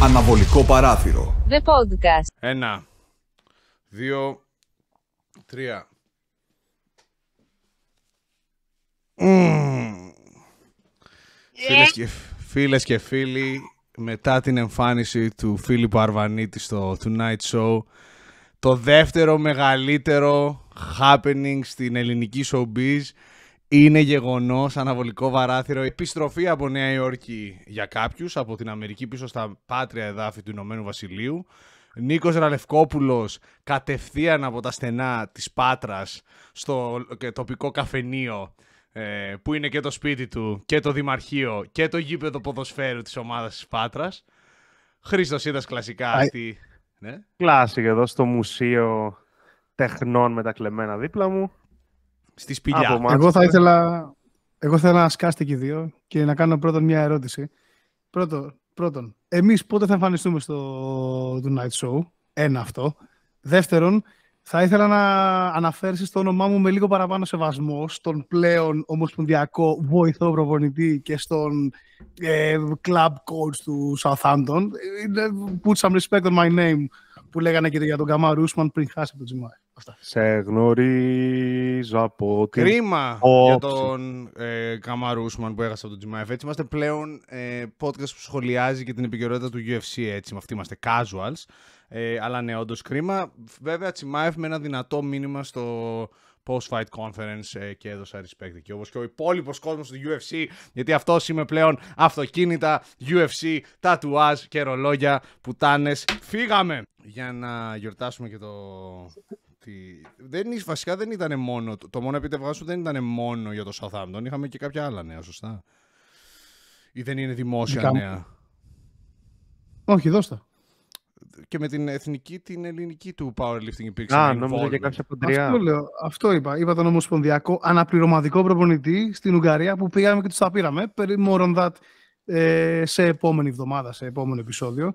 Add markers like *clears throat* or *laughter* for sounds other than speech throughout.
Αναβολικό παράθυρο. The podcast. Ένα, δύο, τρία. Mm. Yeah. και, και φίλοι, μετά την εμφάνιση του Φίλιππου Αρβανίτη στο Tonight Show το δεύτερο μεγαλύτερο happening στην ελληνική showbiz είναι γεγονός, αναβολικό βαράθυρο, επιστροφή από Νέα Υόρκη για κάποιους, από την Αμερική πίσω στα πάτρια εδάφη του Ηνωμένου Βασιλείου. Νίκος Ραλευκόπουλος κατευθείαν από τα στενά της Πάτρας στο ε, τοπικό καφενείο ε, που είναι και το σπίτι του και το δημαρχείο και το γήπεδο ποδοσφαίρου της ομάδας της Πάτρας. Χρήστος είδες κλασικά Α, αυτή. Ναι. εδώ στο Μουσείο Τεχνών με τα κλεμμένα δίπλα μου. Στη σπηλιά. Εγώ θα ήθελα, εγώ θα να σκάστε και δύο και να κάνω πρώτον μια ερώτηση. Πρώτον, πρώτον, εμείς πότε θα εμφανιστούμε στο Night Show. Ένα αυτό. Δεύτερον, θα ήθελα να αναφέρεις το όνομά μου με λίγο παραπάνω σεβασμό στον πλέον ομοσπονδιακό βοηθό προπονητή και στον ε, club coach του Southampton. Put some respect on my name που λέγανε και για τον Καμά Ρούσμαν πριν χάσει τον το Σε γνωρίζω από την... Κρίμα για τον ε, Ρούσμαν που έχασε από τον GMF. Έτσι είμαστε πλέον ε, podcast που σχολιάζει και την επικαιρότητα του UFC έτσι. Με αυτή είμαστε casuals. Ε, αλλά ναι, όντως κρίμα. Βέβαια, Τσιμάεφ με ένα δυνατό μήνυμα στο post-fight conference ε, και έδωσα respect εκεί. Όπως και ο υπόλοιπος κόσμος του UFC, γιατί αυτός είμαι πλέον αυτοκίνητα, UFC, τατουάζ και ρολόγια, πουτάνες. Φύγαμε! Για να γιορτάσουμε και το. Δεν, βασικά δεν ήταν μόνο. Το μόνο επίτευγμα σου δεν ήταν μόνο για το Southampton. Είχαμε και κάποια άλλα νέα, σωστά. Ή δεν είναι δημόσια νέα. Όχι, δώστα και με την εθνική, την ελληνική του powerlifting υπήρξε. Α, νόμιζα και κάποια Αυτό, λέω, αυτό είπα. Είπα τον ομοσπονδιακό αναπληρωματικό προπονητή στην Ουγγαρία που πήγαμε και τους τα πήραμε. Περί that ε, σε επόμενη εβδομάδα, σε επόμενο επεισόδιο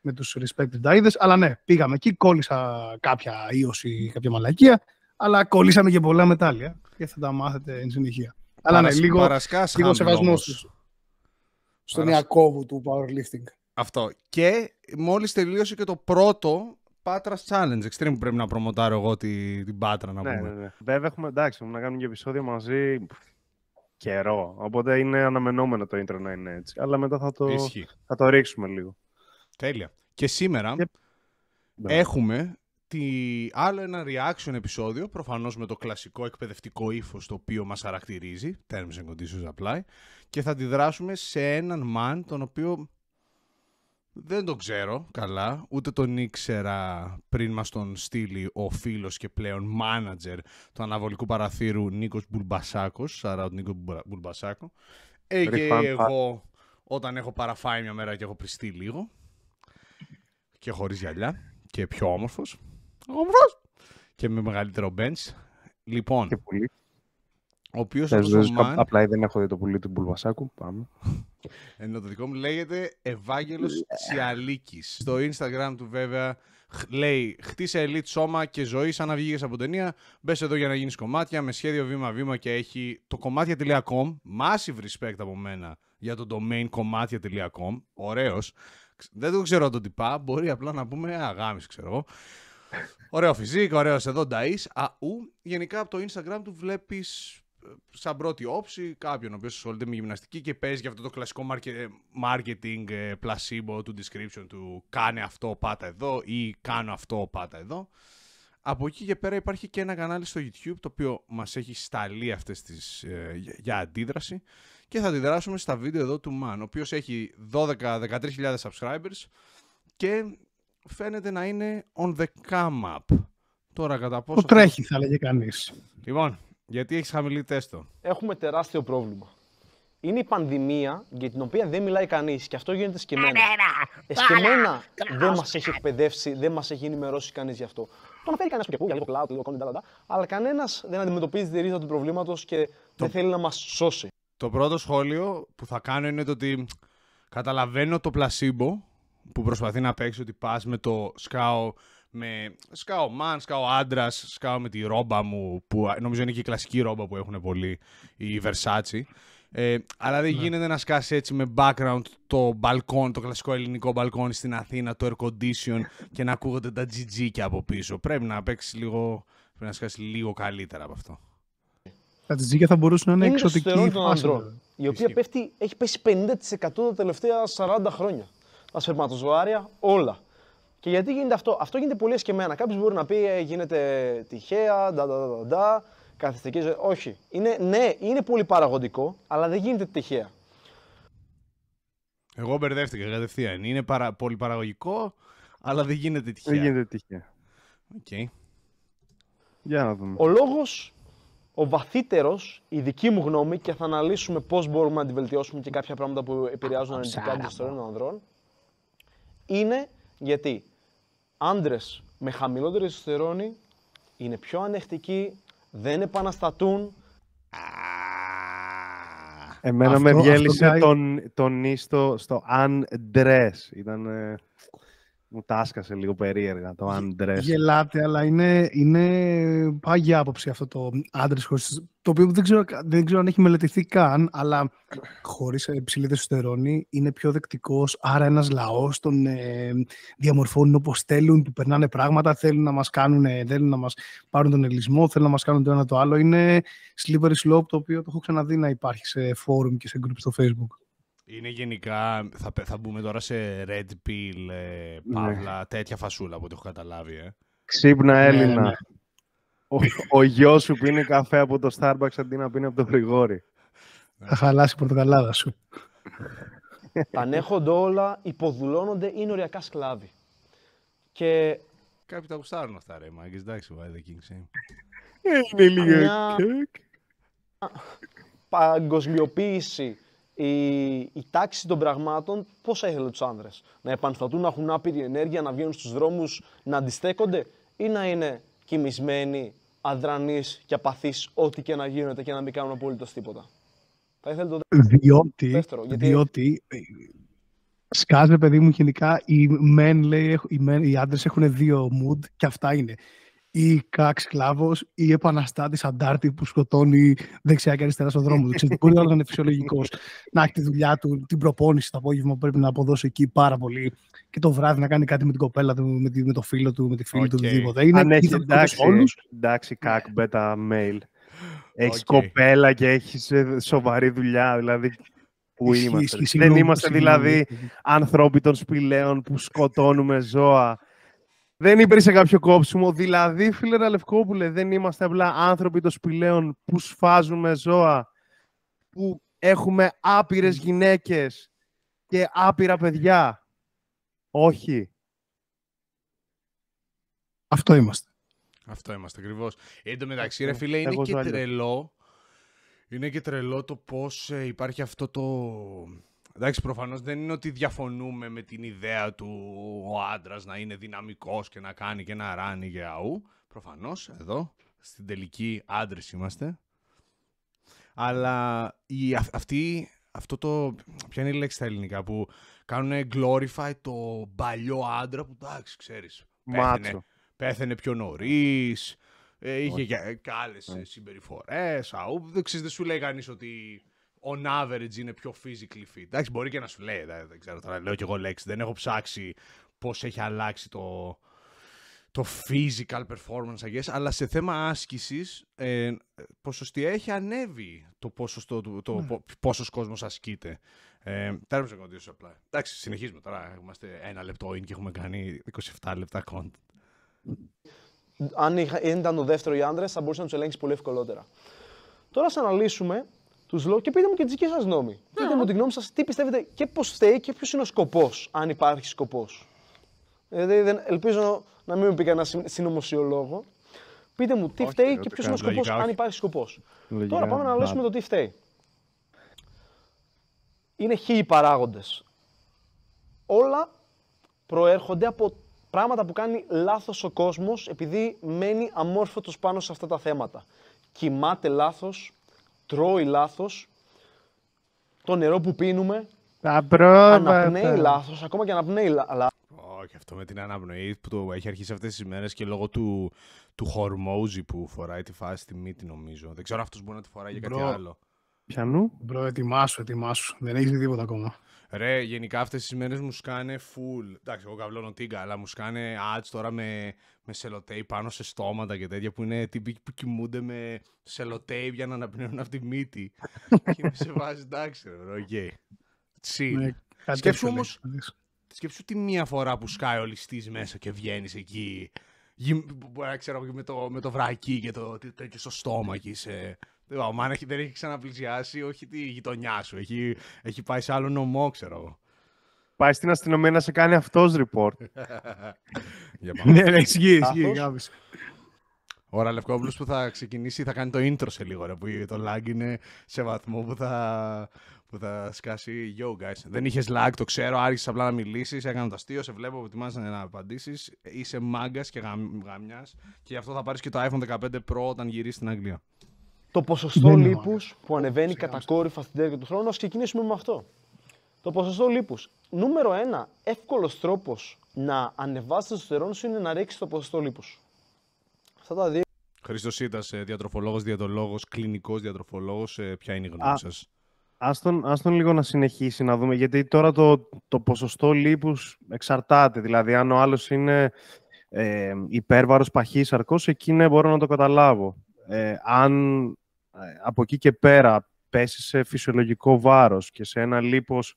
με τους respected divers. Αλλά ναι, πήγαμε εκεί, κόλλησα κάποια ίωση, κάποια μαλακία, αλλά κόλλησαμε και πολλά μετάλλια και θα τα μάθετε εν συνεχεία. Αλλά ναι, λίγο, λίγο σεβασμός στον Παρασ... Ιακώβου του powerlifting. Αυτό. Και μόλις τελείωσε και το πρώτο Πάτρας Challenge Extreme που πρέπει να προμοτάρω εγώ την, την Πάτρα να ναι, πούμε. Ναι, ναι. Βέβαια έχουμε εντάξει, έχουμε να κάνουμε και επεισόδιο μαζί καιρό. Οπότε είναι αναμενόμενο το intro να είναι έτσι. Αλλά μετά θα το, θα το ρίξουμε λίγο. Τέλεια. Και σήμερα ναι. έχουμε τη... άλλο ένα reaction επεισόδιο, προφανώς με το κλασικό εκπαιδευτικό ύφος το οποίο μας χαρακτηρίζει, terms and conditions apply, και θα αντιδράσουμε σε έναν man τον οποίο δεν τον ξέρω καλά, ούτε τον ήξερα πριν μας τον στείλει ο φίλος και πλέον μάνατζερ του αναβολικού παραθύρου Νίκος Μπουλμπασάκος. Άρα ο Νίκος Μπουλμπασάκο. Ε, εγώ όταν έχω παραφάει μια μέρα και έχω πριστεί λίγο και χωρίς γυαλιά και πιο όμορφος, όμορφος και με μεγαλύτερο bench. Λοιπόν, και ο οποίος... Απλά δεν έχω δει το πουλί του Μπουλμπασάκου. πάμε. Ενώ το δικό μου λέγεται Ευάγγελος Τσιαλίκη. Στο Instagram του βέβαια λέει «Χτίσε elite σώμα και ζωή σαν να βγήκες από ταινία. μπες εδώ για να γίνεις κομμάτια με σχέδιο βήμα-βήμα και έχει το κομμάτια.com. Massive respect από μένα για το domain κομμάτια.com. Ωραίος. Δεν το ξέρω τον τυπά. Μπορεί απλά να πούμε αγάμις ξέρω εγώ. Ωραίο φυσικό, ωραίο εδώ, Νταΐς. Αου, γενικά από το Instagram του βλέπεις σαν πρώτη όψη κάποιον ο οποίος ασχολείται με γυμναστική και παίζει για αυτό το κλασικό marketing ε, placebo του description του κάνε αυτό πάτα εδώ ή κάνω αυτό πάτα εδώ. Από εκεί και πέρα υπάρχει και ένα κανάλι στο YouTube το οποίο μας έχει σταλεί αυτές τις, ε, για αντίδραση και θα αντιδράσουμε στα βίντεο εδώ του Man ο οποίος έχει 12-13.000 subscribers και φαίνεται να είναι on the come up. Τώρα κατά πόσο... Το τρέχει θα λέγει κανείς. Λοιπόν, γιατί έχεις χαμηλή τέστο. Έχουμε τεράστιο πρόβλημα. Είναι η πανδημία για την οποία δεν μιλάει κανείς και αυτό γίνεται σκεμμένα. Εσκεμμένα δεν μας έχει εκπαιδεύσει, δεν μας έχει ενημερώσει κανείς γι' αυτό. Το αναφέρει κανένα και πού, για λίγο cloud, λίγο content, αλλά κανένας δεν αντιμετωπίζει τη ρίζα του προβλήματος και δεν θέλει να μας σώσει. Το πρώτο σχόλιο που θα κάνω είναι το ότι καταλαβαίνω το πλασίμπο που προσπαθεί να παίξει ότι πας με το σκάο με σκάω μαν, σκάω άντρας, σκάω με τη ρόμπα μου που νομίζω είναι και η κλασική ρόμπα που έχουν πολλοί οι Versace. Ε, αλλά δεν ναι. γίνεται να σκάσει έτσι με background το μπαλκόν, το κλασικό ελληνικό μπαλκόν στην Αθήνα, το air condition *laughs* και να ακούγονται τα τζιτζίκια από πίσω. Πρέπει να παίξεις λίγο, πρέπει να σκάσει λίγο καλύτερα από αυτό. Τα τζιτζίκια θα μπορούσαν να είναι εξωτική η οποία πέφτει, έχει πέσει 50% τα τελευταία 40 χρόνια. Τα σφερματοζωάρια, όλα. Και γιατί γίνεται αυτό, αυτό γίνεται πολύ εσκεμμένα. Κάποιος μπορεί να πει ε, γίνεται τυχαία, ντα, ντα, ντα, ντα, καθιστική ζωή. Όχι. Είναι, ναι, είναι πολύ παραγωγικό, αλλά δεν γίνεται τυχαία. Εγώ μπερδεύτηκα κατευθείαν. Είναι παρα, πολύ παραγωγικό, αλλά δεν γίνεται τυχαία. Δεν γίνεται τυχαία. Okay. Για να δούμε. Ο λόγος, ο βαθύτερος, η δική μου γνώμη και θα αναλύσουμε πώς μπορούμε να τη βελτιώσουμε και κάποια πράγματα που επηρεάζουν αρνητικά την ιστορία των ανδρών, είναι γιατί άντρες με χαμηλότερο ιστοστερόνη είναι πιο ανεκτικοί, δεν επαναστατούν. Εμένα με διέλυσε τον, τον ίστο στο άντρες. Ήταν. Μου τάσκασε λίγο περίεργα το άντρες. Γελάτε, αλλά είναι, είναι πάγια άποψη αυτό το άντρες χωρίς. Το οποίο δεν ξέρω, δεν ξέρω αν έχει μελετηθεί καν, αλλά χωρίς υψηλή ε, τεσοστερόνη είναι πιο δεκτικός. Άρα, ένας λαός τον ε, διαμορφώνουν όπως θέλουν, του περνάνε πράγματα, θέλουν να μας κάνουν, θέλουν να μας πάρουν τον ελισμό, θέλουν να μας κάνουν το ένα το άλλο. Είναι slippery slope το οποίο το έχω ξαναδεί να υπάρχει σε forum και σε group στο facebook. Είναι γενικά, θα, θα μπούμε τώρα σε red pill, ε, ναι. παύλα, τέτοια φασούλα που ό,τι έχω καταλάβει. Ε. Ξύπνα ναι, Έλληνα. Ναι. Ο, ο γιος σου πίνει καφέ από το Starbucks αντί να πίνει από το Γρηγόρι. Θα χαλάσει η πορτοκαλάδα σου. *laughs* ανέχονται όλα, υποδουλώνονται, είναι οριακά σκλάβοι. Και... Κάποιοι τα γουστάρουν αυτά, ρε Μάγκες, εντάξει, βάλε the king ε. Είναι λίγο παγκοσμιοποίηση η, η τάξη των πραγμάτων πώ ήθελε τους άνδρες. Να επανστατούν, να έχουν άπειρη ενέργεια, να βγαίνουν στους δρόμους, να αντιστέκονται ή να είναι κοιμισμένοι, αδρανείς και απαθείς ό,τι και να γίνεται και να μην κάνουν απολύτως τίποτα. Θα ήθελα το διότι, δεύτερο. Διότι ε, σκάζε παιδί μου γενικά οι, men, οι, οι έχουν δύο mood και αυτά είναι ή κακ σκλάβος ή επαναστάτης αντάρτη που σκοτώνει δεξιά και αριστερά στον δρόμο. Ξέρετε, μπορεί να είναι φυσιολογικός να έχει τη δουλειά του, την προπόνηση το απόγευμα που πρέπει να αποδώσει εκεί πάρα πολύ και το βράδυ να κάνει κάτι με την κοπέλα του, με, τη, με το φίλο του, με τη φίλη okay. του, οτιδήποτε. Είναι Αν έχει εντάξει, όλους. εντάξει, κακ, Μπέτα mail. Έχεις okay. κοπέλα και έχεις ε, σοβαρή δουλειά, δηλαδή που είμαστε. Δεν είμαστε δηλαδή άνθρωποι των σπηλαίων που σκοτώνουμε ζώα δεν υπήρξε κάποιο κόψιμο. Δηλαδή, φίλε Ραλευκόπουλε, δεν είμαστε απλά άνθρωποι των σπηλαίων που σφάζουμε ζώα, που έχουμε άπειρες γυναίκες και άπειρα παιδιά. Όχι. Αυτό είμαστε. Αυτό είμαστε ακριβώς. Εν τω μεταξύ, ρε φίλε, είναι και τρελό. Είναι και τρελό το πώς ε, υπάρχει αυτό το Εντάξει, προφανώς δεν είναι ότι διαφωνούμε με την ιδέα του ο άντρας να είναι δυναμικός και να κάνει και να ράνει και αού. Προφανώς εδώ στην τελική άντρες είμαστε. Αλλά η, αυτή, αυτό το. Ποια είναι η λέξη στα ελληνικά που κάνουν glorify το παλιό άντρα που εντάξει, ξέρεις. Πέθανε, πέθανε πιο νωρίς. Ε, είχε ε, και άλλες ναι. συμπεριφορές. Δεν δεν σου λέει κανείς ότι on average είναι πιο physically fit. Εντάξει, μπορεί και να σου λέει, δεν ξέρω τώρα, λέω κι εγώ λέξη, δεν έχω ψάξει πώς έχει αλλάξει το, το physical performance, I αλλά σε θέμα άσκησης ε, ποσοστία έχει ανέβει το, πόσο το, το ναι. πόσος κόσμος ασκείται. Ε, Τέλο κοντήσω απλά. Εντάξει, συνεχίζουμε τώρα. Είμαστε ένα λεπτό in και έχουμε κάνει 27 λεπτά content. Αν ήταν το δεύτερο οι άντρε, θα μπορούσε να τους ελέγξεις πολύ ευκολότερα. Τώρα, ας αναλύσουμε τους και πείτε μου και τη δική σας γνώμη. Ναι. Πείτε μου τη γνώμη σας, τι πιστεύετε και πώς φταίει και ποιος είναι ο σκοπός, αν υπάρχει σκοπός. Ε, δηλαδή, ελπίζω να μην μου πει κανένα συνωμοσιολόγο. Πείτε μου τι φταίει και ποιος είναι ο σκοπός, αν υπάρχει σκοπός. Τώρα πάμε να αναλύσουμε το τι φταίει. Είναι χίλιοι παράγοντες. Όλα προέρχονται από πράγματα που κάνει λάθος ο κόσμος, επειδή μένει αμόρφωτος πάνω σε αυτά τα θέματα. Κοιμάται λάθος τρώει λάθος το νερό που πίνουμε. Αναπνέει λάθος, ακόμα και αναπνέει λάθος. Όχι, αυτό με την αναπνοή που το έχει αρχίσει αυτές τις μέρες και λόγω του, του χορμόζι που φοράει τη φάση τη μύτη νομίζω. Δεν ξέρω αν αυτός μπορεί να τη φοράει για κάτι άλλο. Πιανού. Μπρο, ετοιμάσου, ετοιμάσου. Δεν έχεις τίποτα ακόμα. Ρε, γενικά αυτές τις μέρες μου σκάνε full. Εντάξει, εγώ καβλώνω τίγκα, αλλά μου σκάνε ads τώρα με, με σελοτέι πάνω σε στόματα και τέτοια που είναι τύποι που κοιμούνται με σελοτέι για να αναπνέουν αυτή τη μύτη. *laughs* και με σε βάζει, εντάξει, ρε, οκ. Okay. Ναι, σκέψου όμω. Σκέψου τη μία φορά που σκάει ο ληστής μέσα και βγαίνεις εκεί. Μπορεί ξέρω με το, με το βρακί και το, τέτοιο στο στόμα και είσαι ο Μάν δεν έχει ξαναπλησιάσει, όχι τη γειτονιά σου. Έχει, έχει πάει σε άλλο νομό, ξέρω εγώ. Πάει στην αστυνομία να σε κάνει αυτός report. *laughs* Για πάμε. ναι, ισχύει, ισχύει. Ωραία, Λευκόπουλος που θα ξεκινήσει, θα κάνει το intro σε λίγο, ρε, που το lag είναι σε βαθμό που θα, που θα σκάσει yo guys. Δεν είχες lag, το ξέρω, άρχισες απλά να μιλήσεις. έκανα το αστείο, σε βλέπω, ετοιμάζεσαι να απαντήσεις, είσαι μάγκας και γαμ, και γι' αυτό θα πάρεις και το iPhone 15 Pro όταν γυρίσεις στην Αγγλία το ποσοστό λίπου που ανεβαίνει κατακόρυφα στην τέτοια του χρόνου. Ας ξεκινήσουμε με αυτό. Το ποσοστό λίπους. Νούμερο ένα, εύκολος τρόπος να ανεβάσεις το στερόν σου είναι να ρίξει το ποσοστό λίπους. Αυτά τα δύο. Χρήστος Σίτας, ε, διατροφολόγος, διατολόγος, κλινικός διατροφολόγος, ε, ποια είναι η γνώμη σας. Ας τον, λίγο να συνεχίσει να δούμε, γιατί τώρα το, το ποσοστό λίπους εξαρτάται. Δηλαδή, αν ο άλλος είναι ε, υπέρβαρος παχύσαρκος, εκεί ναι, μπορώ να το καταλάβω. Ε, αν ε, από εκεί και πέρα πέσει σε φυσιολογικό βάρος και σε ένα λίπος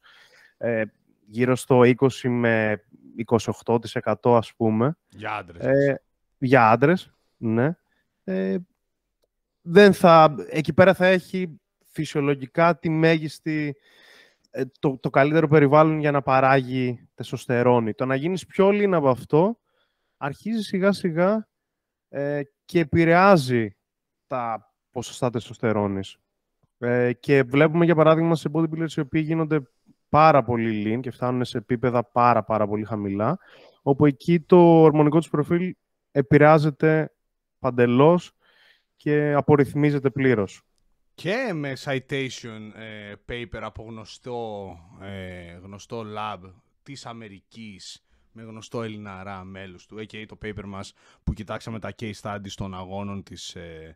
ε, γύρω στο 20 με 28% ας πούμε. Για άντρες. Ε, για άντρες, ναι. Ε, δεν θα, εκεί πέρα θα έχει φυσιολογικά τη μέγιστη, ε, το, το καλύτερο περιβάλλον για να παράγει τεσοστερόνη. Το να γίνεις πιο λίνα από αυτό, αρχίζει σιγά σιγά και επηρεάζει τα ποσοστά τεστοστερόνη. Ε, και βλέπουμε, για παράδειγμα, σε bodybuilders οι οποίοι γίνονται πάρα πολύ lean και φτάνουν σε επίπεδα πάρα, πάρα πολύ χαμηλά, όπου εκεί το ορμονικό τους προφίλ επηρεάζεται παντελώς και απορριθμίζεται πλήρως. Και με citation ε, paper από γνωστό, ε, γνωστό lab της Αμερικής, με γνωστό Ελληναρά μέλος του, a.k.a. το paper μας που κοιτάξαμε τα case studies των αγώνων της, ε,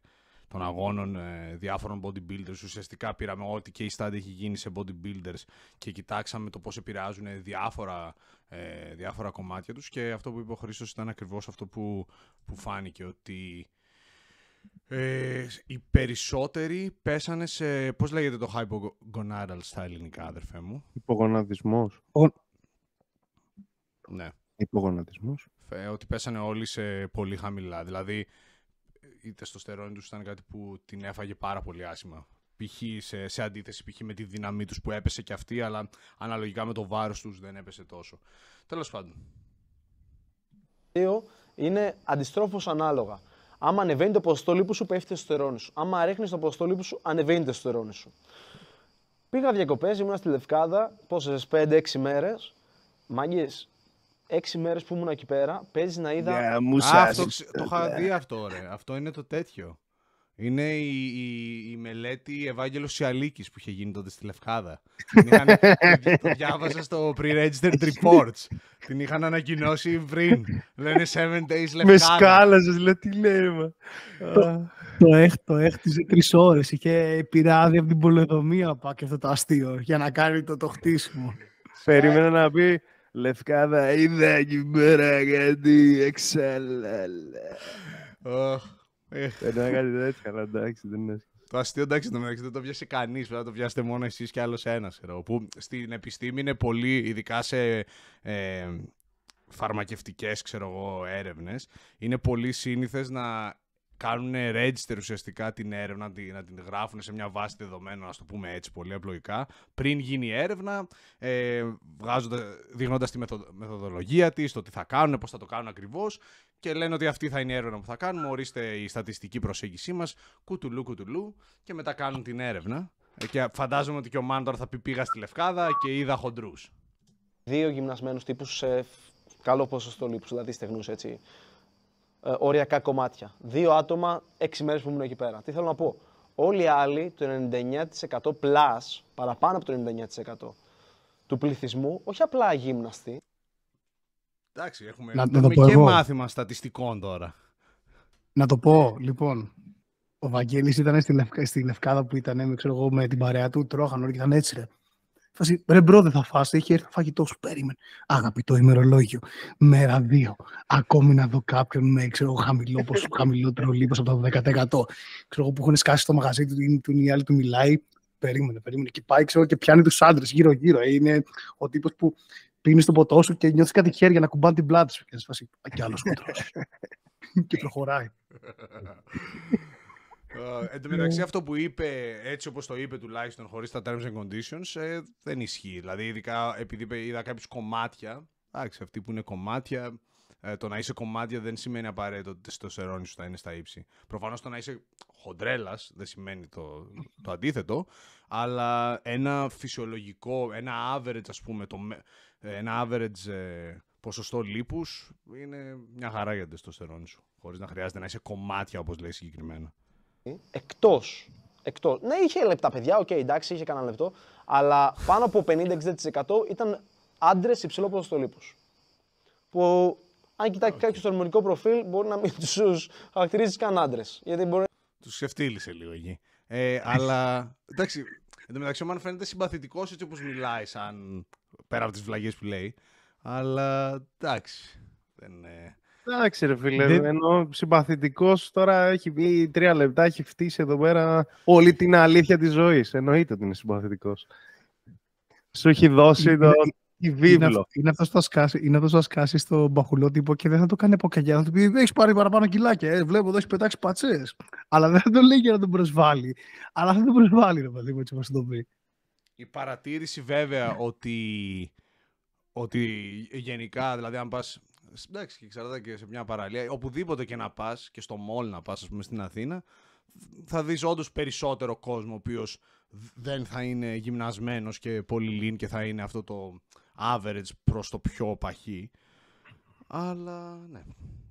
των αγώνων ε, διάφορων bodybuilders. Ουσιαστικά πήραμε ό,τι και study έχει γίνει σε bodybuilders και κοιτάξαμε το πώς επηρεάζουν διάφορα, ε, διάφορα κομμάτια τους και αυτό που είπε ο Χρήστος ήταν ακριβώς αυτό που, που φάνηκε ότι ε, οι περισσότεροι πέσανε σε, πώς λέγεται το hypogonadal στα ελληνικά αδερφέ μου. Υπογονατισμός. Ναι. ναι. Υπογονατισμός. Ε, ότι πέσανε όλοι σε πολύ χαμηλά. Δηλαδή, η τεστοστερόνη τους ήταν κάτι που την έφαγε πάρα πολύ άσχημα. Π.χ. Σε, σε αντίθεση π.χ. με τη δύναμή τους που έπεσε και αυτή, αλλά αναλογικά με το βάρος τους δεν έπεσε τόσο. Τέλος πάντων. Είναι αντιστρόφως ανάλογα. Άμα ανεβαίνει το ποσοστό λίπου σου, πέφτει το στερόνι σου. Άμα ρίχνεις το ποσοστό λίπου σου, ανεβαίνει το στερόνι σου. Πήγα διακοπές, ήμουν στη Λευκάδα, πόσες, 5-6 μέρε. Μάγκε, έξι μέρες που ήμουν εκεί πέρα, παίζεις να είδα. Yeah, Α, αυτό, το είχα ε, δει αυτό, ρε. Αυτό είναι το τέτοιο. Είναι η, η, μελέτη Ευάγγελος Σιαλίκης που είχε γίνει τότε στη Λευκάδα. είχαν, το διάβασα στο pre-registered *laughs* reports. Την είχαν ανακοινώσει πριν. Λένε 7 days Λευκάδα. Με σκάλαζε, λέω τι λέει, μα. το, το, έχτιζε τρεις ώρες. Είχε πειράδει από την πολεδομία, πάει και αυτό το αστείο για να κάνει το, το χτίσιμο. Περίμενα να πει Λευκάδα, είδα εκεί πέρα κάτι δεν είναι κάτι τέτοιο, αλλά εντάξει, δεν είναι το αστείο εντάξει δεν το πιάσει κανείς. Πρέπει να το βιάσετε μόνο εσείς και άλλος ένας. Που στην επιστήμη είναι πολύ, ειδικά σε ε, φαρμακευτικές έρευνες, είναι πολύ σύνηθες να κάνουν register ουσιαστικά την έρευνα, να την, να την γράφουν σε μια βάση δεδομένων, να το πούμε έτσι πολύ απλοϊκά, πριν γίνει η έρευνα, ε, δείχνοντας τη μεθοδολογία της, το τι θα κάνουν, πώς θα το κάνουν ακριβώς και λένε ότι αυτή θα είναι η έρευνα που θα κάνουμε. Ορίστε η στατιστική προσέγγιση μας, κουτουλού, κουτουλού, και μετά κάνουν την έρευνα. Ε, και φαντάζομαι ότι και ο Μάντορ θα πει πήγα στη Λευκάδα και είδα χοντρούς. Δύο γυμνασμένους τύπους σε καλό ποσοστό λίπους, δηλαδή στεγνούς έτσι. Ε, οριακά κομμάτια. Δύο άτομα, έξι μέρες που ήμουν εκεί πέρα. Τι θέλω να πω. Όλοι οι άλλοι, το 99% plus, παραπάνω από το 99% του πληθυσμού, όχι απλά γύμναστοι. Εντάξει, έχουμε, να, έχουμε και μάθημα στατιστικών τώρα. Να το πω, λοιπόν. Ο Βαγγέλης ήταν στη, λευκά που ήταν, ε, ξέρω εγώ, με την παρέα του, τρώχαν όλοι και ήταν έτσι Φάση, ρε μπρο, δεν θα φάσει, είχε έρθει φαγητό σου, περίμενε. Αγαπητό ημερολόγιο, μέρα 2. Ακόμη να δω κάποιον με, ξέρω, χαμηλό, πόσο χαμηλότερο λίπος από το 10%. Ξέρω εγώ που έχουν σκάσει στο μαγαζί του, η άλλη του μιλάει, περίμενε, περίμενε. Και πάει, ξέρω, και πιάνει τους άντρες γύρω-γύρω. Ε, είναι ο τύπος που πίνει το ποτό σου και νιώθεις κάτι χέρια να κουμπάνε την πλάτη σου. Και φάση, κι άλλος κοντρός. *laughs* και προχωράει. Uh, εν τω ναι. μεταξύ, αυτό που είπε, έτσι όπως το είπε τουλάχιστον, χωρίς τα terms and conditions, ε, δεν ισχύει. Δηλαδή, ειδικά επειδή είδα κάποιους κομμάτια. Εντάξει, αυτοί που είναι κομμάτια, ε, το να είσαι κομμάτια δεν σημαίνει απαραίτητο ότι το σερόνι σου θα είναι στα ύψη. Προφανώς το να είσαι χοντρέλας δεν σημαίνει το, το αντίθετο, αλλά ένα φυσιολογικό, ένα average, ας πούμε, το, ένα average ποσοστό λίπους είναι μια χαρά για το τεστοστερόνι σου. Χωρίς να χρειάζεται να είσαι κομμάτια, όπως λέει συγκεκριμένα εκτός. Εκτός. Ναι, είχε λεπτά παιδιά, οκ, okay, εντάξει, είχε κανένα λεπτό. Αλλά πάνω από 50-60% ήταν άντρες υψηλό ποσοστό Που αν κοιτάξει okay. κάποιος το αρμονικό προφίλ, μπορεί να μην τους χαρακτηρίζεις καν άντρες. Γιατί μπορεί... Του ευθύλησε λίγο εκεί. Ε, αλλά εντάξει, εν τω μεταξύ, μου φαίνεται συμπαθητικός έτσι όπως μιλάει, σαν πέρα από τις βλαγέ που λέει. Αλλά εντάξει. Δεν, ε, Εντάξει, ρε φίλε. Δεν... Ενώ συμπαθητικός τώρα έχει βγει τρία λεπτά, έχει φτύσει εδώ πέρα όλη την αλήθεια της ζωής. Εννοείται ότι είναι συμπαθητικός. Σου έχει δώσει το. Η βίβλο. Είναι αυτός που θα σκάσει, είναι αυτός στο μπαχουλό τύπο και δεν θα το κάνει από καγιά. Θα του πει: Έχεις πάρει παραπάνω κιλάκια. Ε, βλέπω εδώ έχεις πετάξει πατσές. Αλλά δεν θα το λέει για να τον προσβάλλει. Αλλά θα τον προσβάλλει, ρε παιδί μου, έτσι όπως το πει. Η παρατήρηση βέβαια ότι, ότι γενικά, δηλαδή, αν πας Εντάξει, και εξαρτάται και σε μια παραλία. Οπουδήποτε και να πας, και στο μόλ να πας, ας πούμε στην Αθήνα, θα δεις όντως περισσότερο κόσμο ο οποίος δεν θα είναι γυμνασμένος και πολύ lean και θα είναι αυτό το average προς το πιο παχύ. Αλλά ναι.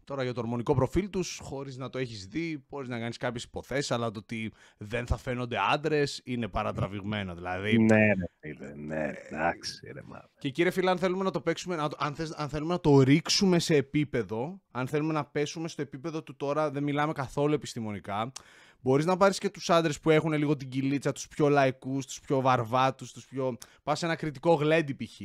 Τώρα για το ορμονικό προφίλ τους, χωρίς να το έχεις δει, μπορείς να κάνεις κάποιες υποθέσεις, αλλά το ότι δεν θα φαίνονται άντρες είναι παρατραβηγμένο. Δηλαδή. Ναι, ναι, ναι, εντάξει, ρε μάνα. Και κύριε Φίλα, αν θέλουμε να το παίξουμε, να αν, αν θέλουμε να το ρίξουμε σε επίπεδο, αν θέλουμε να πέσουμε στο επίπεδο του τώρα, δεν μιλάμε καθόλου επιστημονικά. Μπορείς να πάρεις και τους άντρες που έχουν λίγο την κυλίτσα, τους πιο λαϊκούς, τους πιο βαρβάτους, τους πιο. Πας ένα κριτικό γλέντι π.χ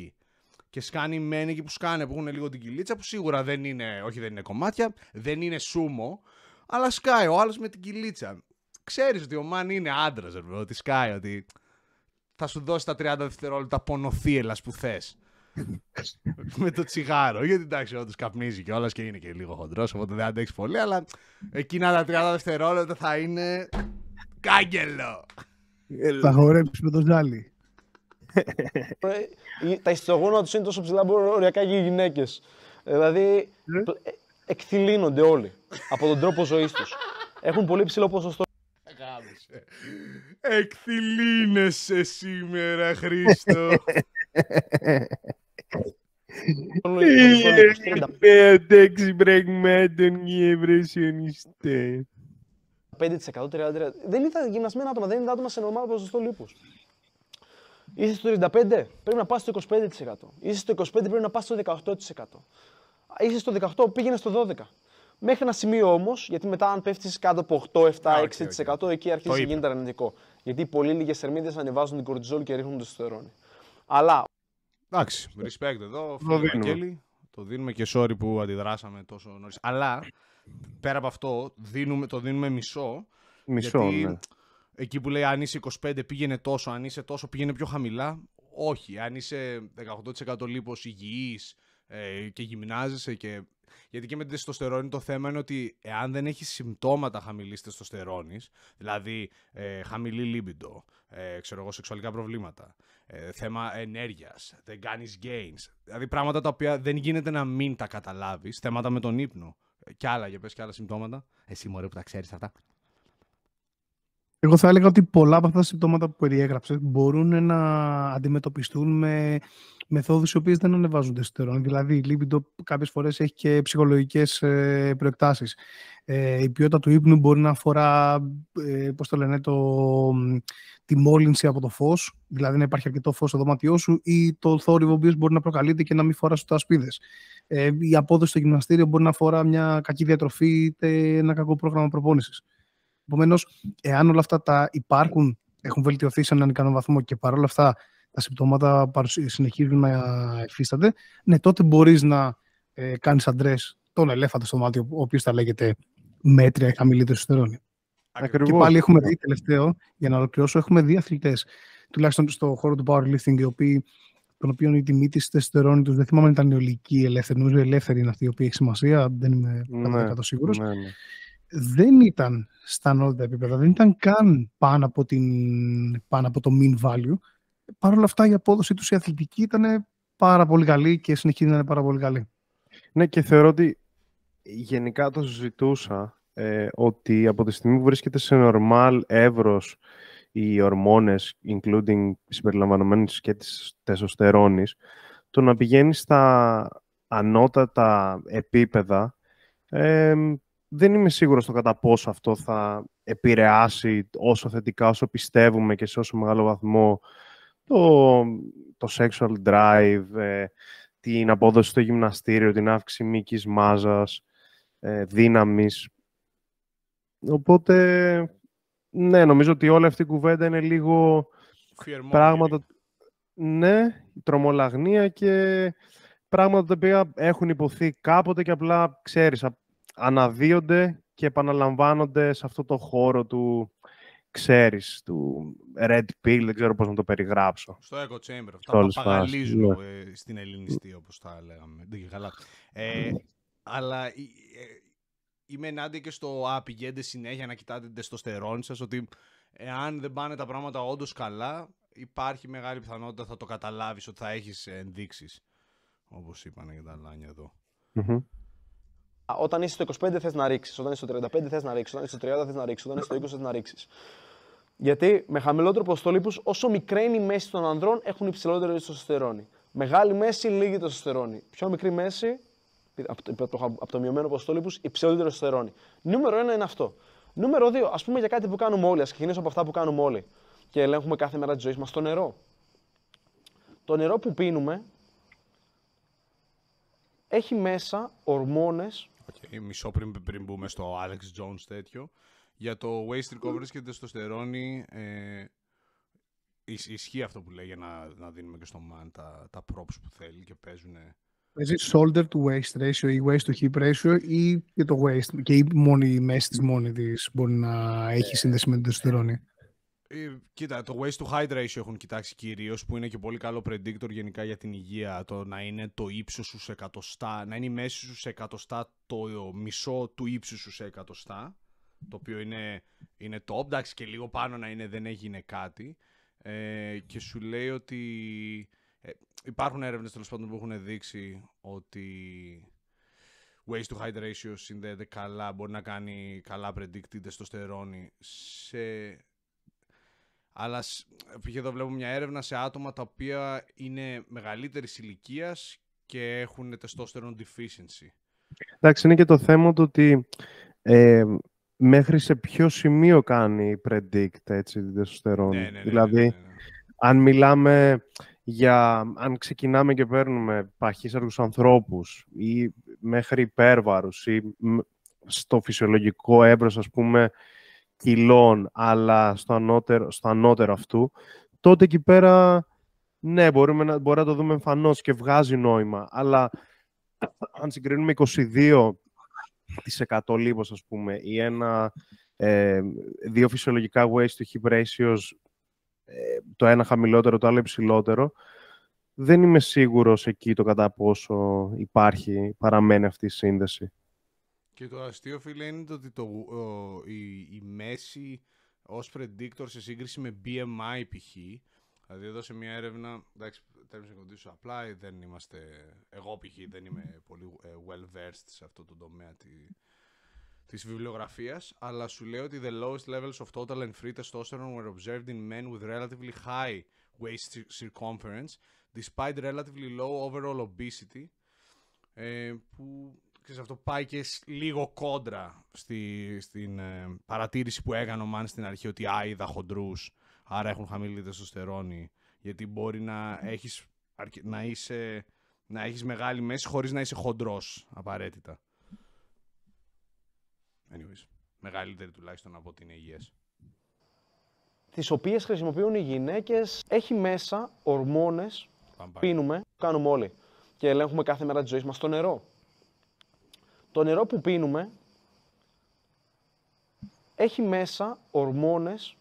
και σκάνει μεν εκεί που σκάνε, που έχουν λίγο την κυλίτσα, που σίγουρα δεν είναι, όχι δεν είναι κομμάτια, δεν είναι σούμο, αλλά σκάει ο άλλος με την κυλίτσα. Ξέρεις ότι ο Μαν είναι άντρας, ρε ότι σκάει, ότι θα σου δώσει τα 30 δευτερόλεπτα πονοθύελας που θες. *laughs* με το τσιγάρο. Γιατί εντάξει, όντως καπνίζει κιόλας και είναι και λίγο χοντρός, οπότε δεν αντέξει πολύ, αλλά εκείνα τα 30 δευτερόλεπτα θα είναι. Κάγκελο! Θα χορέψεις με το ζάλι. Ε, ε, τα ιστογόνα τους είναι τόσο ψηλά μπορούν οριακά και οι γυναίκες. Ε, δηλαδή εκθυλίνονται όλοι από τον τρόπο ζωής τους. Έχουν πολύ ψηλό ποσοστό. Εκθυλίνεσαι σήμερα, Χρήστο. 5% Δεν ήταν γυμνασμένα άτομα, δεν ήταν άτομα σε normal ποσοστό λίπους. Είσαι στο 35, πρέπει να πας στο 25%. Είσαι στο 25, πρέπει να πας στο 18%. Είσαι στο 18, πήγαινε στο 12%. Μέχρι ένα σημείο όμως, γιατί μετά αν πέφτεις κάτω από 8, 7, 6%, εκεί αρχίζει να γίνεται αρνητικό. Γιατί πολύ λίγες θερμίδες ανεβάζουν την κορτιζόλ και ρίχνουν το στερόνι. Αλλά. Εντάξει, respect εδώ. Το το δίνουμε και sorry που αντιδράσαμε τόσο νωρίς. Αλλά πέρα από αυτό, δίνουμε, το δίνουμε μισό. Μισό, ναι. Εκεί που λέει αν είσαι 25 πήγαινε τόσο, αν είσαι τόσο πήγαινε πιο χαμηλά. Όχι, αν είσαι 18% λίπος υγιής ε, και γυμνάζεσαι και... Γιατί και με την τεστοστερόνη το θέμα είναι ότι εάν δεν έχεις συμπτώματα χαμηλής τεστοστερόνης, δηλαδή ε, χαμηλή λίμπιντο, ε, ξέρω εγώ, σεξουαλικά προβλήματα, ε, θέμα ενέργειας, δεν κάνεις gains, δηλαδή πράγματα τα οποία δεν γίνεται να μην τα καταλάβεις, θέματα με τον ύπνο, και άλλα, για πες και άλλα συμπτώματα. Εσύ μωρέ που τα ξέρεις αυτά. Εγώ θα έλεγα ότι πολλά από αυτά τα συμπτώματα που περιέγραψες μπορούν να αντιμετωπιστούν με μεθόδους οι οποίες δεν ανεβάζουν τεστερόν. Δηλαδή, η λίπιντο κάποιες φορές έχει και ψυχολογικές ε, προεκτάσεις. Ε, η ποιότητα του ύπνου μπορεί να αφορά, ε, πώς το λένε, τη μόλυνση από το φως, δηλαδή να υπάρχει αρκετό φως στο δωμάτιό σου, ή το θόρυβο που μπορεί να προκαλείται και να μην φοράς ούτε ασπίδες. Η απόδοση στο γυμναστήριο μπορεί να αφορά μια κακή διατροφή είτε ένα κακό πρόγραμμα προπόνησης. Επομένως, εάν όλα αυτά τα υπάρχουν, έχουν βελτιωθεί σε έναν ικανό βαθμό και παρόλα αυτά τα συμπτώματα συνεχίζουν να υφίστανται, ναι, τότε μπορείς να ε, κάνεις αντρές τον ελέφαντα στο μάτι, ο οποίος θα λέγεται μέτρια ή χαμηλή τεστοστερόνη. Ακριβώς. Και πάλι έχουμε δει τελευταίο, για να ολοκληρώσω, έχουμε δει αθλητές, τουλάχιστον στον χώρο του powerlifting, οι οποίοι, τον οποίο η τιμή της τεστοστερόνη τους δεν θυμάμαι αν ήταν η ολική ελεύθερη. Νομίζω η ελεύθερη είναι αυτή η οποία έχει σημασία, δεν είμαι ναι, 100% σίγουρος. Ναι, ναι δεν ήταν στα ανώτατα επίπεδα, δεν ήταν καν πάνω από, την, πάνω από το mean value. Παρ' όλα αυτά η απόδοση τους η αθλητική ήταν πάρα πολύ καλή και συνεχίζει να είναι πάρα πολύ καλή. Ναι και θεωρώ ότι γενικά το συζητούσα ε, ότι από τη στιγμή που βρίσκεται σε normal εύρος οι ορμόνες, including συμπεριλαμβανομένες και της τεσοστερόνης, το να πηγαίνει στα ανώτατα επίπεδα ε, δεν είμαι σίγουρος το κατά πόσο αυτό θα επηρεάσει όσο θετικά όσο πιστεύουμε και σε όσο μεγάλο βαθμό το, το sexual drive, ε, την απόδοση στο γυμναστήριο, την αύξηση μήκης μάζας, ε, δύναμης. Οπότε, ναι, νομίζω ότι όλη αυτή η κουβέντα είναι λίγο πράγματα... Ναι, τρομολαγνία και πράγματα τα οποία έχουν υποθεί κάποτε και απλά ξέρεις, αναδύονται και επαναλαμβάνονται σε αυτό το χώρο του, ξέρεις, του Red Pill, δεν ξέρω πώς να το περιγράψω. Στο Echo Chamber, αυτά που παγαλίζουν ναι. ε, στην ελληνιστή, όπως τα λέγαμε. Δεν καλά. Ε, αλλά ε, είμαι ενάντια και στο «Α, πηγαίνετε συνέχεια να κοιτάτε το τεστοστερόνη σας», ότι εάν δεν πάνε τα πράγματα όντως καλά, υπάρχει μεγάλη πιθανότητα θα το καταλάβεις ότι θα έχεις ενδείξεις, όπως είπανε και τα λάνια όταν είσαι στο 25 θες να ρίξεις, όταν είσαι στο 35 θες να ρίξεις, όταν είσαι στο 30 θες να ρίξεις, όταν είσαι στο 20 θες να ρίξεις. Γιατί με χαμηλότερο ποσοστό όσο μικραίνει η μέση των ανδρών, έχουν υψηλότερο ιστοσυστερόνι. Μεγάλη μέση, λίγη το σωστερόνι. Πιο μικρή μέση, από το, από το μειωμένο ποσοστό υψηλότερο Νούμερο ένα είναι αυτό. Νούμερο δύο. ας πούμε για κάτι που κάνουμε όλοι. Ας ξεκινήσω από αυτά που κάνουμε όλοι και ελέγχουμε κάθε μέρα τη ζωή μας. Το νερό. Το νερό που πίνουμε έχει μέσα ορμόνες Okay, μισό πριν, πριν μπούμε στο Alex Jones τέτοιο. Για το waste recovery και στερόνι ε, ισχύει αυτό που λέει για να, να δίνουμε και στο man τα, τα props που θέλει και παίζουν. Παίζει shoulder to waist ratio ή waste to hip ratio ή και το waste Και η, μόνη, η μέση της μόνη της μπορεί να έχει ε, σύνδεση με το Yeah. Ε, κοίτα, το waste to height ratio έχουν κοιτάξει κυρίως, που είναι και πολύ καλό predictor γενικά για την υγεία. Το να είναι το ύψος σου σε εκατοστά, να είναι η μέση σου σε εκατοστά, το μισό του ύψους σου σε εκατοστά. Το οποίο είναι, είναι το εντάξει και λίγο πάνω να είναι δεν έγινε κάτι. Ε, και σου λέει ότι ε, υπάρχουν έρευνες τέλος πάντων που έχουν δείξει ότι waste to height ratio συνδέεται καλά, μπορεί να κάνει καλά predicted στερόνι σε αλλά π.χ. εδώ βλέπουμε μια έρευνα σε άτομα τα οποία είναι μεγαλύτερης ηλικίας και έχουν testosterone deficiency. Εντάξει, είναι και το θέμα του ότι ε, μέχρι σε ποιο σημείο κάνει predict έτσι, την testosterone. Ναι, ναι, ναι, δηλαδή, αν μιλάμε για αν ξεκινάμε και παίρνουμε παχύσαρκους ανθρώπους ή μέχρι υπέρβαρους ή στο φυσιολογικό έμπρος, ας πούμε, κιλών, αλλά στο ανώτερο, στο ανώτερο αυτού, τότε εκεί πέρα, ναι, μπορούμε να, μπορεί να το δούμε εμφανώς και βγάζει νόημα, αλλά αν συγκρίνουμε 22% λίπος, ας πούμε, ή ένα, ε, δύο φυσιολογικά waist to hip ratios, ε, το ένα χαμηλότερο, το άλλο υψηλότερο, δεν είμαι σίγουρος εκεί το κατά πόσο υπάρχει, παραμένει αυτή η σύνδεση. Και το αστείο φίλε είναι ότι το, ο, η, μέση ως predictor σε σύγκριση με BMI π.χ. Δηλαδή εδώ σε μια έρευνα, εντάξει, terms and conditions απλά, δεν είμαστε, εγώ π.χ. δεν είμαι πολύ well versed σε αυτό το τομέα τη, της βιβλιογραφίας, αλλά σου λέει ότι the lowest levels of total and free testosterone were observed in men with relatively high waist circumference, despite relatively low overall obesity, που ξέρεις, αυτό πάει και λίγο κόντρα στη, στην ε, παρατήρηση που έκανε ο Μάν στην αρχή ότι άιδα, χοντρούς, άρα έχουν χαμηλή τεστοστερόνη, γιατί μπορεί να έχεις, να είσαι, να έχεις μεγάλη μέση χωρίς να είσαι χοντρός απαραίτητα. Anyways, μεγαλύτερη τουλάχιστον από την υγεία τις οποίες χρησιμοποιούν οι γυναίκες, έχει μέσα ορμόνες, πίνουμε, κάνουμε όλοι. Και ελέγχουμε κάθε μέρα τη ζωή μας το νερό το νερό που πίνουμε έχει μέσα ορμόνες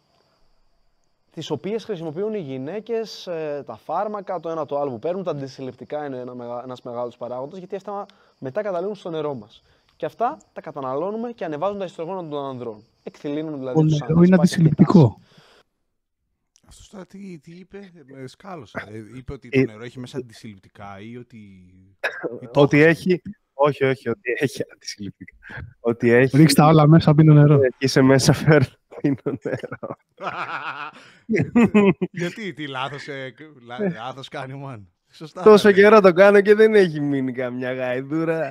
τις οποίες χρησιμοποιούν οι γυναίκες, ε, τα φάρμακα, το ένα το άλλο που παίρνουν, τα αντισυλληπτικά είναι ένα, ένας μεγάλος παράγοντας, γιατί αυτά μετά καταλήγουν στο νερό μας. Και αυτά τα καταναλώνουμε και ανεβάζουν τα ιστρογόνα των ανδρών. Εκθυλίνουν δηλαδή Ο νερό είναι αντισυλληπτικό. Αυτός τώρα τι, τι είπε, με ε, είπε ότι ε, το νερό έχει μέσα αντισυλληπτικά ή ότι... το... ότι έχει, όχι, όχι, ότι έχει αντισυλληπτικά. Ότι έχει... Ρίξ τα όλα μέσα, πίνω νερό. Εκεί σε μέσα, φέρνει πίνω νερό. *laughs* Γιατί, τι λάθος, ε, ε. λάθος κάνει ο Σωστά, Τόσο καιρό το κάνω και δεν έχει μείνει καμιά γαϊδούρα.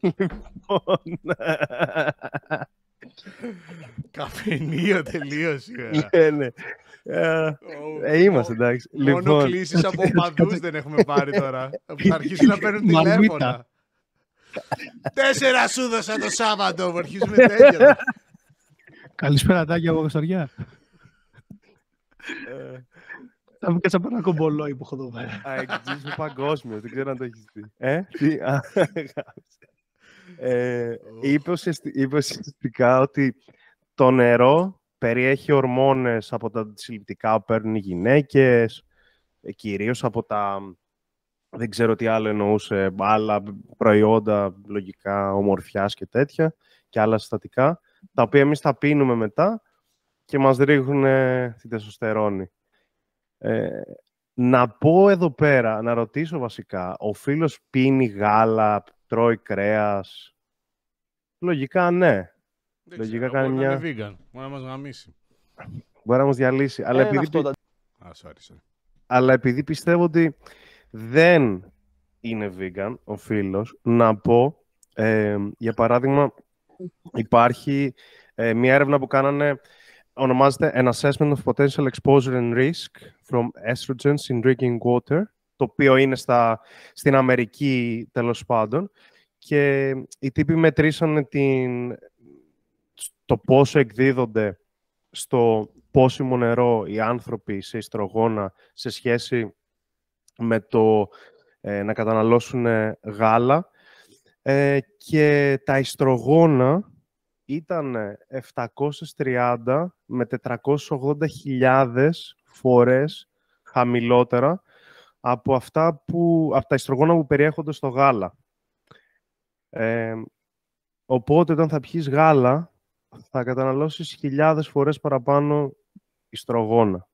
λοιπόν. Καφενείο τελείως ε. ναι, ναι. Ε, ε είμαστε εντάξει. Μόνο λοιπόν. κλήσεις από παντούς δεν έχουμε πάρει τώρα. Θα αρχίσει να παίρνουν τηλέφωνα. Τέσσερα σου δώσα το Σάββατο, αρχίζουμε τέλειο. Καλησπέρα, Τάκια από Καστοριά. Ε. Θα μου από ένα κομπολόι που έχω εδώ πέρα. Α, παγκόσμιος, δεν ξέρω αν το έχεις δει. Ε, τι, α, ε, είπε, ουσιαστικά ότι το νερό περιέχει ορμόνες από τα αντισυλληπτικά που παίρνουν οι γυναίκες, ε, κυρίως από τα δεν ξέρω τι άλλο εννοούσε, άλλα προϊόντα, λογικά, ομορφιάς και τέτοια και άλλα συστατικά, τα οποία εμείς τα πίνουμε μετά και μας ρίχνουν ε, την τεσοστερόνη. Ε, να πω εδώ πέρα, να ρωτήσω βασικά, ο φίλος πίνει γάλα, τρώει κρέας. Λογικά ναι. Δεν Λογικά ξέρω, κάνει μια... Είναι vegan, μπορεί να μας γαμίσει. Μπορεί να μας διαλύσει. Α, αλλά επειδή πιστεύω ότι δεν είναι vegan ο φίλος. Να πω, για παράδειγμα, υπάρχει ε, μια έρευνα που κάνανε ονομάζεται An Assessment of Potential Exposure and Risk from Estrogens in Drinking Water, το οποίο είναι στα, στην Αμερική τέλος πάντων. Και οι τύποι μετρήσανε την, το πόσο εκδίδονται στο πόσιμο νερό οι άνθρωποι σε ιστρογόνα σε σχέση με το ε, να καταναλώσουν ε, γάλα ε, και τα ιστρογόνα ήταν 730 με 480.000 φορές χαμηλότερα από αυτά που, από τα ιστρογόνα που περιέχονται στο γάλα. οπότε όταν θα πιείς γάλα θα καταναλώσεις χιλιάδες φορές παραπάνω ιστρογόνα.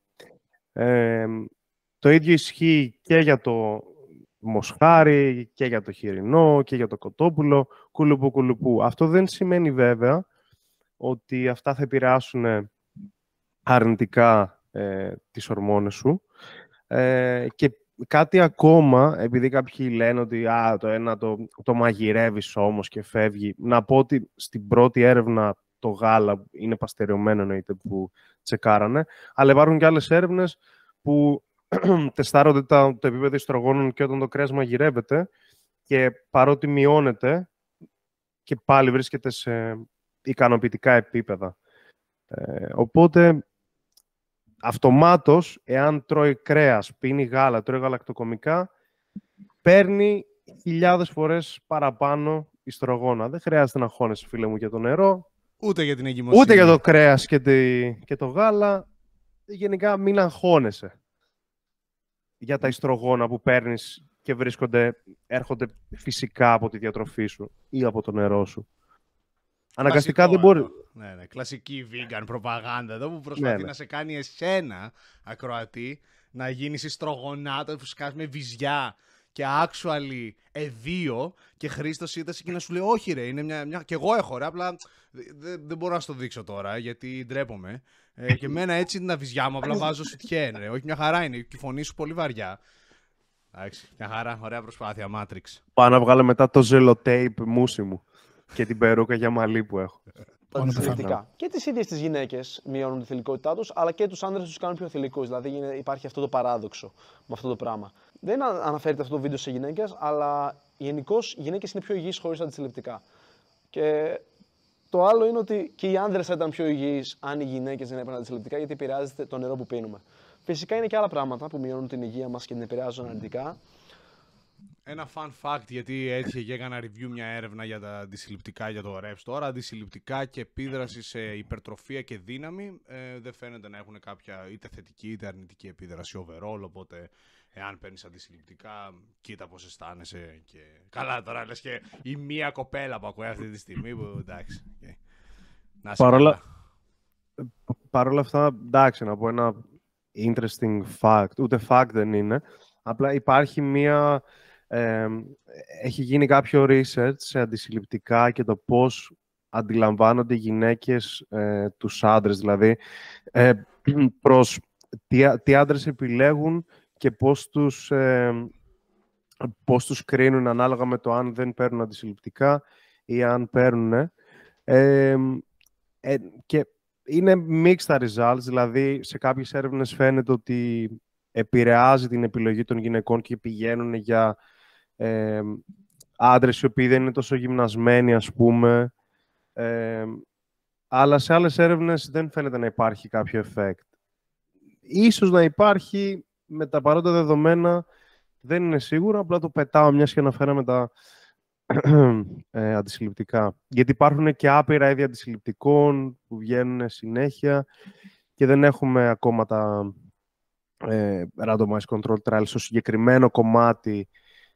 Το ίδιο ισχύει και για το μοσχάρι, και για το χοιρινό, και για το κοτόπουλο, κουλουπού κουλουπού. Αυτό δεν σημαίνει βέβαια ότι αυτά θα επηρεάσουν ε, αρνητικά ε, τις ορμόνες σου. Ε, και κάτι ακόμα, επειδή κάποιοι λένε ότι α, το ένα το, το μαγειρεύεις όμως και φεύγει, να πω ότι στην πρώτη έρευνα το γάλα είναι παστεριωμένο εννοείται που τσεκάρανε, αλλά υπάρχουν και άλλες έρευνες που τεστάρονται τα, το επίπεδο ιστρογόνων και όταν το κρέας μαγειρεύεται και παρότι μειώνεται και πάλι βρίσκεται σε ικανοποιητικά επίπεδα. Ε, οπότε, αυτομάτως, εάν τρώει κρέας, πίνει γάλα, τρώει γαλακτοκομικά, παίρνει χιλιάδες φορές παραπάνω ιστρογόνα. Δεν χρειάζεται να χώνεσαι, φίλε μου, για το νερό. Ούτε για την εγκυμοσύνη. Ούτε για το κρέας και, τη, και το γάλα. Γενικά, μην αγχώνεσαι για τα ιστρογόνα που παίρνεις και βρίσκονται, έρχονται φυσικά από τη διατροφή σου ή από το νερό σου. Αναγκαστικά δεν μπορεί. Ναι, ναι, κλασική vegan προπαγάνδα εδώ που προσπαθεί ναι, ναι. να σε κάνει εσένα, ακροατή, να γίνεις ιστρογονάτο, φυσικά με βυζιά και actually εδίο και Χρήστος είδασε και να σου λέει όχι ρε, είναι μια, μια... και εγώ έχω ρε, απλά δεν μπορώ να σου το δείξω τώρα γιατί ντρέπομαι. Ε, και εμένα έτσι την αβυζιά μου, απλά βάζω *laughs* τιέν, ρε. Όχι, μια χαρά είναι. Και η φωνή σου πολύ βαριά. Εντάξει, μια χαρά, ωραία προσπάθεια, Matrix. Πάνω να βγάλω μετά το ζελοτέιπ μουσι μου και την περούκα για μαλλί που έχω. Και τις ίδιες τις γυναίκες μειώνουν τη θηλυκότητά τους, αλλά και τους άντρε τους κάνουν πιο θηλυκούς. Δηλαδή υπάρχει αυτό το παράδοξο με αυτό το πράγμα. Δεν αναφέρεται αυτό το βίντεο σε γυναίκες, αλλά γενικώς γυναίκες είναι πιο υγιείς χωρίς αντισυλληπτικά. Και το άλλο είναι ότι και οι άντρε θα ήταν πιο υγιείς αν οι γυναίκες δεν έπαιρναν αντισυλληπτικά γιατί επηρεάζεται το νερό που πίνουμε. Φυσικά είναι και άλλα πράγματα που μειώνουν την υγεία μας και την επηρεάζουν αρνητικά. Ένα fun fact, γιατί έτυχε και έκανα review μια έρευνα για τα αντισυλληπτικά για το reps τώρα. Αντισυλληπτικά και επίδραση σε υπερτροφία και δύναμη ε, δεν φαίνεται να έχουν κάποια είτε θετική είτε αρνητική επίδραση overall, οπότε εάν παίρνεις αντισυλληπτικά, κοίτα πώς αισθάνεσαι. Και... Καλά, τώρα λες και η μία κοπέλα που ακούει αυτή τη στιγμή. Που, εντάξει. Okay. Να Παρόλα... Παρόλα αυτά, εντάξει, να πω ένα interesting fact. Ούτε fact δεν είναι. Απλά υπάρχει μία. έχει γίνει κάποιο research σε αντισυλληπτικά και το πώς αντιλαμβάνονται οι γυναίκες ε, τους άντρες, δηλαδή ε, *clears throat* προς τι, τι άντρες επιλέγουν και πώς τους, ε, πώς τους κρίνουν ανάλογα με το αν δεν παίρνουν αντισυλληπτικά ή αν παίρνουν. Ε, ε, και είναι mixed τα results, δηλαδή σε κάποιες έρευνες φαίνεται ότι επηρεάζει την επιλογή των γυναικών και πηγαίνουν για ε, άντρες οι οποίοι δεν είναι τόσο γυμνασμένοι, ας πούμε. αλλά σε άλλες έρευνες δεν φαίνεται να υπάρχει κάποιο effect. Ίσως να υπάρχει με τα παρόντα δεδομένα δεν είναι σίγουρο, απλά το πετάω μιας και αναφέραμε τα *clears throat* ε, αντισυλληπτικά. Γιατί υπάρχουν και άπειρα ίδια αντισυλληπτικών που βγαίνουν συνέχεια και δεν έχουμε ακόμα τα ε, randomized control trials στο συγκεκριμένο κομμάτι,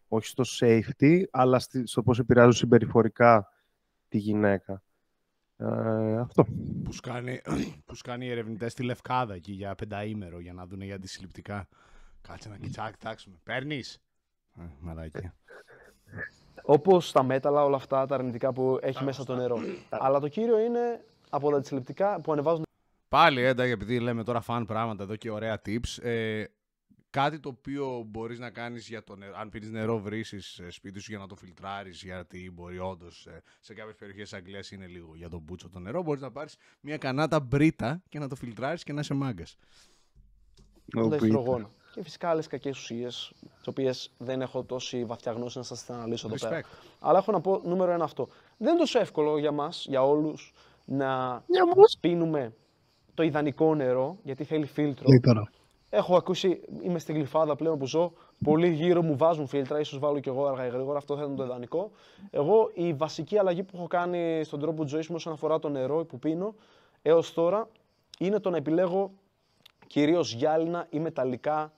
όχι στο safety, αλλά στο πώς επηρεάζουν συμπεριφορικά τη γυναίκα. Ε, αυτό. Που σκάνει, *clears throat* που οι ερευνητές στη Λευκάδα εκεί για πενταήμερο για να δουν για αντισυλληπτικά. Κάτσε να κοιτάξουμε. Παίρνεις. Ε, Μαλάκι. Όπως τα μέταλλα, όλα αυτά τα αρνητικά που έχει μέσα το νερό. *clears throat* Αλλά το κύριο είναι από τα αντισυλληπτικά που ανεβάζουν. Πάλι ε, εντάξει, επειδή λέμε τώρα φαν πράγματα εδώ και ωραία tips. Ε, κάτι το οποίο μπορείς να κάνεις για το νερό, αν πίνεις νερό βρίσκει σπίτι σου για να το φιλτράρεις γιατί μπορεί όντως ε, σε κάποιες περιοχές της Αγγλίας είναι λίγο για τον μπούτσο το νερό μπορείς να πάρεις μια κανάτα μπρίτα και να το φιλτράρεις και να είσαι μάγκας υδρογόνο. και φυσικά άλλες κακές ουσίες, τις οποίες δεν έχω τόση βαθιά γνώση να σας αναλύσω εδώ πέρα. Αλλά έχω να πω νούμερο ένα αυτό. Δεν είναι τόσο εύκολο για μας, για όλους, να σπίνουμε πίνουμε το ιδανικό νερό, γιατί θέλει φίλτρο. Έχω ακούσει, είμαι στην γλυφάδα πλέον που ζω. Πολλοί γύρω μου βάζουν φίλτρα, ίσως βάλω και εγώ αργά ή γρήγορα. Αυτό θα ήταν το ιδανικό. Εγώ η βασική αλλαγή που έχω κάνει στον τρόπο τη ζωής μου όσον αφορά το νερό που πίνω ζωη μου οσον τώρα είναι το να επιλέγω κυρίως γυάλινα ή μεταλλικά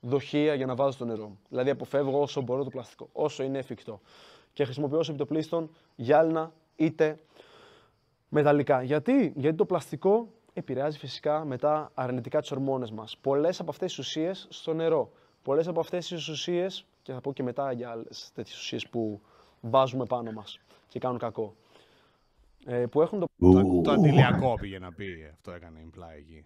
δοχεία για να βάζω το νερό μου. Δηλαδή αποφεύγω όσο μπορώ το πλαστικό, όσο είναι εφικτό. Και χρησιμοποιώ όσο επιτοπλίστων γυάλινα είτε μεταλλικά. Γιατί? Γιατί το πλαστικό επηρεάζει φυσικά μετά αρνητικά τις ορμόνες μας. Πολλές από αυτές τις ουσίες στο νερό. Πολλές από αυτές τις ουσίες, και θα πω και μετά για άλλες τέτοιες ουσίες που βάζουμε πάνω μας και κάνουν κακό. Ε, που έχουν το. Το, το αντιλιακό πήγε να πει, αυτό έκανε imply εκεί.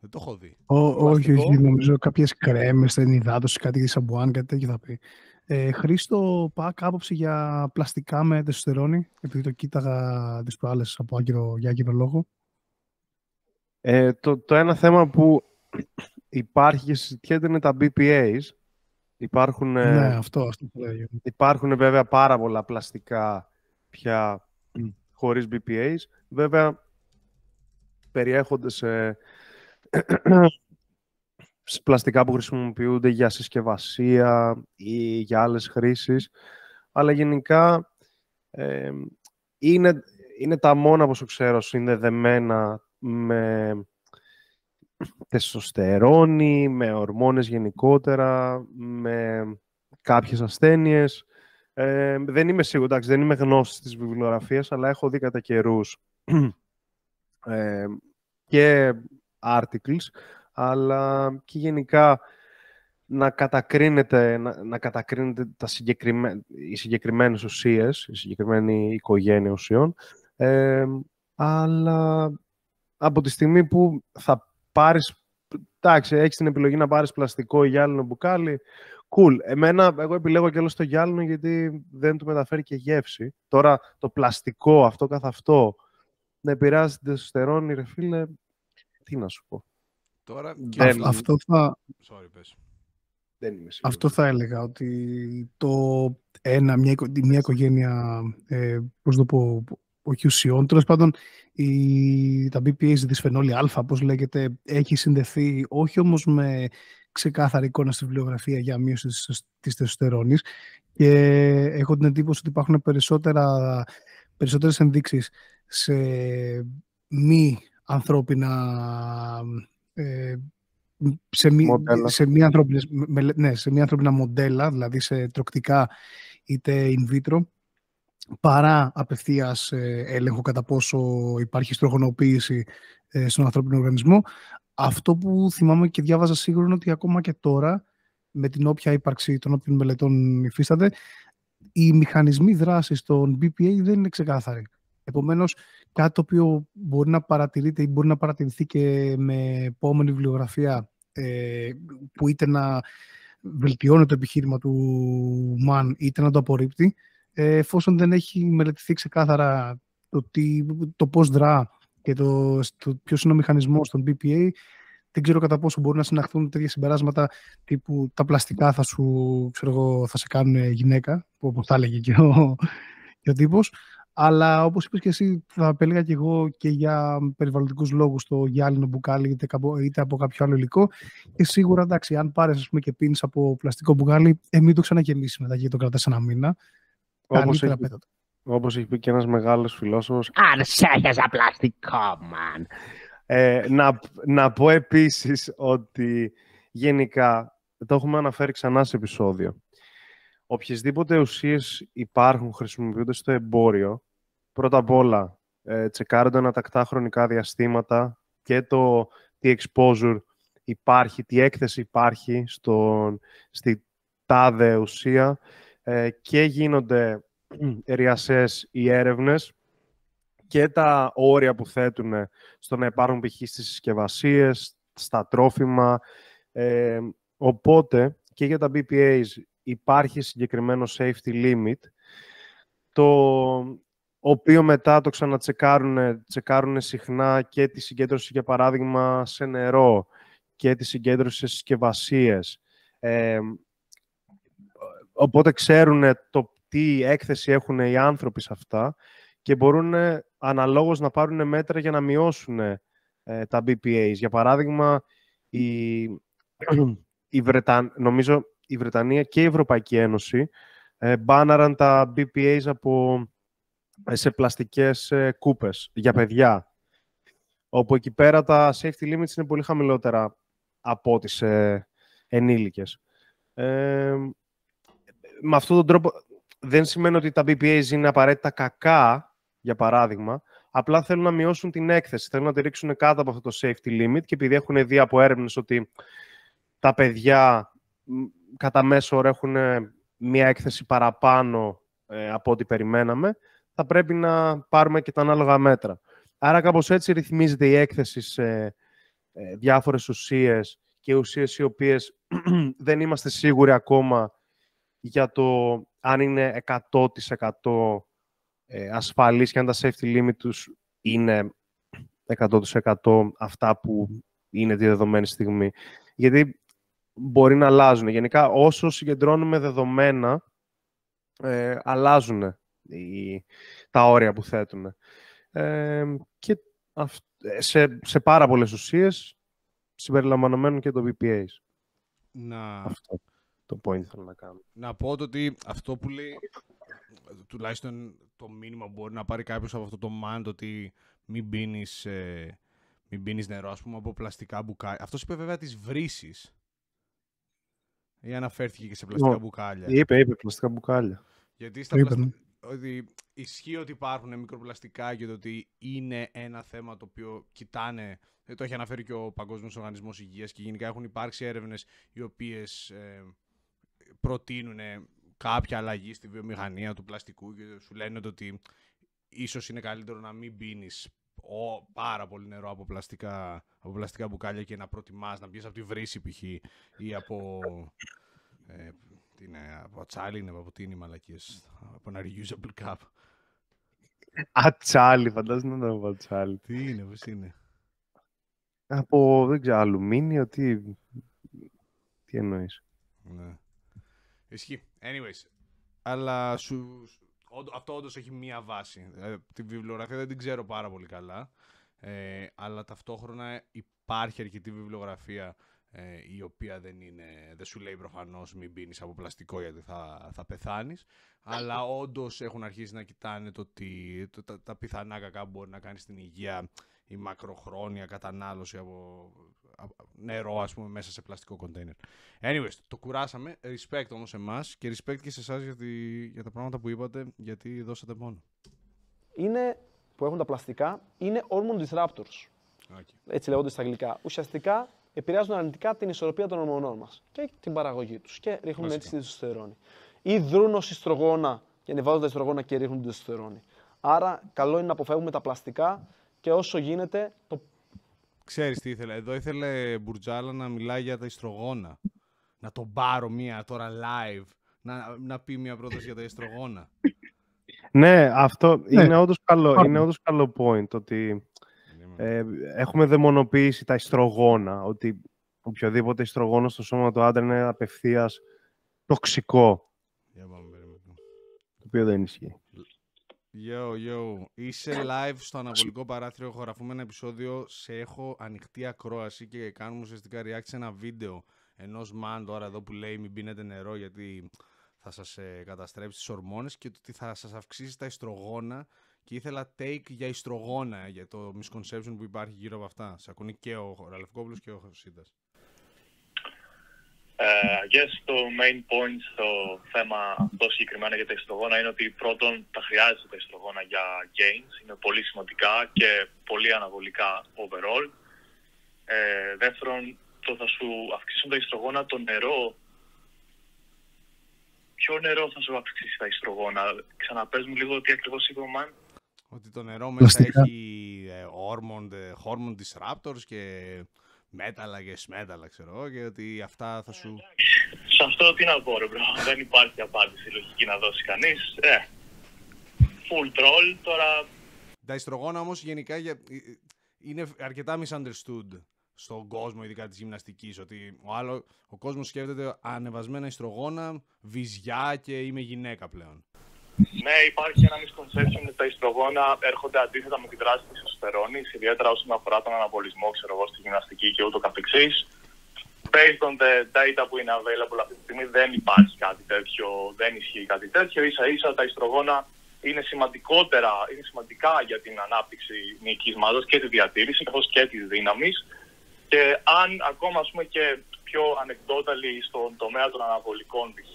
Δεν το έχω δει. όχι, όχι, νομίζω κάποιες κρέμες, δεν υδάτωση, κάτι σαμπουάν, κάτι τέτοιο θα πει. Ε, Χρήστο, πάκ άποψη για πλαστικά με τεστοστερόνη, επειδή το κοίταγα τις προάλλες από άγκυρο, για άγκυρο λόγο. Ε, το, ένα θέμα που υπάρχει και συζητιέται είναι τα BPAs. Υπάρχουν, ε, ναι, αυτό, αυτό υπάρχουν βέβαια πάρα πολλά πλαστικά πια χωρίς BPAs. Βέβαια, περιέχονται σε, πλαστικά που χρησιμοποιούνται για συσκευασία ή για άλλες χρήσεις. Αλλά γενικά ε, είναι, είναι τα μόνα, όπως ξέρω, συνδεδεμένα με τεσοστερόνη, με ορμόνες γενικότερα, με κάποιες ασθένειες. Ε, δεν είμαι σίγουρος, δεν είμαι γνώστης της βιβλιογραφίας, αλλά έχω δει κατά καιρούς ε, και articles, αλλά και γενικά να κατακρίνεται, να, να κατακρίνεται τα συγκεκριμέ... οι συγκεκριμένες ουσίες, η συγκεκριμένη οικογένεια ουσιών, ε, αλλά από τη στιγμή που θα πάρεις. εντάξει, έχεις την επιλογή να πάρεις πλαστικό ή γυάλινο μπουκάλι, κούλ Εμένα, εγώ επιλέγω και όλο το γυάλινο γιατί δεν του μεταφέρει και γεύση. Τώρα το πλαστικό αυτό καθ' αυτό να επηρεάζει την τεστοστερόνη, ρε φίλε, τι να σου πω. Τώρα, και Αυτό θα... Sorry, πες. Δεν είμαι αυτό θα έλεγα, ότι το ένα, μια, μια οικογένεια, ε, πώς το πω, όχι ουσιών. Τέλος πάντων, η, τα BPAs δυσφενόλη α, όπω λέγεται, έχει συνδεθεί όχι όμως με ξεκάθαρη εικόνα στη βιβλιογραφία για μείωση της τεστοστερόνης και έχω την εντύπωση ότι υπάρχουν περισσότερες ενδείξεις σε μη ανθρώπινα ε, σε μη, ανθρώπινα, ναι, σε μη ανθρώπινα μοντέλα, δηλαδή σε τροκτικά είτε in vitro, παρά απευθείας ε, έλεγχο κατά πόσο υπάρχει ε, στον ανθρώπινο οργανισμό. Αυτό που θυμάμαι και διάβαζα σίγουρα είναι ότι ακόμα και τώρα, με την όποια ύπαρξη των όποιων μελετών υφίσταται, οι μηχανισμοί δράσης των BPA δεν είναι ξεκάθαροι. Επομένως, κάτι το οποίο μπορεί να παρατηρείται ή μπορεί να παρατηρηθεί και με επόμενη βιβλιογραφία ε, που είτε να βελτιώνει το επιχείρημα του Μαν είτε να το απορρίπτει, εφόσον δεν έχει μελετηθεί ξεκάθαρα το, τι, το πώς δρά και το, το ποιος είναι ο μηχανισμός των BPA, δεν ξέρω κατά πόσο μπορεί να συναχθούν τέτοια συμπεράσματα τύπου τα πλαστικά θα σου, ξέρω εγώ, θα σε κάνουν γυναίκα, όπως θα έλεγε και ο, και ο τύπος. Αλλά όπως είπες και εσύ, θα πελέγα και εγώ και για περιβαλλοντικούς λόγους το γυάλινο μπουκάλι είτε, είτε από κάποιο άλλο υλικό. Και σίγουρα, εντάξει, αν πάρεις και πίνεις από πλαστικό μπουκάλι, ε, μην το ξαναγεμίσεις μετά και το κρατάς ένα μήνα. Όπως έχει, όπως έχει πει και ένας μεγάλος φιλόσοφος... Αν σέχεσαι πλαστικό, man. Ε, να, να πω επίσης ότι γενικά, το έχουμε αναφέρει ξανά σε επεισόδιο, οποιασδήποτε ουσίες υπάρχουν, χρησιμοποιούνται στο εμπόριο, πρώτα απ' όλα ε, τσεκάρονται ανατακτά χρονικά διαστήματα και το τι exposure υπάρχει, τι έκθεση υπάρχει στον, στη τάδε ουσία, ε, και γίνονται *clears throat* εριασές οι έρευνες και τα όρια που θέτουν ε, στο να υπάρχουν π.χ. στις συσκευασίες, στα τρόφιμα. Ε, οπότε και για τα BPAs υπάρχει συγκεκριμένο safety limit, το οποίο μετά το ξανατσεκάρουν τσεκάρουν συχνά και τη συγκέντρωση, για παράδειγμα, σε νερό και τη συγκέντρωση σε συσκευασίες. Οπότε ξέρουν το τι έκθεση έχουν οι άνθρωποι σε αυτά και μπορούν αναλόγως να πάρουν μέτρα για να μειώσουν ε, τα BPAs. Για παράδειγμα, η, *clears throat* η Βρεταν... νομίζω η Βρετανία και η Ευρωπαϊκή Ένωση ε, μπάναραν τα BPAs από, ε, σε πλαστικές ε, κούπες για παιδιά. Όπου εκεί πέρα τα safety limits είναι πολύ χαμηλότερα από τις σε ενήλικες. Ε, με αυτόν τον τρόπο δεν σημαίνει ότι τα BPAs είναι απαραίτητα κακά, για παράδειγμα, απλά θέλουν να μειώσουν την έκθεση, θέλουν να τη ρίξουν κάτω από αυτό το safety limit και επειδή έχουν δει από έρευνες ότι τα παιδιά κατά μέσο όρο έχουν ε, μία έκθεση παραπάνω ε, από ό,τι περιμέναμε, θα πρέπει να πάρουμε και τα ανάλογα μέτρα. Άρα κάπως έτσι ρυθμίζεται η έκθεση σε ε, διάφορες ουσίες και ουσίες οι οποίες *clears throat* δεν είμαστε σίγουροι ακόμα για το αν είναι 100% ε, ασφαλής και αν τα safety limit τους είναι 100% αυτά που είναι τη δεδομένη στιγμή. Γιατί μπορεί να αλλάζουν. Γενικά, όσο συγκεντρώνουμε δεδομένα, ε, αλλάζουν τα όρια που θέτουν. Ε, και ε, σε, σε πάρα πολλές ουσίες, συμπεριλαμβανομένων και το BPAs. Να το point θέλω να κάνω. Να πω ότι αυτό που λέει, τουλάχιστον το μήνυμα που μπορεί να πάρει κάποιος από αυτό το mind, ότι μην πίνεις, ε, μην πίνεις νερό, ας πούμε, από πλαστικά μπουκάλια. Αυτός είπε βέβαια τις βρύσεις. Ή αναφέρθηκε και σε πλαστικά μπουκάλια. Είπε, είπε, πλαστικά μπουκάλια. Γιατί στα πλαστικά... ότι ισχύει ότι υπάρχουν μικροπλαστικά και το ότι είναι ένα θέμα το οποίο κοιτάνε ε, το έχει αναφέρει και ο Παγκόσμιος Οργανισμός Υγείας και γενικά έχουν υπάρξει έρευνες οι οποίες ε, προτείνουν κάποια αλλαγή στη βιομηχανία του πλαστικού και σου λένε ότι ίσως είναι καλύτερο να μην πίνεις πάρα πολύ νερό από πλαστικά, από πλαστικά μπουκάλια και να προτιμάς να πιεις από τη βρύση π.χ. ή από... Ε, τι είναι, από τσάλι είναι, από τι είναι οι από ένα reusable cup. Ατσάλι, φαντάζομαι να από ατσάλι. Τι είναι, πώς είναι. Από, δεν ξέρω, αλουμίνιο, τι, τι εννοείς. Ναι. Ισχύει. Anyways. Αλλά αυτό όντως έχει μία βάση. Την ε, τη βιβλιογραφία δεν την ξέρω πάρα πολύ καλά. Ε, αλλά ταυτόχρονα υπάρχει αρκετή βιβλιογραφία ε, η οποία δεν, είναι, δεν σου λέει προφανώς μην πίνεις από πλαστικό γιατί θα, θα πεθάνεις. Αλλά όντως έχουν αρχίσει να κοιτάνε το τι, τα, τα, πιθανά κακά που μπορεί να κάνεις στην υγεία η μακροχρόνια κατανάλωση από νερό, ας πούμε, μέσα σε πλαστικό κοντέινερ. Anyways, το κουράσαμε. Respect όμως εμάς και respect και σε εσάς για, για τα πράγματα που είπατε, γιατί δώσατε μόνο. Είναι, που έχουν τα πλαστικά, είναι hormone disruptors. Okay. Έτσι λέγονται στα αγγλικά. Ουσιαστικά επηρεάζουν αρνητικά την ισορροπία των ορμονών μας και την παραγωγή τους και ρίχνουν έτσι τη τεστοστερόνη. Ή δρούν ως ιστρογόνα και ανεβάζουν τα ιστρογόνα και ρίχνουν τη τεστοστερόνη. Άρα, καλό είναι να αποφεύγουμε τα πλαστικά και όσο γίνεται το Ξέρεις τι ήθελε. Εδώ ήθελε Μπουρτζάλα να μιλάει για τα ιστρογόνα. Να τον πάρω μία τώρα live. Να, να πει μία πρόταση για τα ιστρογόνα. Ναι, αυτό ναι. είναι όντως καλό. Είναι όντως καλό point ότι ναι, ναι. Ε, έχουμε δαιμονοποιήσει τα ιστρογόνα. Ότι οποιοδήποτε ιστρογόνο στο σώμα του άντρα είναι απευθείας τοξικό. Το οποίο δεν ισχύει. Yo, yo. Είσαι ε. live στο αναβολικό παράθυρο. Χωραφούμε ένα επεισόδιο. Σε έχω ανοιχτή ακρόαση και κάνουμε ουσιαστικά react σε ένα βίντεο ενός man τώρα εδώ που λέει μην πίνετε νερό γιατί θα σας ε, καταστρέψει τις ορμόνες και ότι θα σας αυξήσει τα ιστρογόνα και ήθελα take για ιστρογόνα για το misconception που υπάρχει γύρω από αυτά. Σε ακούνε και ο Ραλευκόπουλο και ο Χωσίτα. Ε, uh, yes, το main point στο θέμα αυτό συγκεκριμένα για τα ιστρογόνα είναι ότι πρώτον τα χρειάζεται τα ιστρογόνα για gains, είναι πολύ σημαντικά και πολύ αναβολικά overall. Uh, δεύτερον, το θα σου αυξήσουν τα ιστρογόνα το νερό. Ποιο νερό θα σου αυξήσει τα ιστρογόνα. Ξαναπες μου λίγο τι ακριβώς είπε ο Ότι το νερό μέσα έχει ε, hormone, ε, hormone disruptors και και σμέταλλα ξέρω εγώ και ότι αυτά θα σου... Σε αυτό τι να πω ρε δεν υπάρχει απάντηση λογική να δώσει κανείς, ε, full troll τώρα... Τα ιστρογόνα όμως γενικά ε, ε, είναι αρκετά misunderstood στον κόσμο, ειδικά της γυμναστικής. Ότι ο, άλλο, ο κόσμος σκέφτεται ανεβασμένα ιστρογόνα, βυζιά και είμαι γυναίκα πλέον. Ναι, υπάρχει ένα misconception ότι τα ιστρογόνα έρχονται αντίθετα με τη δράση της οστερόνη, ιδιαίτερα όσον αφορά τον αναβολισμό, ξέρω εγώ, στη γυμναστική και ούτω καθεξής. Based on the data που είναι available αυτή τη στιγμή, δεν υπάρχει κάτι τέτοιο, δεν ισχύει κάτι τέτοιο. σα ίσα τα ιστρογόνα είναι, σημαντικότερα, είναι σημαντικά για την ανάπτυξη μυϊκής μάζας και τη διατήρηση, καθώς και της δύναμης. Και αν ακόμα ας πούμε, και πιο ανεκδόταλοι στον τομέα των αναβολικών π.χ.,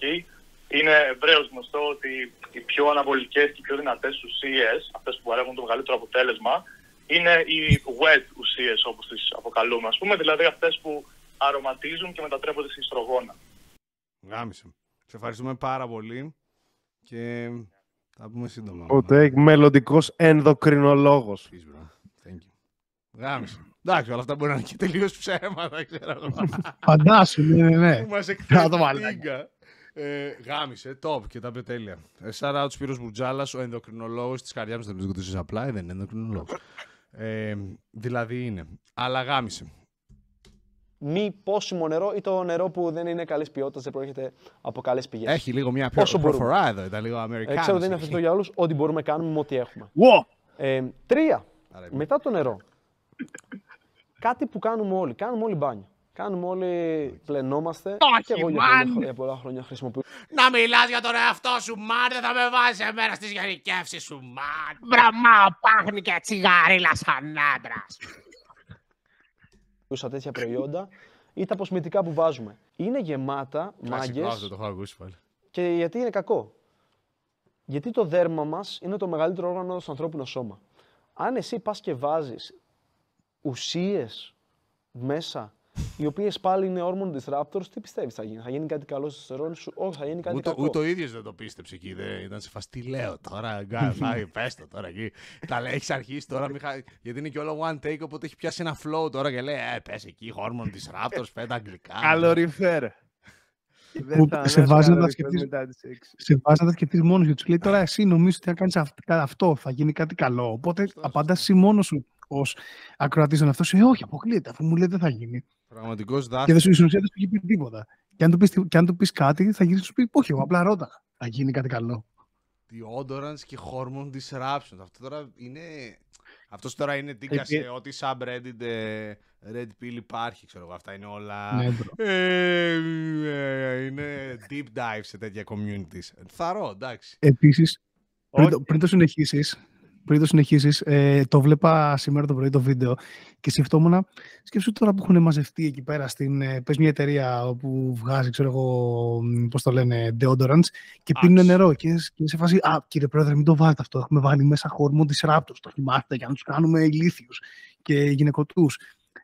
είναι ευρέως γνωστό ότι οι πιο αναβολικές και οι πιο δυνατές ουσίες, αυτές που παρέχουν το μεγαλύτερο αποτέλεσμα, είναι οι wet ουσίες όπως τις αποκαλούμε, ας πούμε, δηλαδή αυτές που αρωματίζουν και μετατρέπονται σε ιστρογόνα. Γάμισε. Σε ευχαριστούμε πάρα πολύ και θα πούμε σύντομα. Ο Τέικ, μελλοντικός ενδοκρινολόγος. Γάμισε. Εντάξει, όλα αυτά μπορεί να είναι και τελείως ψέματα, ξέρω. Φαντάσου, ναι, ναι. ναι. Μα εκθέτει. Ε, γάμισε, top και τα πει τέλεια. Ε, Σάρα ο Σπύρος Μπουρτζάλας, ο ενδοκρινολόγος της καρδιάς μου. Δεν ότι απλά, ε, δεν είναι ενδοκρινολόγος. Ε, δηλαδή είναι. Αλλά γάμισε. Μη πόσιμο νερό ή το νερό που δεν είναι καλής ποιότητας, δεν προέρχεται από καλές πηγές. Έχει λίγο μια πιο Όσο προφορά εδώ, ήταν λίγο Αμερικάνικα. Ε, ξέρω ότι είναι αυτό για όλους, ό,τι μπορούμε κάνουμε με ό,τι έχουμε. Ε, τρία. Μετά το νερό. *laughs* Κάτι που κάνουμε όλοι. Κάνουμε όλοι μπάνιο. Κάνουμε όλοι, πλενόμαστε. Όχι, και εγώ για πολλά, για πολλά χρόνια χρησιμοποιούμε. Να μιλάς για τον εαυτό σου, Μάρ, δεν θα με βάζει εμένα στις γενικεύσεις σου, Μάρ. Βραμάω, πάχνει και τσιγαρίλα σαν άντρας. Ούσα τέτοια προϊόντα ή τα κοσμητικά που βάζουμε. Είναι γεμάτα μάγκε. το έχω ακούσει πάλι. Και γιατί είναι κακό. Γιατί το δέρμα μας είναι το μεγαλύτερο όργανο στο ανθρώπινο σώμα. Αν εσύ πας και βάζεις ουσίες μέσα οι οποίες πάλι είναι τη disruptors, τι πιστεύεις θα γίνει, θα γίνει κάτι καλό στο στερόν σου, όχι, θα γίνει κάτι ούτε, κακό. Ούτε ο ίδιος δεν το πίστεψε εκεί, δεν ήταν σε φαστή, λέω τώρα, γκάρ, *laughs* το τώρα εκεί. Τα λέει, έχεις αρχίσει τώρα, μιχα... γιατί είναι και όλο one take, οπότε έχει πιάσει ένα flow τώρα και λέει, ε, πες εκεί, hormone disruptors, πέτα αγγλικά. Καλοριφέρ. σε βάζει να τα σκεφτεί μόνο και τους λέει τώρα εσύ νομίζεις ότι θα κάνεις αυτό, θα γίνει κάτι καλό. Οπότε απαντάς εσύ μόνος σου ως ακροατής τον αυτό Ε, όχι, αποκλείεται, αφού μου λέει δεν θα γίνει. Και δεν σου ήσουν δεν σου πει τίποτα. Και αν του πεις, κάτι, θα γυρίσει σου πει: Όχι, απλά ρώτα. Θα γίνει κάτι καλό. Deodorants και hormone disruption. Αυτό τώρα είναι. Αυτός τώρα είναι τίκα ε, σε ό,τι subreddit ε, Red Pill υπάρχει, ξέρω εγώ. Αυτά είναι όλα. Ναι, ε, είναι deep dive σε τέτοια communities. Θαρώ, εντάξει. Επίσης, πριν, πριν το συνεχίσεις, πριν το συνεχίσεις, ε, το βλέπα σήμερα το πρωί το βίντεο και σκεφτόμουν, σκέψου τώρα που έχουν μαζευτεί εκεί πέρα στην. Ε, πες μια εταιρεία όπου βγάζει, ξέρω εγώ, πώς το λένε, deodorants και πίνουν νερό. Και είναι σε φάση, Α, κύριε Πρόεδρε, μην το βάλετε αυτό. Έχουμε βάλει μέσα χορμό της ράπτο. Το θυμάστε για να τους κάνουμε ηλίθιους και γυναικωτού.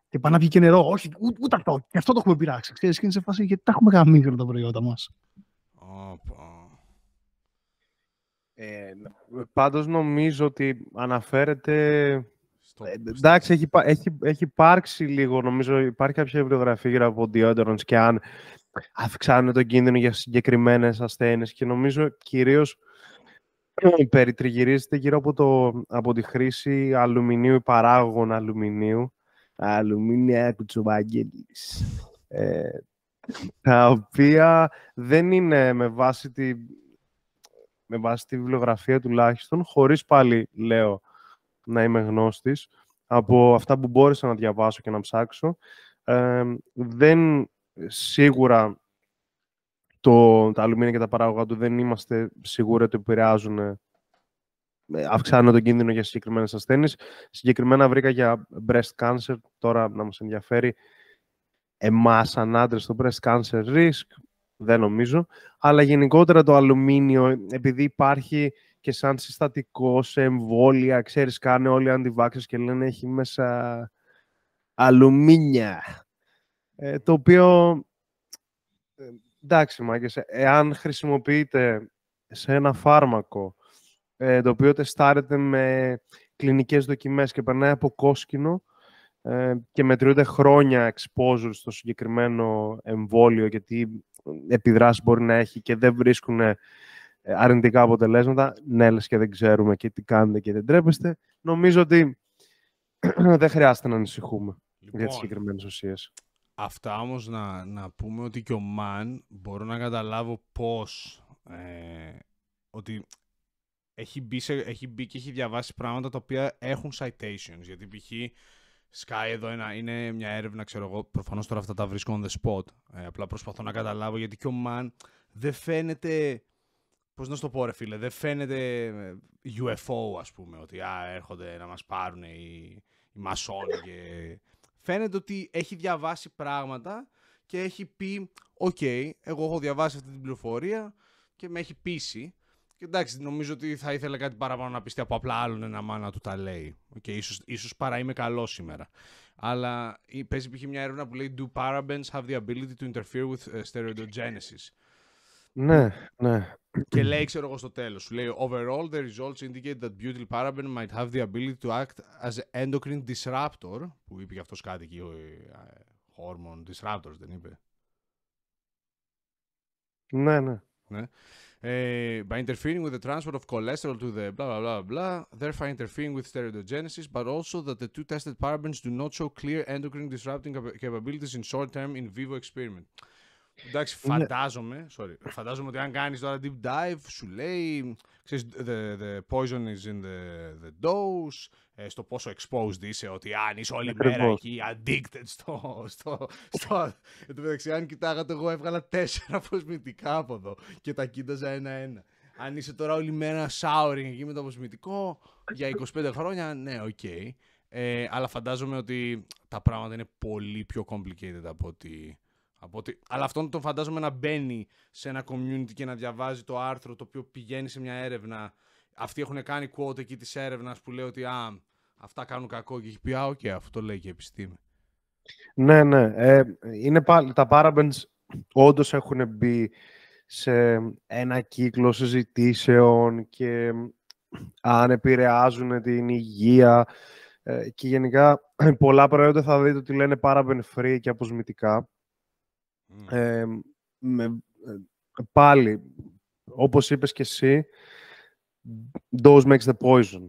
Και πάνε να βγει και νερό. Όχι, ούτε, αυτό. Και αυτό το έχουμε πειράξει. Και είναι σε φάση, γιατί τα έχουμε γαμίσει τα προϊόντα μας. Oh, ε, πάντως νομίζω ότι αναφέρεται... Στο... Ε, εντάξει, έχει, έχει, έχει υπάρξει λίγο, νομίζω υπάρχει κάποια βιβλιογραφία γύρω από διόντερονς και αν αυξάνουν τον κίνδυνο για συγκεκριμένες ασθένειες. και νομίζω κυρίως *clears throat* περιτριγυρίζεται γύρω από, το, από τη χρήση αλουμινίου παράγων αλουμινίου. Αλουμίνια κουτσουμπάγγελης. Ε, τα οποία δεν είναι με βάση τη, με βάση τη βιβλιογραφία τουλάχιστον, χωρίς πάλι, λέω, να είμαι γνώστης, από αυτά που μπόρεσα να διαβάσω και να ψάξω. Ε, δεν σίγουρα το, τα αλουμίνια και τα παράγωγα του δεν είμαστε σίγουροι ότι επηρεάζουν ε, αυξάνουν τον κίνδυνο για συγκεκριμένες ασθένειες. Συγκεκριμένα βρήκα για breast cancer, τώρα να μας ενδιαφέρει εμάς, σαν άντρες, το breast cancer risk δεν νομίζω. Αλλά γενικότερα το αλουμίνιο, επειδή υπάρχει και σαν συστατικό σε εμβόλια, ξέρεις, κάνε όλοι αντιβάξεις και λένε έχει μέσα αλουμίνια. Ε, το οποίο, ε, εντάξει μάγκες, εάν χρησιμοποιείται σε ένα φάρμακο, ε, το οποίο τεστάρεται με κλινικές δοκιμές και περνάει από κόσκινο, ε, και μετριούνται χρόνια exposure στο συγκεκριμένο εμβόλιο γιατί επιδράσεις μπορεί να έχει και δεν βρίσκουν ε, αρνητικά αποτελέσματα, ναι, λες και δεν ξέρουμε και τι κάνετε και δεν τρέπεστε, νομίζω ότι *clears throat* δεν χρειάζεται να ανησυχούμε λοιπόν, για τις λοιπόν, συγκεκριμένες ουσίες. Αυτά όμως να, πούμε ότι και ο Μαν μπορώ να καταλάβω πώς ε, ότι έχει μπει, έχει μπει και έχει διαβάσει πράγματα τα οποία έχουν citations, γιατί π.χ. Σκάι, εδώ είναι μια έρευνα, ξέρω εγώ, προφανώς τώρα αυτά τα βρίσκω on the spot. Ε, απλά προσπαθώ να καταλάβω γιατί και ο Μαν δεν φαίνεται, πώς να στο το πω ρε φίλε, δεν φαίνεται UFO ε, ας πούμε, ότι α, έρχονται να μας πάρουν οι, οι και... Φαίνεται ότι έχει διαβάσει πράγματα και έχει πει, οκ, εγώ έχω διαβάσει αυτή την πληροφορία και με έχει πείσει εντάξει, νομίζω ότι θα ήθελα κάτι παραπάνω να πιστεί από απλά άλλον ένα μάνα του τα λέει. Και ίσως, ίσως παρά είμαι καλός σήμερα. Αλλά παίζει π.χ. μια έρευνα που λέει «Do parabens have the ability to interfere with ε, stereogenesis» Ναι, ναι. Και λέει, ξέρω εγώ στο τέλος, λέει «Overall, the results indicate that butyl paraben might have the ability to act as an endocrine disruptor» που είπε και αυτός κάτι εκεί, ε, ε, hormone disruptors, δεν είπε. Ναι, ναι. ναι. Eh, by interfering with the transport of cholesterol to the blah blah blah blah, therefore interfering with steroidogenesis, but also that the two tested parabens do not show clear endocrine disrupting capabilities in short-term in vivo experiment. Εντάξει, φαντάζομαι, sorry, φαντάζομαι ότι αν κάνεις τώρα deep dive, σου λέει, the, the poison is in the, the dose, ε, στο πόσο exposed είσαι, ότι αν είσαι όλη μέρα εκεί addicted στο... στο, στο... Εν τω μεταξύ, αν κοιτάγατε, εγώ έβγαλα τέσσερα προσμητικά από εδώ και τα κοίταζα ένα-ένα. Αν είσαι τώρα όλη μέρα souring εκεί με το αποσμητικό για 25 χρόνια, ναι, οκ. Okay. Ε, αλλά φαντάζομαι ότι τα πράγματα είναι πολύ πιο complicated από ότι ότι... Αλλά αυτόν τον φαντάζομαι να μπαίνει σε ένα community και να διαβάζει το άρθρο το οποίο πηγαίνει σε μια έρευνα. Αυτοί έχουν κάνει quote εκεί της έρευνας που λέει ότι α, αυτά κάνουν κακό και έχει πει Α, okay, αυτό λέει και η επιστήμη. Ναι, ναι. Ε, είναι τα parabens όντως έχουν μπει σε ένα κύκλο συζητήσεων και ε, αν επηρεάζουν την υγεία ε, και γενικά ε, πολλά προϊόντα θα δείτε ότι λένε paraben free και αποσμητικά Mm. Ε, με, ε, πάλι, όπως είπες και εσύ, dose makes the poison.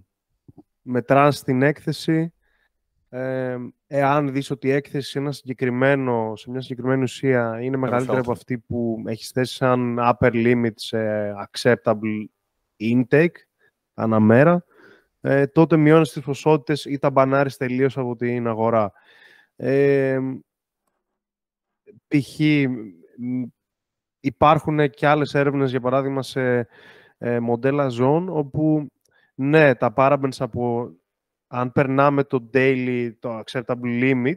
Μετράς την έκθεση, ε, εάν δεις ότι η έκθεση σε, ένα συγκεκριμένο, σε μια συγκεκριμένη ουσία είναι μεγαλύτερη από αυτή που έχεις θέσει σαν upper limit σε acceptable intake αναμέρα, ε, τότε μειώνεις τις ποσότητες ή τα μπανάρεις τελείως από την αγορά. Ε, π.χ. υπάρχουν και άλλες έρευνες, για παράδειγμα, σε ε, μοντέλα ζώων, όπου ναι, τα parabens από, αν περνάμε το daily, το acceptable limit,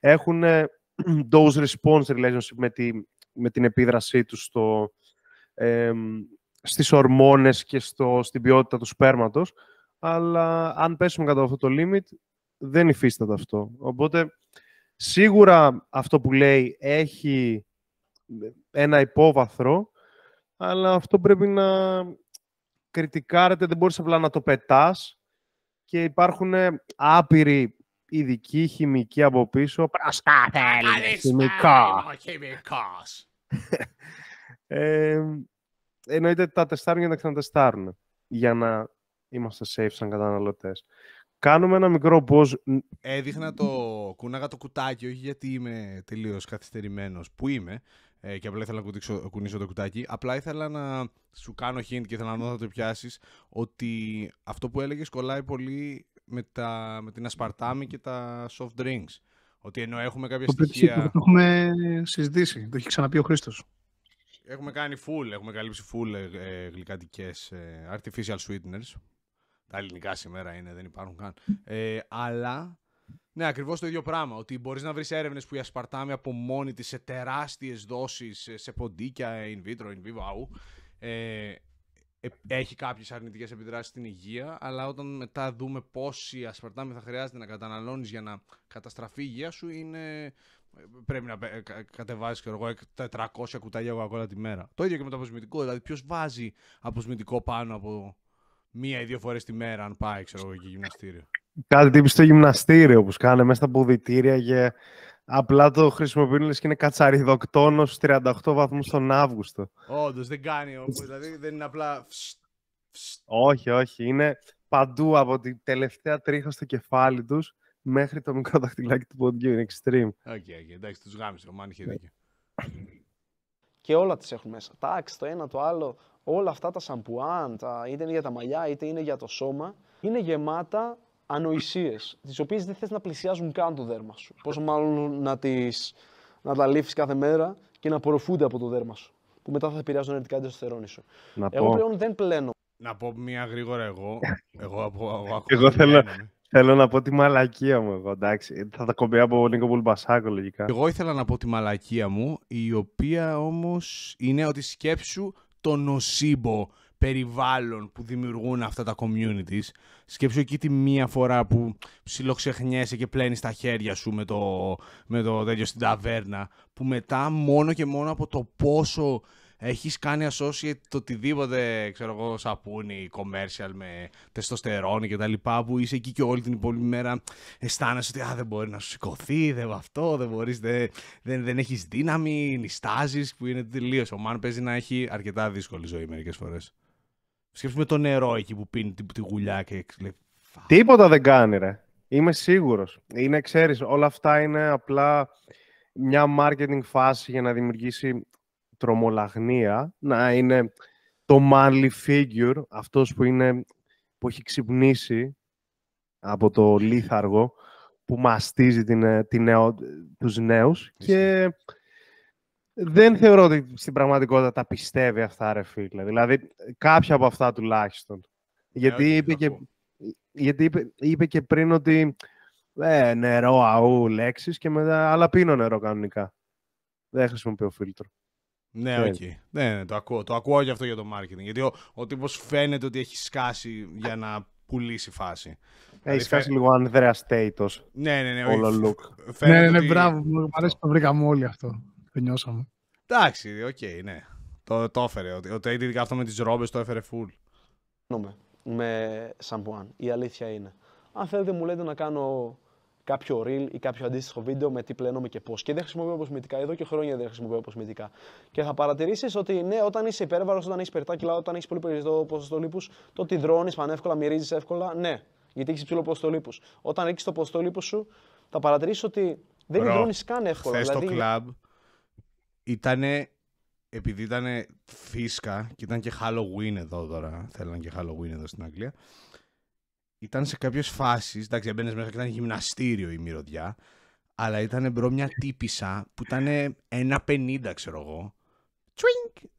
έχουν *clears throat* dose response relationship με, με την επίδρασή τους στο, ε, στις ορμόνες και στο, στην ποιότητα του σπέρματος, αλλά αν πέσουμε κατά αυτό το limit, δεν υφίσταται αυτό. Οπότε, Σίγουρα αυτό που λέει έχει ένα υπόβαθρο, αλλά αυτό πρέπει να κριτικάρετε δεν μπορείς απλά να το πετάς και υπάρχουν ε, άπειροι ειδικοί χημικοί από πίσω. Προστά θέλει, χημικό. χημικός. *laughs* ε, εννοείται τα τεστάρουν για να ξανατεστάρουν, για να είμαστε safe σαν καταναλωτές. Κάνουμε ένα μικρό πώ. Έδειχνα το κουνάγα το κουτάκι, όχι γιατί είμαι τελείως καθυστερημένος που είμαι ε, και απλά ήθελα να κουνήσω, κουνήσω το κουτάκι. Απλά ήθελα να σου κάνω hint και ήθελα να δω θα το πιάσεις ότι αυτό που έλεγες κολλάει πολύ με, τα, με την ασπαρτάμι και τα soft drinks. Ότι ενώ έχουμε κάποια το στοιχεία. Το, το έχουμε συζητήσει, το έχει ξαναπεί ο Χρήστος. Έχουμε κάνει full, έχουμε καλύψει full ε, ε, γλυκαντικές ε, artificial sweeteners τα ελληνικά σήμερα είναι, δεν υπάρχουν καν. Ε, αλλά ναι, ακριβώς το ίδιο πράγμα. Ότι μπορείς να βρεις έρευνες που η ασπαρτάμι από μόνη της σε τεράστιες δόσεις σε ποντίκια, in vitro, in vivo, αου, ε, ε, έχει κάποιες αρνητικές επιδράσεις στην υγεία, αλλά όταν μετά δούμε πόση ασπαρτάμι θα χρειάζεται να καταναλώνεις για να καταστραφεί η υγεία σου, είναι. Ε, πρέπει να κατεβάζει 400 κουτάλια κοκακόλα τη μέρα. Το ίδιο και με το αποσμητικό. Δηλαδή, ποιος βάζει αποσμητικό πάνω από μία ή δύο φορές τη μέρα, αν πάει, ξέρω εγώ, και γυμναστήριο. Κάτι τύπη στο γυμναστήριο όπω κάνε μέσα στα ποδητήρια και απλά το χρησιμοποιούν λες και είναι κατσαριδοκτόνος 38 βαθμούς τον Αύγουστο. Όντως δεν κάνει όμως. δηλαδή δεν είναι απλά. Όχι, όχι. Είναι παντού από την τελευταία τρίχα στο κεφάλι του μέχρι το μικρό δαχτυλάκι του ποντίου, Είναι extreme. Οκ, okay, okay. εντάξει, του γάμισε. Ο Μάνι είχε δίκιο και όλα τις έχουν μέσα. Τάξ, το ένα, το άλλο, όλα αυτά τα σαμπουάν, τα, είτε είναι για τα μαλλιά, είτε είναι για το σώμα, είναι γεμάτα ανοησίες, τις οποίες δεν θες να πλησιάζουν καν το δέρμα σου. Πόσο μάλλον να, τις, να τα λύφεις κάθε μέρα και να απορροφούνται από το δέρμα σου, που μετά θα επηρεάζουν αρνητικά την αστερόνη σου. εγώ πλέον δεν πλένω. Να πω μια γρήγορα εγώ. εγώ, *laughs* εγώ, εγώ θέλω, ναι. Θέλω να πω τη μαλακία μου εγώ, εντάξει. Θα τα κομπεί από Νίκο Μπουλμπασάκο, λογικά. Εγώ ήθελα να πω τη μαλακία μου, η οποία όμως είναι ότι σκέψου το νοσίμπο περιβάλλον που δημιουργούν αυτά τα communities. Σκέψου εκεί τη μία φορά που ψιλοξεχνιέσαι και πλένεις τα χέρια σου με το, με το τέτοιο στην ταβέρνα, που μετά μόνο και μόνο από το πόσο έχεις κάνει associate το οτιδήποτε, ξέρω εγώ, σαπούνι, commercial με τεστοστερόνι και τα λοιπά, που είσαι εκεί και όλη την υπόλοιπη μέρα αισθάνεσαι ότι δεν μπορεί να σου σηκωθεί, δεν αυτό, δεν μπορείς, δεν, δεν, δεν έχεις δύναμη, νιστάζεις, που είναι τελείως. Ο Μαν παίζει να έχει αρκετά δύσκολη ζωή μερικές φορές. Σκέψουμε το νερό εκεί που πίνει τη, τη γουλιά και Τίποτα δεν κάνει ρε. Είμαι σίγουρος. Είναι, ξέρεις, όλα αυτά είναι απλά μια marketing φάση για να δημιουργήσει τρομολαγνία, να είναι το manly figure, αυτός που, είναι, που έχει ξυπνήσει από το λίθαργο, που μαστίζει την, ε, την τους νέους και δεν θεωρώ ότι στην πραγματικότητα τα πιστεύει αυτά, ρε φίλε. Δηλαδή, κάποια από αυτά τουλάχιστον. Ε, γιατί, είπε, και, γιατί είπε, και πριν ότι ε, νερό, αού, λέξεις και μετά, αλλά πίνω νερό κανονικά. Δεν χρησιμοποιώ φίλτρο. Ναι, οκ. Ναι, ναι, το ακούω. Το ακούω και αυτό για το marketing. Γιατί ο, ο τύπος φαίνεται ότι έχει σκάσει για να πουλήσει φάση. Έχει δηλαδή, σκάσει λίγο Ανδρέα Τέιτο. Ναι, ναι, ναι. Όλο look. Ναι, ναι, ναι, μπράβο. Μου αρέσει που το βρήκαμε όλοι αυτό. Το νιώσαμε. Εντάξει, οκ, ναι. Το, το έφερε. Ο Τέιτ, ειδικά αυτό με τις ρόμπες, το έφερε full. Με σαμπουάν. Η αλήθεια είναι. Αν θέλετε, μου λέτε να κάνω κάποιο reel ή κάποιο αντίστοιχο βίντεο με τι πλένομαι και πώς. Και δεν χρησιμοποιώ κοσμητικά. Εδώ και χρόνια δεν χρησιμοποιώ κοσμητικά. Και θα παρατηρήσεις ότι ναι, όταν είσαι υπέρβαρος, όταν έχει περτά κιλά, όταν έχεις πολύ περισσότερο ποσοστό λίπους, το ότι δρώνεις πανεύκολα, μυρίζεις εύκολα, ναι, γιατί έχεις ψηλό ποσοστό λίπους. Όταν ρίξει το ποσοστό λίπους σου, θα παρατηρήσεις ότι δεν δρώνει καν εύκολα. Χθε δηλαδή... το κλαμπ ήταν επειδή ήταν φίσκα και ήταν και Halloween εδώ τώρα. θέλανε και Halloween εδώ στην Αγγλία ήταν σε κάποιες φάσεις. Εντάξει, έμπαινες μέσα και ήταν γυμναστήριο η μυρωδιά. Αλλά ήταν μπρο μια τύπησα που ήταν 1,50 ξέρω εγώ. Τσουίνκ!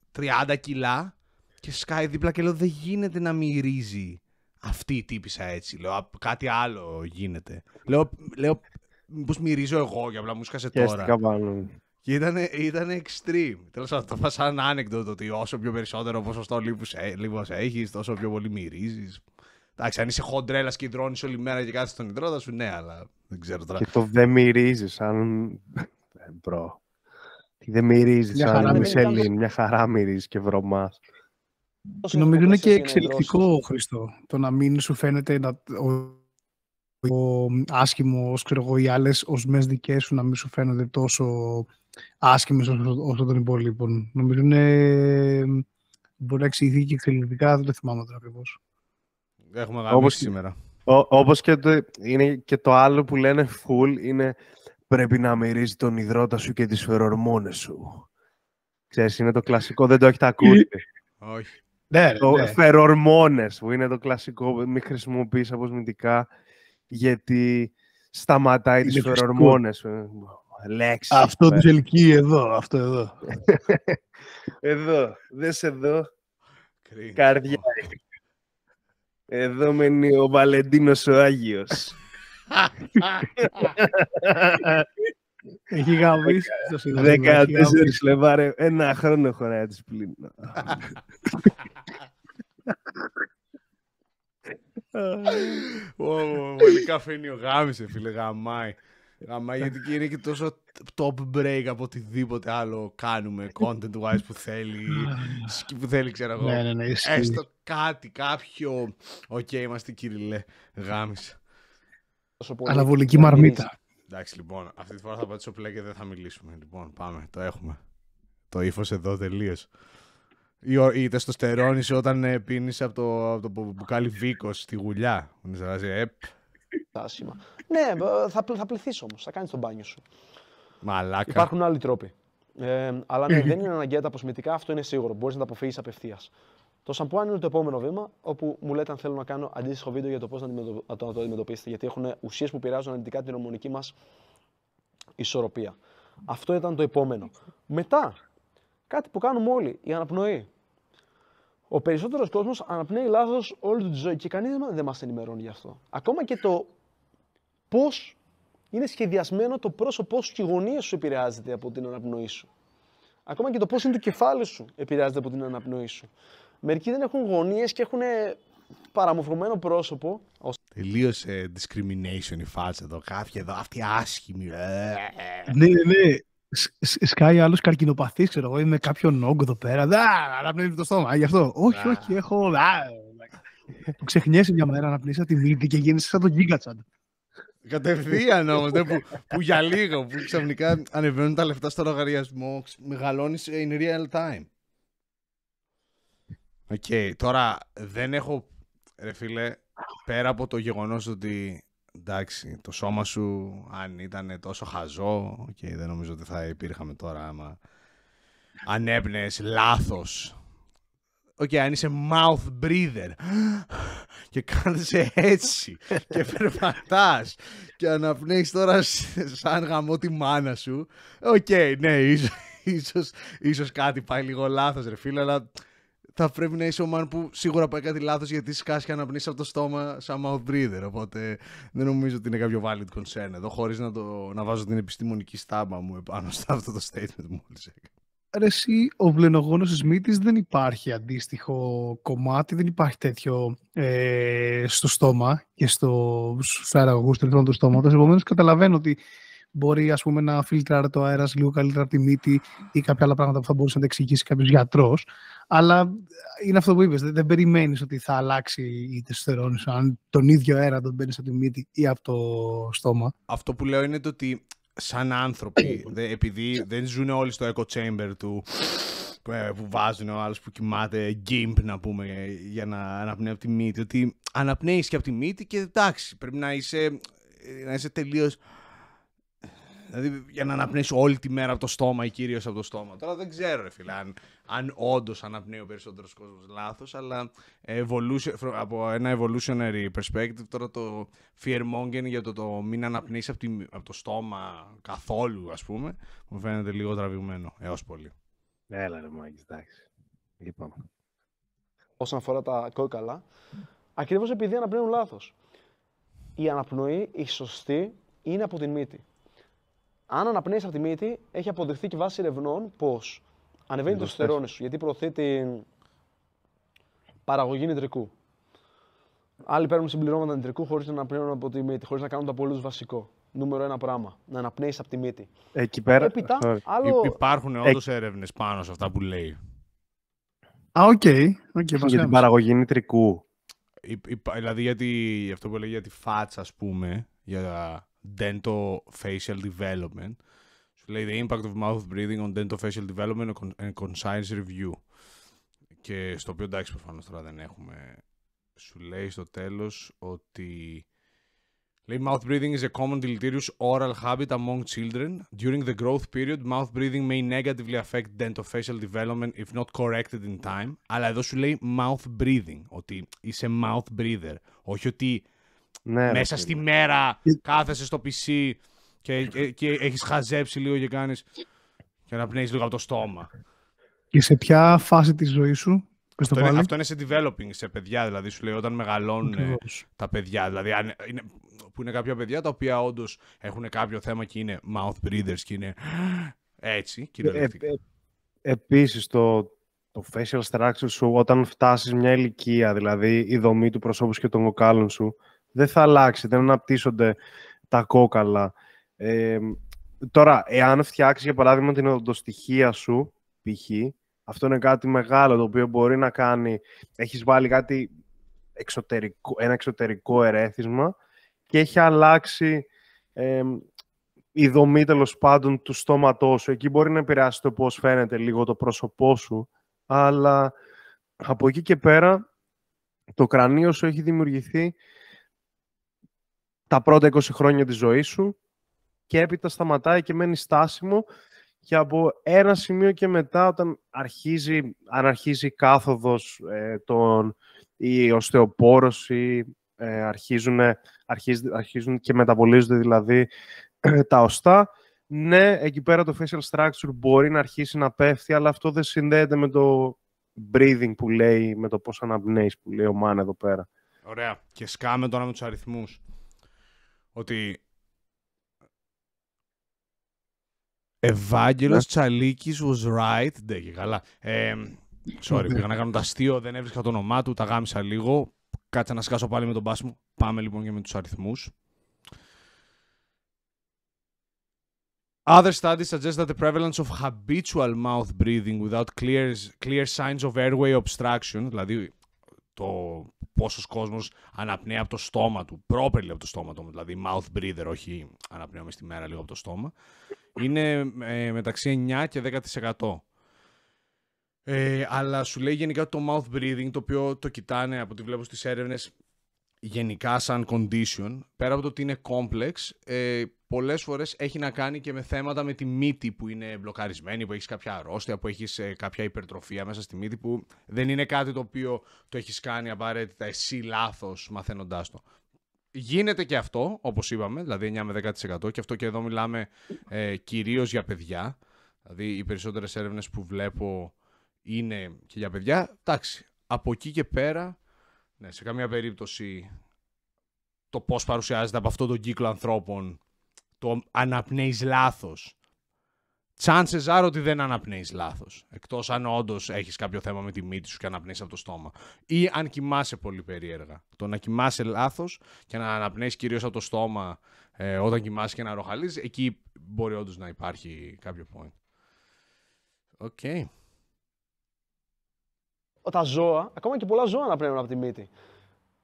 30 κιλά και σκάει δίπλα και λέω δεν γίνεται να μυρίζει αυτή η τύπησα έτσι. Λέω κάτι άλλο γίνεται. Λέω, λέω μυρίζω εγώ και απλά μου σκάσε τώρα. Και ήταν, extreme. Τέλος πάντων, το είπα σαν άνεκδοτο ότι όσο πιο περισσότερο ποσοστό λίγο ε, έχεις, τόσο πιο πολύ μυρίζεις. Εντάξει, αν είσαι χοντρέλας και υδρώνεις όλη μέρα και κάθεσαι στον υδρότα σου ναι, αλλά δεν ξέρω τώρα. Και το δεν μυρίζεις, σαν. Μπρο. Δεν μυρίζεις, σαν Μισελίν. Μια χαρά μυρίζεις και βρωμάς. Νομίζω είναι και εξελικτικό, Χριστό, το να μην σου φαίνεται να, ο, άσχημο, ξέρω εγώ, οι άλλες οσμέ δικές σου να μην σου φαίνονται τόσο άσχημες όσο των υπόλοιπων. Νομίζω είναι. Μπορεί να εξηγηθεί και εξελικτικά, δεν το θυμάμαι τώρα ακριβώς. Έχουμε όπως... σήμερα. Όπως και, το... είναι και το άλλο που λένε full είναι πρέπει να μυρίζει τον υδρότα σου και τις φερορμόνες σου. Ξέρεις, είναι το κλασικό, δεν το έχετε ακούσει. Όχι. Ναι, ναι, Φερορμόνες, που είναι το κλασικό, μην χρησιμοποιείς αποσμητικά, γιατί σταματάει είναι τις φερορμόνες. Λέξη. αυτό τους ελκύει εδώ, αυτό εδώ. *laughs* εδώ, δες εδώ. Καρδιά, εδώ μένει ο Βαλεντίνος ο Άγιος. Έχει γαμίσει 14 Λεβάρε, ένα χρόνο χωράει τη Ο Ω, φαίνει ο γάμισε, φίλε, γαμάει. Αμά γιατί είναι και τόσο top break από οτιδήποτε άλλο κάνουμε content wise που θέλει που θέλει ξέρω εγώ ναι, ναι, ναι, έστω κάτι κάποιο οκ okay, είμαστε κύριε γάμισα Αναβολική μαρμίτα Εντάξει λοιπόν αυτή τη φορά θα πατήσω play και δεν θα μιλήσουμε λοιπόν πάμε το έχουμε το ύφος εδώ τελείως. Ή, ή τεστοστερώνεις όταν ε, πίνεις από το, από το μπουκάλι βίκος στη γουλιά. Ε, άσχημα. ναι, ε, θα, θα πληθείς όμως. Θα κάνεις τον μπάνιο σου. Μαλάκα. Υπάρχουν άλλοι τρόποι. Ε, αλλά ναι, *laughs* δεν είναι αναγκαία τα αποσμητικά, αυτό είναι σίγουρο. Μπορείς να τα αποφύγεις απευθείας. Το σαμπουάν είναι το επόμενο βήμα, όπου μου λέτε αν θέλω να κάνω αντίστοιχο βίντεο για το πώς να, το αντιμετωπίσετε. Γιατί έχουν ουσίες που πειράζουν αρνητικά την ομονική μας ισορροπία. Αυτό ήταν το επόμενο. Μετά, κάτι που κάνουμε όλοι, η αναπνοή. Ο περισσότερος κόσμος αναπνέει λάθος όλη του τη ζωή και κανείς δεν μας ενημερώνει γι' αυτό. Ακόμα και το πώς είναι σχεδιασμένο το πρόσωπό σου και η γωνία σου επηρεάζεται από την αναπνοή σου. Ακόμα και το πώς είναι το κεφάλι σου επηρεάζεται από την αναπνοή σου. Μερικοί δεν έχουν γωνίε και έχουν παραμορφωμένο πρόσωπο. Τελείωσε discrimination η φάση εδώ. Κάποιοι εδώ, αυτοί άσχημοι. Ε, ε, ε. Ναι, ναι, ναι σκάει άλλος καρκινοπαθής, ξέρω εγώ, με κάποιον όγκο εδώ πέρα. Δα, αναπνέει το στόμα. Γι' αυτό. Όχι, όχι, έχω. το ξεχνιέσαι μια μέρα να πνίσεις τη μύτη και γίνεσαι σαν τον Γκίγκατσαντ. Κατευθείαν όμως, ναι, που, που για λίγο, που ξαφνικά ανεβαίνουν τα λεφτά στο λογαριασμό, μεγαλώνεις in real time. Οκ, τώρα δεν έχω. Ρε φίλε, πέρα από το γεγονός ότι εντάξει, το σώμα σου αν ήταν τόσο χαζό και δεν νομίζω ότι θα υπήρχαμε τώρα άμα αν λάθος Οκ, okay, αν είσαι mouth breather και κάνεσαι έτσι και *laughs* περπατάς και αναπνέεις τώρα σαν γαμό τη μάνα σου Οκ, okay, ναι, ίσως, ίσως, ίσως κάτι πάει λίγο λάθος ρε φίλε, αλλά θα πρέπει να είσαι ο man που σίγουρα πάει κάτι λάθος γιατί σκάσει και αναπνεί από το στόμα σαν mouth breather. Οπότε δεν νομίζω ότι είναι κάποιο valid concern εδώ, χωρίς να, να βάζω την επιστημονική στάμπα μου επάνω σε αυτό το statement μου. Ρε εσύ, ο βλενογόνος της δεν υπάρχει αντίστοιχο κομμάτι, δεν υπάρχει τέτοιο ε, στο στόμα και στο, στους αραγωγούς του στόματος. Επομένως, καταλαβαίνω ότι μπορεί ας πούμε, να φιλτράρει το αέρα λίγο καλύτερα από τη μύτη ή κάποια άλλα πράγματα που θα μπορούσε να τα εξηγήσει κάποιος γιατρός. Αλλά είναι αυτό που είπες. Δεν, δεν περιμένεις ότι θα αλλάξει η τεστερόνη σου αν τον ίδιο αέρα τον παίρνεις από τη μύτη ή από το στόμα. Αυτό που λέω είναι το ότι σαν άνθρωποι, επειδή δεν ζουν όλοι στο echo chamber του που ε, βάζουν ο άλλος που κοιμάται γκίμπ να πούμε για να αναπνέει από τη μύτη ότι αναπνέεις και από τη μύτη και εντάξει πρέπει να είσαι, ε, να είσαι τελείως Δηλαδή για να αναπνέσει όλη τη μέρα από το στόμα ή κυρίως από το στόμα. Τώρα δεν ξέρω, ρε αν, αν όντως αναπνέει ο περισσότερος κόσμος λάθος, αλλά evolution, από ένα evolutionary perspective, τώρα το fear mongering για το, το μην αναπνέεις από, το στόμα καθόλου, ας πούμε, μου φαίνεται λίγο τραβηγμένο έως πολύ. Έλα, ρε Μάγκης, εντάξει. Λοιπόν. Όσον αφορά τα κόκαλα, ακριβώς επειδή αναπνέουν λάθος. Η αναπνοή, η σωστή, είναι από τη μύτη αν αναπνέεις από τη μύτη, έχει αποδειχθεί και βάσει ερευνών πως ανεβαίνει το στερόνι σου γιατί προωθεί την παραγωγή νητρικού. Άλλοι παίρνουν συμπληρώματα νητρικού χωρίς να αναπνέουν από τη μύτη, χωρίς να κάνουν το απολύτως βασικό. Νούμερο ένα πράγμα. Να αναπνέεις από τη μύτη. Εκεί πέρα. Έπειτα, άλλο... Υπάρχουν όντω ε... έρευνες πάνω σε αυτά που λέει. Α, οκ. Okay. Okay, για την παραγωγή νητρικού. Δηλαδή, γιατί αυτό που έλεγε για τη φάτσα, ας πούμε, για dental facial development. Σου λέει The impact of mouth breathing on dental facial development and concise review. Και στο οποίο εντάξει προφανώς τώρα δεν έχουμε. Σου λέει στο τέλος ότι Λέει, mouth breathing is a common deleterious oral habit among children. During the growth period, mouth breathing may negatively affect dental facial development if not corrected in time. Αλλά εδώ σου λέει mouth breathing, ότι είσαι mouth breather. Όχι ότι ναι, μέσα στη μέρα κάθεσαι στο PC και, και, και έχεις χαζέψει λίγο και κάνεις και να πνέεις λίγο από το στόμα. Και σε ποια φάση της ζωής σου αυτό είναι, αυτό είναι, σε developing, σε παιδιά. Δηλαδή, σου λέει όταν μεγαλώνουν τα παιδιά. Δηλαδή, είναι, που είναι κάποια παιδιά τα οποία όντως έχουν κάποιο θέμα και είναι mouth breathers και είναι έτσι. Ε, ε Επίσης, το, το facial structure σου όταν φτάσεις μια ηλικία, δηλαδή η δομή του προσώπου και των κοκάλων σου, δεν θα αλλάξει, δεν αναπτύσσονται τα κόκαλα. Ε, τώρα, εάν φτιάξεις για παράδειγμα την οδοντοστοιχεία σου, π.χ., αυτό είναι κάτι μεγάλο το οποίο μπορεί να κάνει. Έχεις βάλει κάτι εξωτερικό, ένα εξωτερικό ερέθισμα και έχει αλλάξει η δομή τέλος πάντων του στόματός σου. Εκεί μπορεί να επηρεάσει το πώς φαίνεται λίγο το πρόσωπό σου, αλλά από εκεί και πέρα το κρανίο σου έχει δημιουργηθεί τα πρώτα 20 χρόνια της ζωής σου και έπειτα σταματάει και μένει στάσιμο και από ένα σημείο και μετά όταν αρχίζει, αν αρχίζει κάθοδος ε, τον, η οστεοπόρωση, ε, αρχίζουν, ε, και μεταβολίζονται δηλαδή ε, τα οστά, ναι, εκεί πέρα το facial structure μπορεί να αρχίσει να πέφτει, αλλά αυτό δεν συνδέεται με το breathing που λέει, με το πώς αναπνέεις που λέει ο Μάν εδώ πέρα. Ωραία. Και σκάμε τώρα με τους αριθμούς. Ότι Ευάγγελος ναι. Τσαλίκης was right. Ναι, καλά. Ε, sorry, ναι. πήγα να κάνω τα αστείο, δεν έβρισκα το όνομά του, τα γάμισα λίγο. Κάτσα να σκάσω πάλι με τον πάσμο Πάμε λοιπόν και με τους αριθμούς. Other studies suggest that the prevalence of habitual mouth breathing without clear, clear signs of airway obstruction, δηλαδή το πόσος κόσμος αναπνέει από το στόμα του, properly από το στόμα του, δηλαδή mouth breather, όχι αναπνέω στη μέρα λίγο από το στόμα, είναι ε, μεταξύ 9 και 10%. Ε, αλλά σου λέει γενικά το mouth breathing, το οποίο το κοιτάνε από ό,τι βλέπω στις έρευνες, γενικά σαν condition, πέρα από το ότι είναι complex, ε, πολλές φορές έχει να κάνει και με θέματα με τη μύτη που είναι μπλοκαρισμένη, που έχεις κάποια αρρώστια, που έχεις ε, κάποια υπερτροφία μέσα στη μύτη, που δεν είναι κάτι το οποίο το έχεις κάνει απαραίτητα εσύ λάθος μαθαίνοντάς το. Γίνεται και αυτό, όπως είπαμε, δηλαδή 9 με 10% και αυτό και εδώ μιλάμε ε, κυρίως για παιδιά. Δηλαδή οι περισσότερες έρευνες που βλέπω είναι και για παιδιά. Εντάξει, από εκεί και πέρα ναι, σε καμία περίπτωση το πώς παρουσιάζεται από αυτόν τον κύκλο ανθρώπων το αναπνέεις λάθος. Chances are ότι δεν αναπνέεις λάθος. Εκτός αν όντως έχεις κάποιο θέμα με τη μύτη σου και αναπνέεις από το στόμα. Ή αν κοιμάσαι πολύ περίεργα. Το να κοιμάσαι λάθος και να αναπνέεις κυρίως από το στόμα ε, όταν κοιμάσαι και να ροχαλίζεις, εκεί μπορεί όντως να υπάρχει κάποιο point. Οκ τα ζώα, ακόμα και πολλά ζώα αναπνέουν από τη μύτη.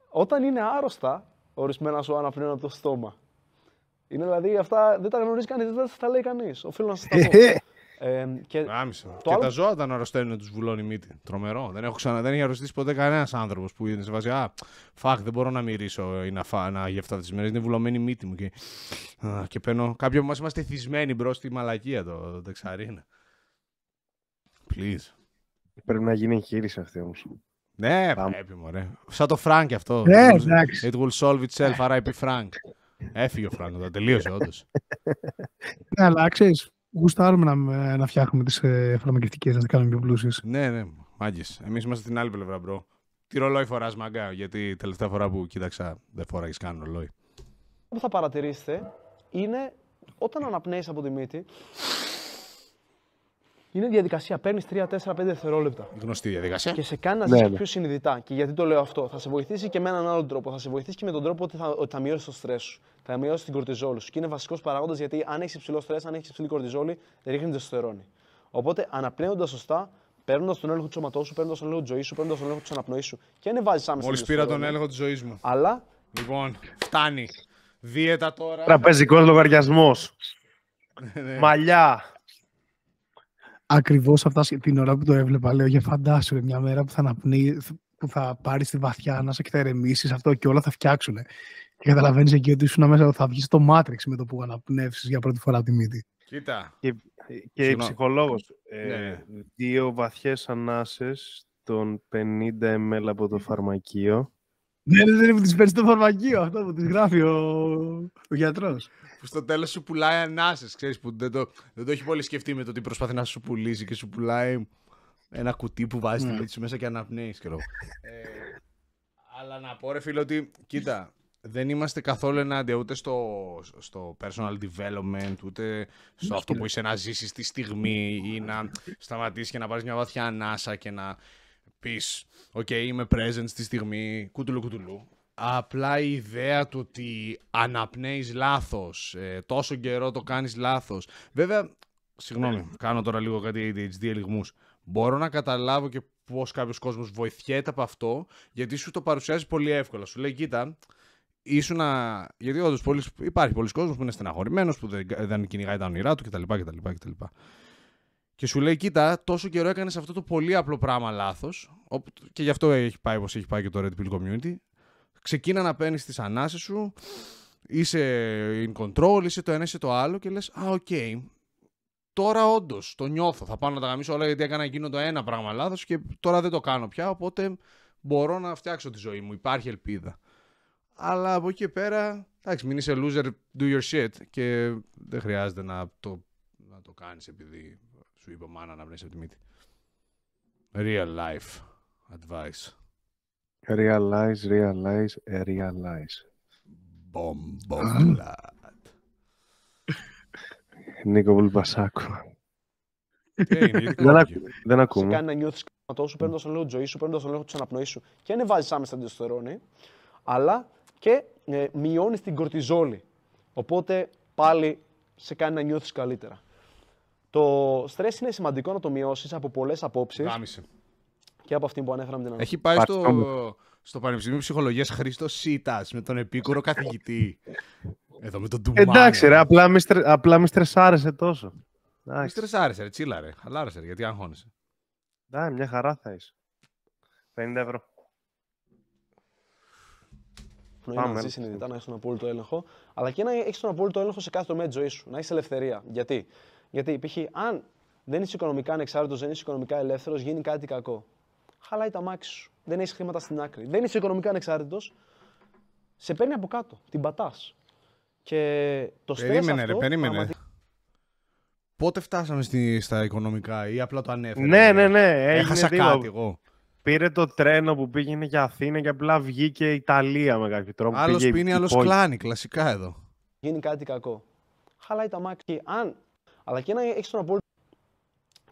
Όταν είναι άρρωστα, ορισμένα ζώα αναπνέουν από το στόμα. Είναι δηλαδή αυτά δεν τα γνωρίζει κανείς, δεν τα λέει κανείς. Οφείλω να σας τα πω. *laughs* Ε, και και τα ζώα όταν αρρωσταίνουν τους βουλώνει η μύτη. Τρομερό. Δεν, έχω ξανα... δεν έχει αρρωστήσει ποτέ κανένας άνθρωπος που είναι σε βάση. Α, φαχ, δεν μπορώ να μυρίσω ή να φάω για αυτά τις μέρες. Είναι βουλωμένη η μύτη μου. Και, α, και παίρνω. Κάποιοι από εμά είμαστε θυσμένοι μπρος στη μαλακία το, το δεξαρί. Please. Πρέπει να γίνει εγχείρηση αυτή όμως. Ναι, πρέπει, μωρέ. Σαν το Frank αυτό. Ναι, εντάξει. It will solve itself, RIP Frank. Έφυγε ο Frank, όταν τελείωσε όντως. *laughs* ναι, αλλά ξέρεις, γουστάρουμε να, να φτιάχνουμε τις ε, φαρμακευτικές, να τις κάνουμε πιο πλούσιες. Ναι, ναι, μάγκες. Εμείς είμαστε στην άλλη πλευρά, μπρο. Τι ρολόι φοράς, μαγκά, γιατί τελευταία φορά που κοίταξα δεν φοράγει καν ρολόι. Που θα παρατηρήσετε είναι όταν αναπνέεις από τη μύτη, είναι διαδικασία. Παίρνεις 3, 4, 5 δευτερόλεπτα. Γνωστή διαδικασία. Και σε κάνει να ζει πιο συνειδητά. Και γιατί το λέω αυτό. Θα σε βοηθήσει και με έναν άλλο τρόπο. Θα σε βοηθήσει και με τον τρόπο ότι θα, ότι θα μειώσεις το στρες σου. Θα μειώσεις την κορτιζόλη σου. Και είναι βασικός παράγοντας γιατί αν έχεις υψηλό στρες, αν έχεις υψηλή κορτιζόλη, ρίχνεις το στερόνι. Οπότε αναπνέοντας σωστά, παίρνοντας τον έλεγχο του σώματός σου, παίρνοντας τον έλεγχο της ζωής σου, παίρνοντας τον έλεγχο της αναπνοής σου. Και ανεβάζει άμεσα. Μόλι πήρα τον έλεγχο της ζωής μου. Αλλά. Λοιπόν, φτάνει. Δίαιτα τώρα. Τραπεζικός λογαριασμός. Ναι, ναι. Μαλλιά. Ακριβώς αυτά την ώρα που το έβλεπα, λέω για φαντάσου μια μέρα που θα αναπνεί, που θα πάρει τη βαθιά να σε και θα ερεμήσει αυτό και όλα θα φτιάξουν. Και καταλαβαίνεις εκεί ότι να μέσα, θα βγεις στο Matrix με το που αναπνεύσεις για πρώτη φορά τη μύτη. Κοίτα. Και, και η ψυχολόγος. Ε, ναι, ναι. Δύο βαθιές ανάσες των 50 ml από το φαρμακείο. Ναι, δεν ναι, που τις παίρνεις στο φαρμακείο αυτό που τη γράφει ο, ο γιατρός που στο τέλος σου πουλάει ανάσες. Ξέρεις που δεν το, δεν το έχει πολύ σκεφτεί με το ότι προσπαθεί να σου πουλήσει και σου πουλάει ένα κουτί που βάζεις τη την μέσα και αναπνέεις. Και ε, αλλά να πω ρε ότι κοίτα, δεν είμαστε καθόλου ενάντια ούτε στο, personal development, ούτε στο ναι, αυτό ναι. που είσαι να ζήσεις τη στιγμή ή να σταματήσεις και να πάρεις μια βαθιά ανάσα και να πεις: OK, είμαι present στη στιγμή, κουτουλού κουτουλού. Απλά η ιδέα του ότι αναπνέεις λάθος, ε, τόσο καιρό το κάνεις λάθος. Βέβαια, συγγνώμη, κάνω τώρα λίγο κάτι ADHD ελιγμούς. Μπορώ να καταλάβω και πώς κάποιος κόσμος βοηθιέται από αυτό, γιατί σου το παρουσιάζει πολύ εύκολα. Σου λέει, κοίτα, να. Γιατί πολλοί, υπάρχει πολλοί κόσμος που είναι στεναχωρημένος, που δεν, δεν κυνηγάει τα όνειρά του κτλ. κτλ, κτλ. Και σου λέει, κοίτα, τόσο καιρό έκανες αυτό το πολύ απλό πράγμα λάθος. Και γι' αυτό έχει πάει όπως έχει πάει και το Red Pill Community ξεκίνα να παίρνεις τις ανάσες σου, είσαι in control, είσαι το ένα, είσαι το άλλο και λες, Α, οκ. τώρα όντως το νιώθω. Θα πάω να τα γαμίσω όλα γιατί έκανα εκείνο το ένα πράγμα λάθος και τώρα δεν το κάνω πια. Οπότε μπορώ να φτιάξω τη ζωή μου. Υπάρχει ελπίδα. Αλλά από εκεί και πέρα, εντάξει, μην είσαι loser, do your shit. Και δεν χρειάζεται να το, να το κάνεις επειδή σου είπε μάνα να βρεις από τη μύτη. Real life advice. Realize, realize, ε, realize. Μπομπόβλατ. Νίκο Βουλμπασάκο. Δεν ακούμε. Δεν ακούμε. Κάνει να νιώθεις κανατό σου παίρνοντα τον λόγο της ζωής σου, παίρνοντα τον λόγο τη αναπνοή σου και ανεβάζει άμεσα την τεστοστερόνη, αλλά και ε, μειώνεις την κορτιζόλη. Οπότε πάλι σε κάνει να νιώθεις καλύτερα. Το στρες είναι σημαντικό να το μειώσεις από πολλές απόψεις και από αυτήν που ανέφεραμε την Έχει πάει στο, στο Πανεπιστήμιο Ψυχολογίας Χρήστο Σίτας με τον επίκουρο καθηγητή. Εδώ με τον Εντάξει, ρε, απλά μη, στρε, απλά μη στρεσάρεσε τόσο. Μη στρεσάρεσε, ρε, τσίλα, ρε. Χαλάρεσε, γιατί αγχώνεσαι. Ναι, μια χαρά θα είσαι. 50 ευρώ. Πάμε. Να συνειδητά να έχεις τον απόλυτο έλεγχο, αλλά και να έχεις τον απόλυτο έλεγχο σε κάθε τομέα της ζωής σου. Να έχει ελευθερία. Γιατί, Γιατί π.χ. αν δεν είσαι οικονομικά ανεξάρτητος, δεν είσαι οικονομικά ελεύθερος, γίνει κάτι κακό χαλάει τα μάξι σου. Δεν έχει χρήματα στην άκρη. Δεν είσαι οικονομικά ανεξάρτητος. Σε παίρνει από κάτω. Την πατάς. Και το Περίμενε, αυτό, ρε, περίμενε. Πότε φτάσαμε στη, στα οικονομικά ή απλά το ανέφερε. Ναι, ναι, ναι. Έχασα κάτι εγώ. Πήρε το τρένο που πήγαινε για Αθήνα και απλά βγήκε Ιταλία με κάποιο τρόπο. Άλλος πίνει, άλλος κλάνει. Κλασικά εδώ. Γίνει κάτι κακό. Χαλάει τα μάξι. Αν. Αλλά και να έχεις τον απόλυτο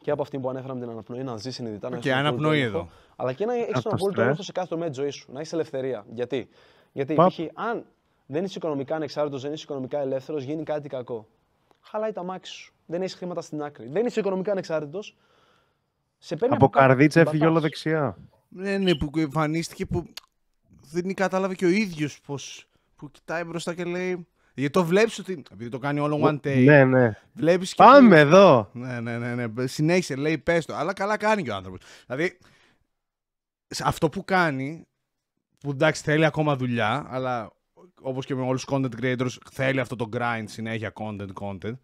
και από αυτή που ανέφερα με την αναπνοή, να ζει συνειδητά, να okay, αναπνοή εδώ. Αλλά και να έχεις τον απόλυτο έλεγχο σε κάθε τομέα τη ζωή σου. Να έχεις ελευθερία. Γιατί, Γιατί Πα... π.χ. αν δεν είσαι οικονομικά ανεξάρτητος, δεν είσαι οικονομικά ελεύθερος, γίνει κάτι κακό. Χαλάει τα μάξι σου. Δεν έχεις χρήματα στην άκρη. Δεν είσαι οικονομικά ανεξάρτητος. από, από καρδίτσα έφυγε όλο δεξιά. Ναι, ναι, που εμφανίστηκε που δεν κατάλαβε και ο ίδιος πώς. Που κοιτάει μπροστά και λέει γιατί το βλέπεις ότι. Επειδή το κάνει όλο one take. Ναι, ναι. Βλέπεις Πάμε εδώ. Ναι, ναι, ναι, ναι. Συνέχισε, λέει πες το. Αλλά καλά κάνει και ο άνθρωπος. Δηλαδή, αυτό που κάνει. Που εντάξει θέλει ακόμα δουλειά, αλλά όπως και με όλους τους content creators θέλει αυτό το grind συνέχεια content content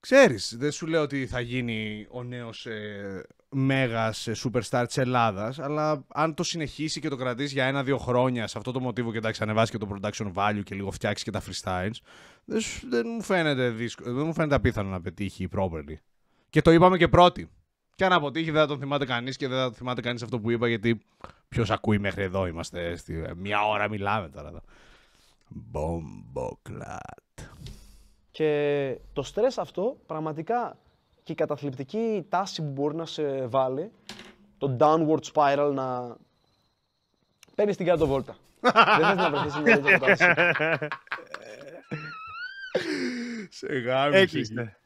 ξέρεις δεν σου λέω ότι θα γίνει ο νέος ε, μέγας ε, superstar της Ελλάδας, αλλά αν το συνεχίσει και το κρατήσει για ένα-δύο χρόνια σε αυτό το μοτίβο και εντάξει, ανεβάσει και το production value και λίγο φτιάξει και τα freestyles, δεν μου φαίνεται, δύσκολο, δεν μου φαίνεται απίθανο να πετύχει η properly. Και το είπαμε και πρώτοι. Και αν αποτύχει, δεν θα τον θυμάται κανείς και δεν θα τον θυμάται κανείς αυτό που είπα, γιατί ποιος ακούει μέχρι εδώ, είμαστε. Στη... Μια ώρα μιλάμε τώρα. Μπομποκλάτ. Και το στρες αυτό πραγματικά και η καταθλιπτική τάση που μπορεί να σε βάλει, το downward spiral να. Παίρνεις την κάτω βόλτα. *laughs* Δεν θες να βρεθείς μια τέτοια κατάσταση. *laughs* Σε γάμισε.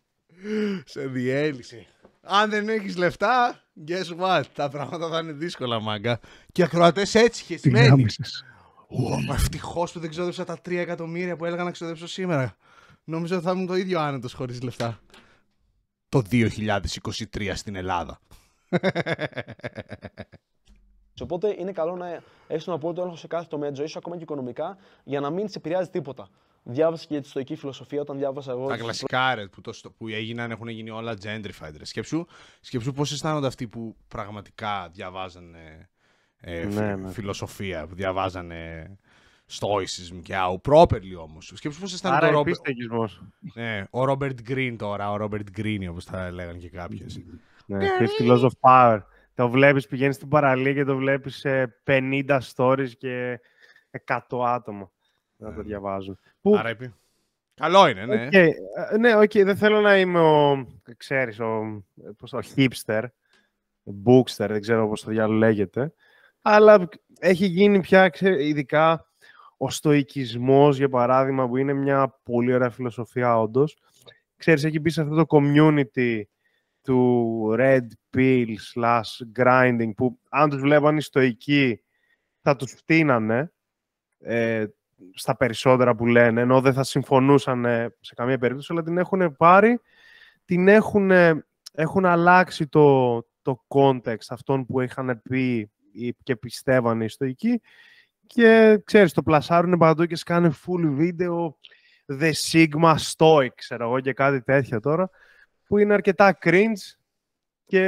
Σε διέλυσε. Αν δεν έχεις λεφτά, guess what, τα πράγματα θα είναι δύσκολα, μάγκα. Και ακροατές έτσι χεσμένοι. Wow, Ευτυχώς που δεν ξόδεψα τα 3 εκατομμύρια που έλεγα να ξοδέψω σήμερα. Νομίζω ότι θα ήμουν το ίδιο άνετος χωρίς λεφτά το 2023 στην Ελλάδα. *laughs* Οπότε είναι καλό να έχεις τον απόλυτο έλεγχο σε κάθε τομέα της ζωής ακόμα και οικονομικά, για να μην σε επηρεάζει τίποτα. Διάβασα και τη στοική φιλοσοφία όταν διάβασα εγώ. Τα κλασικά ρε, που, το, που έγιναν έχουν γίνει όλα gentrified. Ρε. Σκέψου, σκέψου πώς αισθάνονται αυτοί που πραγματικά διαβάζανε ε, ναι, ναι. φιλοσοφία, που διαβάζανε stoicism και άου. Properly όμω. Σκέψτε πώ ήσασταν Άρα, Ρόμπερτ. Ναι, ο Ρόμπερτ Γκριν τώρα, ο Ρόμπερτ Γκριν, όπως τα λέγανε και κάποιες. Ναι, 50 ναι, Laws ναι. of power. Το βλέπεις, πηγαίνεις στην παραλία και το βλέπεις σε 50 stories και 100 άτομα να το ναι. διαβάζουν. Άρα, είπε. Καλό είναι, ναι. Okay. Ε, ναι, okay. δεν θέλω να είμαι ο, ξέρεις, ο, πώς, ο hipster, bookster, δεν ξέρω πώς το διάλογο λέγεται, αλλά έχει γίνει πια, ξέρεις, ειδικά ο στοικισμός, για παράδειγμα, που είναι μια πολύ ωραία φιλοσοφία όντως. Ξέρεις, έχει μπει σε αυτό το community του red pill slash grinding, που αν τους βλέπαν οι στοικοί θα τους φτύνανε ε, στα περισσότερα που λένε, ενώ δεν θα συμφωνούσαν σε καμία περίπτωση, αλλά την έχουν πάρει, την έχουν, έχουν αλλάξει το, το context αυτών που είχαν πει και πιστεύανε οι στοικοί και ξέρεις, το πλασάρουν παντού και σκάνε full video The Sigma Stoic, ξέρω εγώ, και κάτι τέτοιο τώρα, που είναι αρκετά cringe και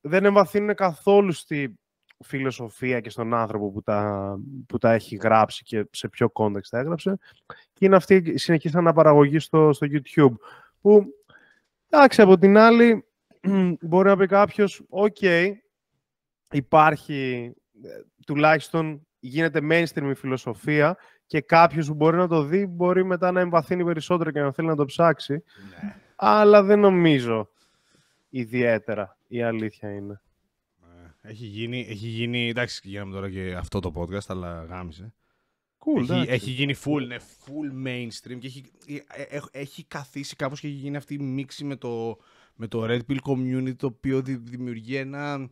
δεν εμβαθύνουν καθόλου στη φιλοσοφία και στον άνθρωπο που τα, που τα έχει γράψει και σε ποιο κόντεξ τα έγραψε. Και είναι αυτή η συνεχής αναπαραγωγή στο, στο YouTube, που, εντάξει, από την άλλη, *clears throat* μπορεί να πει κάποιος, «Οκ, υπάρχει ε, τουλάχιστον γίνεται mainstream η φιλοσοφία και κάποιος που μπορεί να το δει μπορεί μετά να εμβαθύνει περισσότερο και να θέλει να το ψάξει. Ναι. Αλλά δεν νομίζω ιδιαίτερα η αλήθεια είναι. Ναι. Έχει γίνει, έχει γίνει, εντάξει γίναμε τώρα και αυτό το podcast, αλλά γάμισε. Cool, έχει, έχει, γίνει full, ναι, full mainstream και έχει, ε, ε, ε, έχει καθίσει κάπως και έχει γίνει αυτή η μίξη με το, με το Red Pill Community, το οποίο δημιουργεί ένα,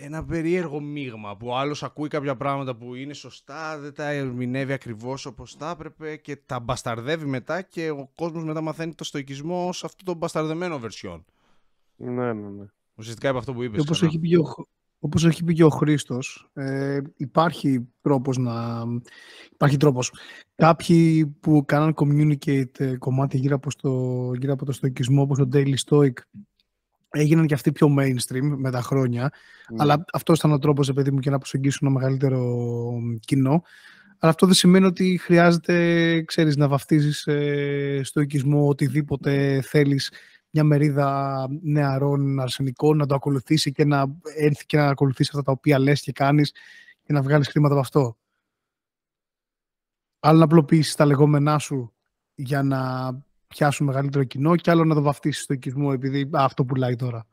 ένα περίεργο μείγμα που άλλος ακούει κάποια πράγματα που είναι σωστά, δεν τα ερμηνεύει ακριβώς όπως θα έπρεπε και τα μπασταρδεύει μετά και ο κόσμος μετά μαθαίνει το στοικισμό σε αυτό το μπασταρδεμένο βερσιόν. Ναι, ναι, ναι. Ουσιαστικά από αυτό που είπες. όπως, έχει πει ο, όπως έχει πει και ο Χρήστος, ε, υπάρχει τρόπος να... Υπάρχει τρόπος. Κάποιοι που κάναν communicate ε, κομμάτι γύρω από, γύρω το στοικισμό, όπως ο Daily Stoic, έγιναν και αυτοί πιο mainstream με τα χρόνια. Ναι. Αλλά αυτό ήταν ο τρόπος, επειδή μου, και να προσεγγίσουν ένα μεγαλύτερο κοινό. Αλλά αυτό δεν σημαίνει ότι χρειάζεται, ξέρεις, να βαφτίζεις ε, στο οικισμό οτιδήποτε θέλεις μια μερίδα νεαρών αρσενικών να το ακολουθήσει και να έρθει και να ακολουθήσει αυτά τα οποία λες και κάνεις και να βγάλεις χρήματα από αυτό. Άλλο να απλοποιήσεις τα λεγόμενά σου για να πιάσουν μεγαλύτερο κοινό και άλλο να το βαφτίσει στο οικισμό επειδή α, αυτό πουλάει τώρα.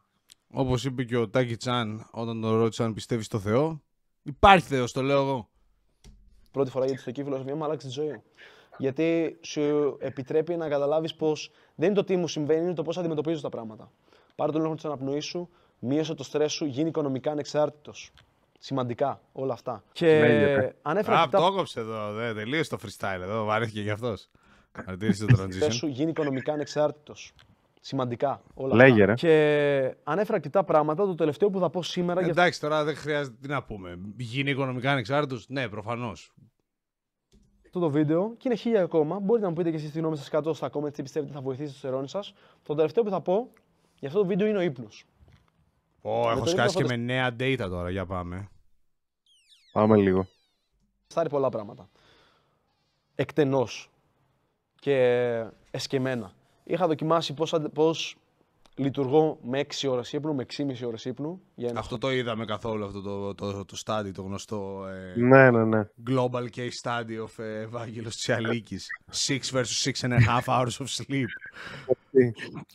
Όπως είπε και ο Τάκη Τσάν όταν τον ρώτησε αν πιστεύεις στο Θεό. Υπάρχει Θεός, το λέω εγώ. Πρώτη φορά γιατί στο κύκλο μου μου αλλάξει τη ζωή. Γιατί σου επιτρέπει να καταλάβεις πως δεν είναι το τι μου συμβαίνει, είναι το πώς αντιμετωπίζω τα πράγματα. Πάρε τον έλεγχο της αναπνοής σου, μείωσε το στρες σου, γίνει οικονομικά ανεξάρτητος. Σημαντικά όλα αυτά. Ναι, και εδώ, ανέφερα. Α, το Τελείωσε το freestyle εδώ. Βαρέθηκε κι αυτός. Αρτήρησε το transition. Σου γίνει οικονομικά ανεξάρτητος. Σημαντικά όλα Λέγε, ρε. Και ανέφερα αρκετά πράγματα. Το τελευταίο που θα πω σήμερα. Εντάξει, για... τώρα δεν χρειάζεται να πούμε. Γίνει οικονομικά ανεξάρτητος. Ναι, προφανώς. Αυτό το βίντεο και είναι χίλια ακόμα. Μπορείτε να μου πείτε και εσείς τη γνώμη σας κάτω στα comments τι πιστεύετε θα βοηθήσει στο ερώνε σας. Το τελευταίο που θα πω για αυτό το βίντεο είναι ο ύπνος. Ω, oh, έχω σκάσει και με νέα data τώρα. Για πάμε. Πάμε λίγο. Στάρει πολλά πράγματα. Εκτενώς και εσκεμένα. Είχα δοκιμάσει πώς, πώς λειτουργώ με 6 ώρες ύπνου, με 6,5 ώρες ύπνου. Για αυτό το είδαμε καθόλου, αυτό το, το, το, το study, το γνωστό ε, ναι, ναι, ναι. Global Case Study of ε, Ευάγγελος Τσιαλίκης. 6 versus 6 and a half hours of sleep.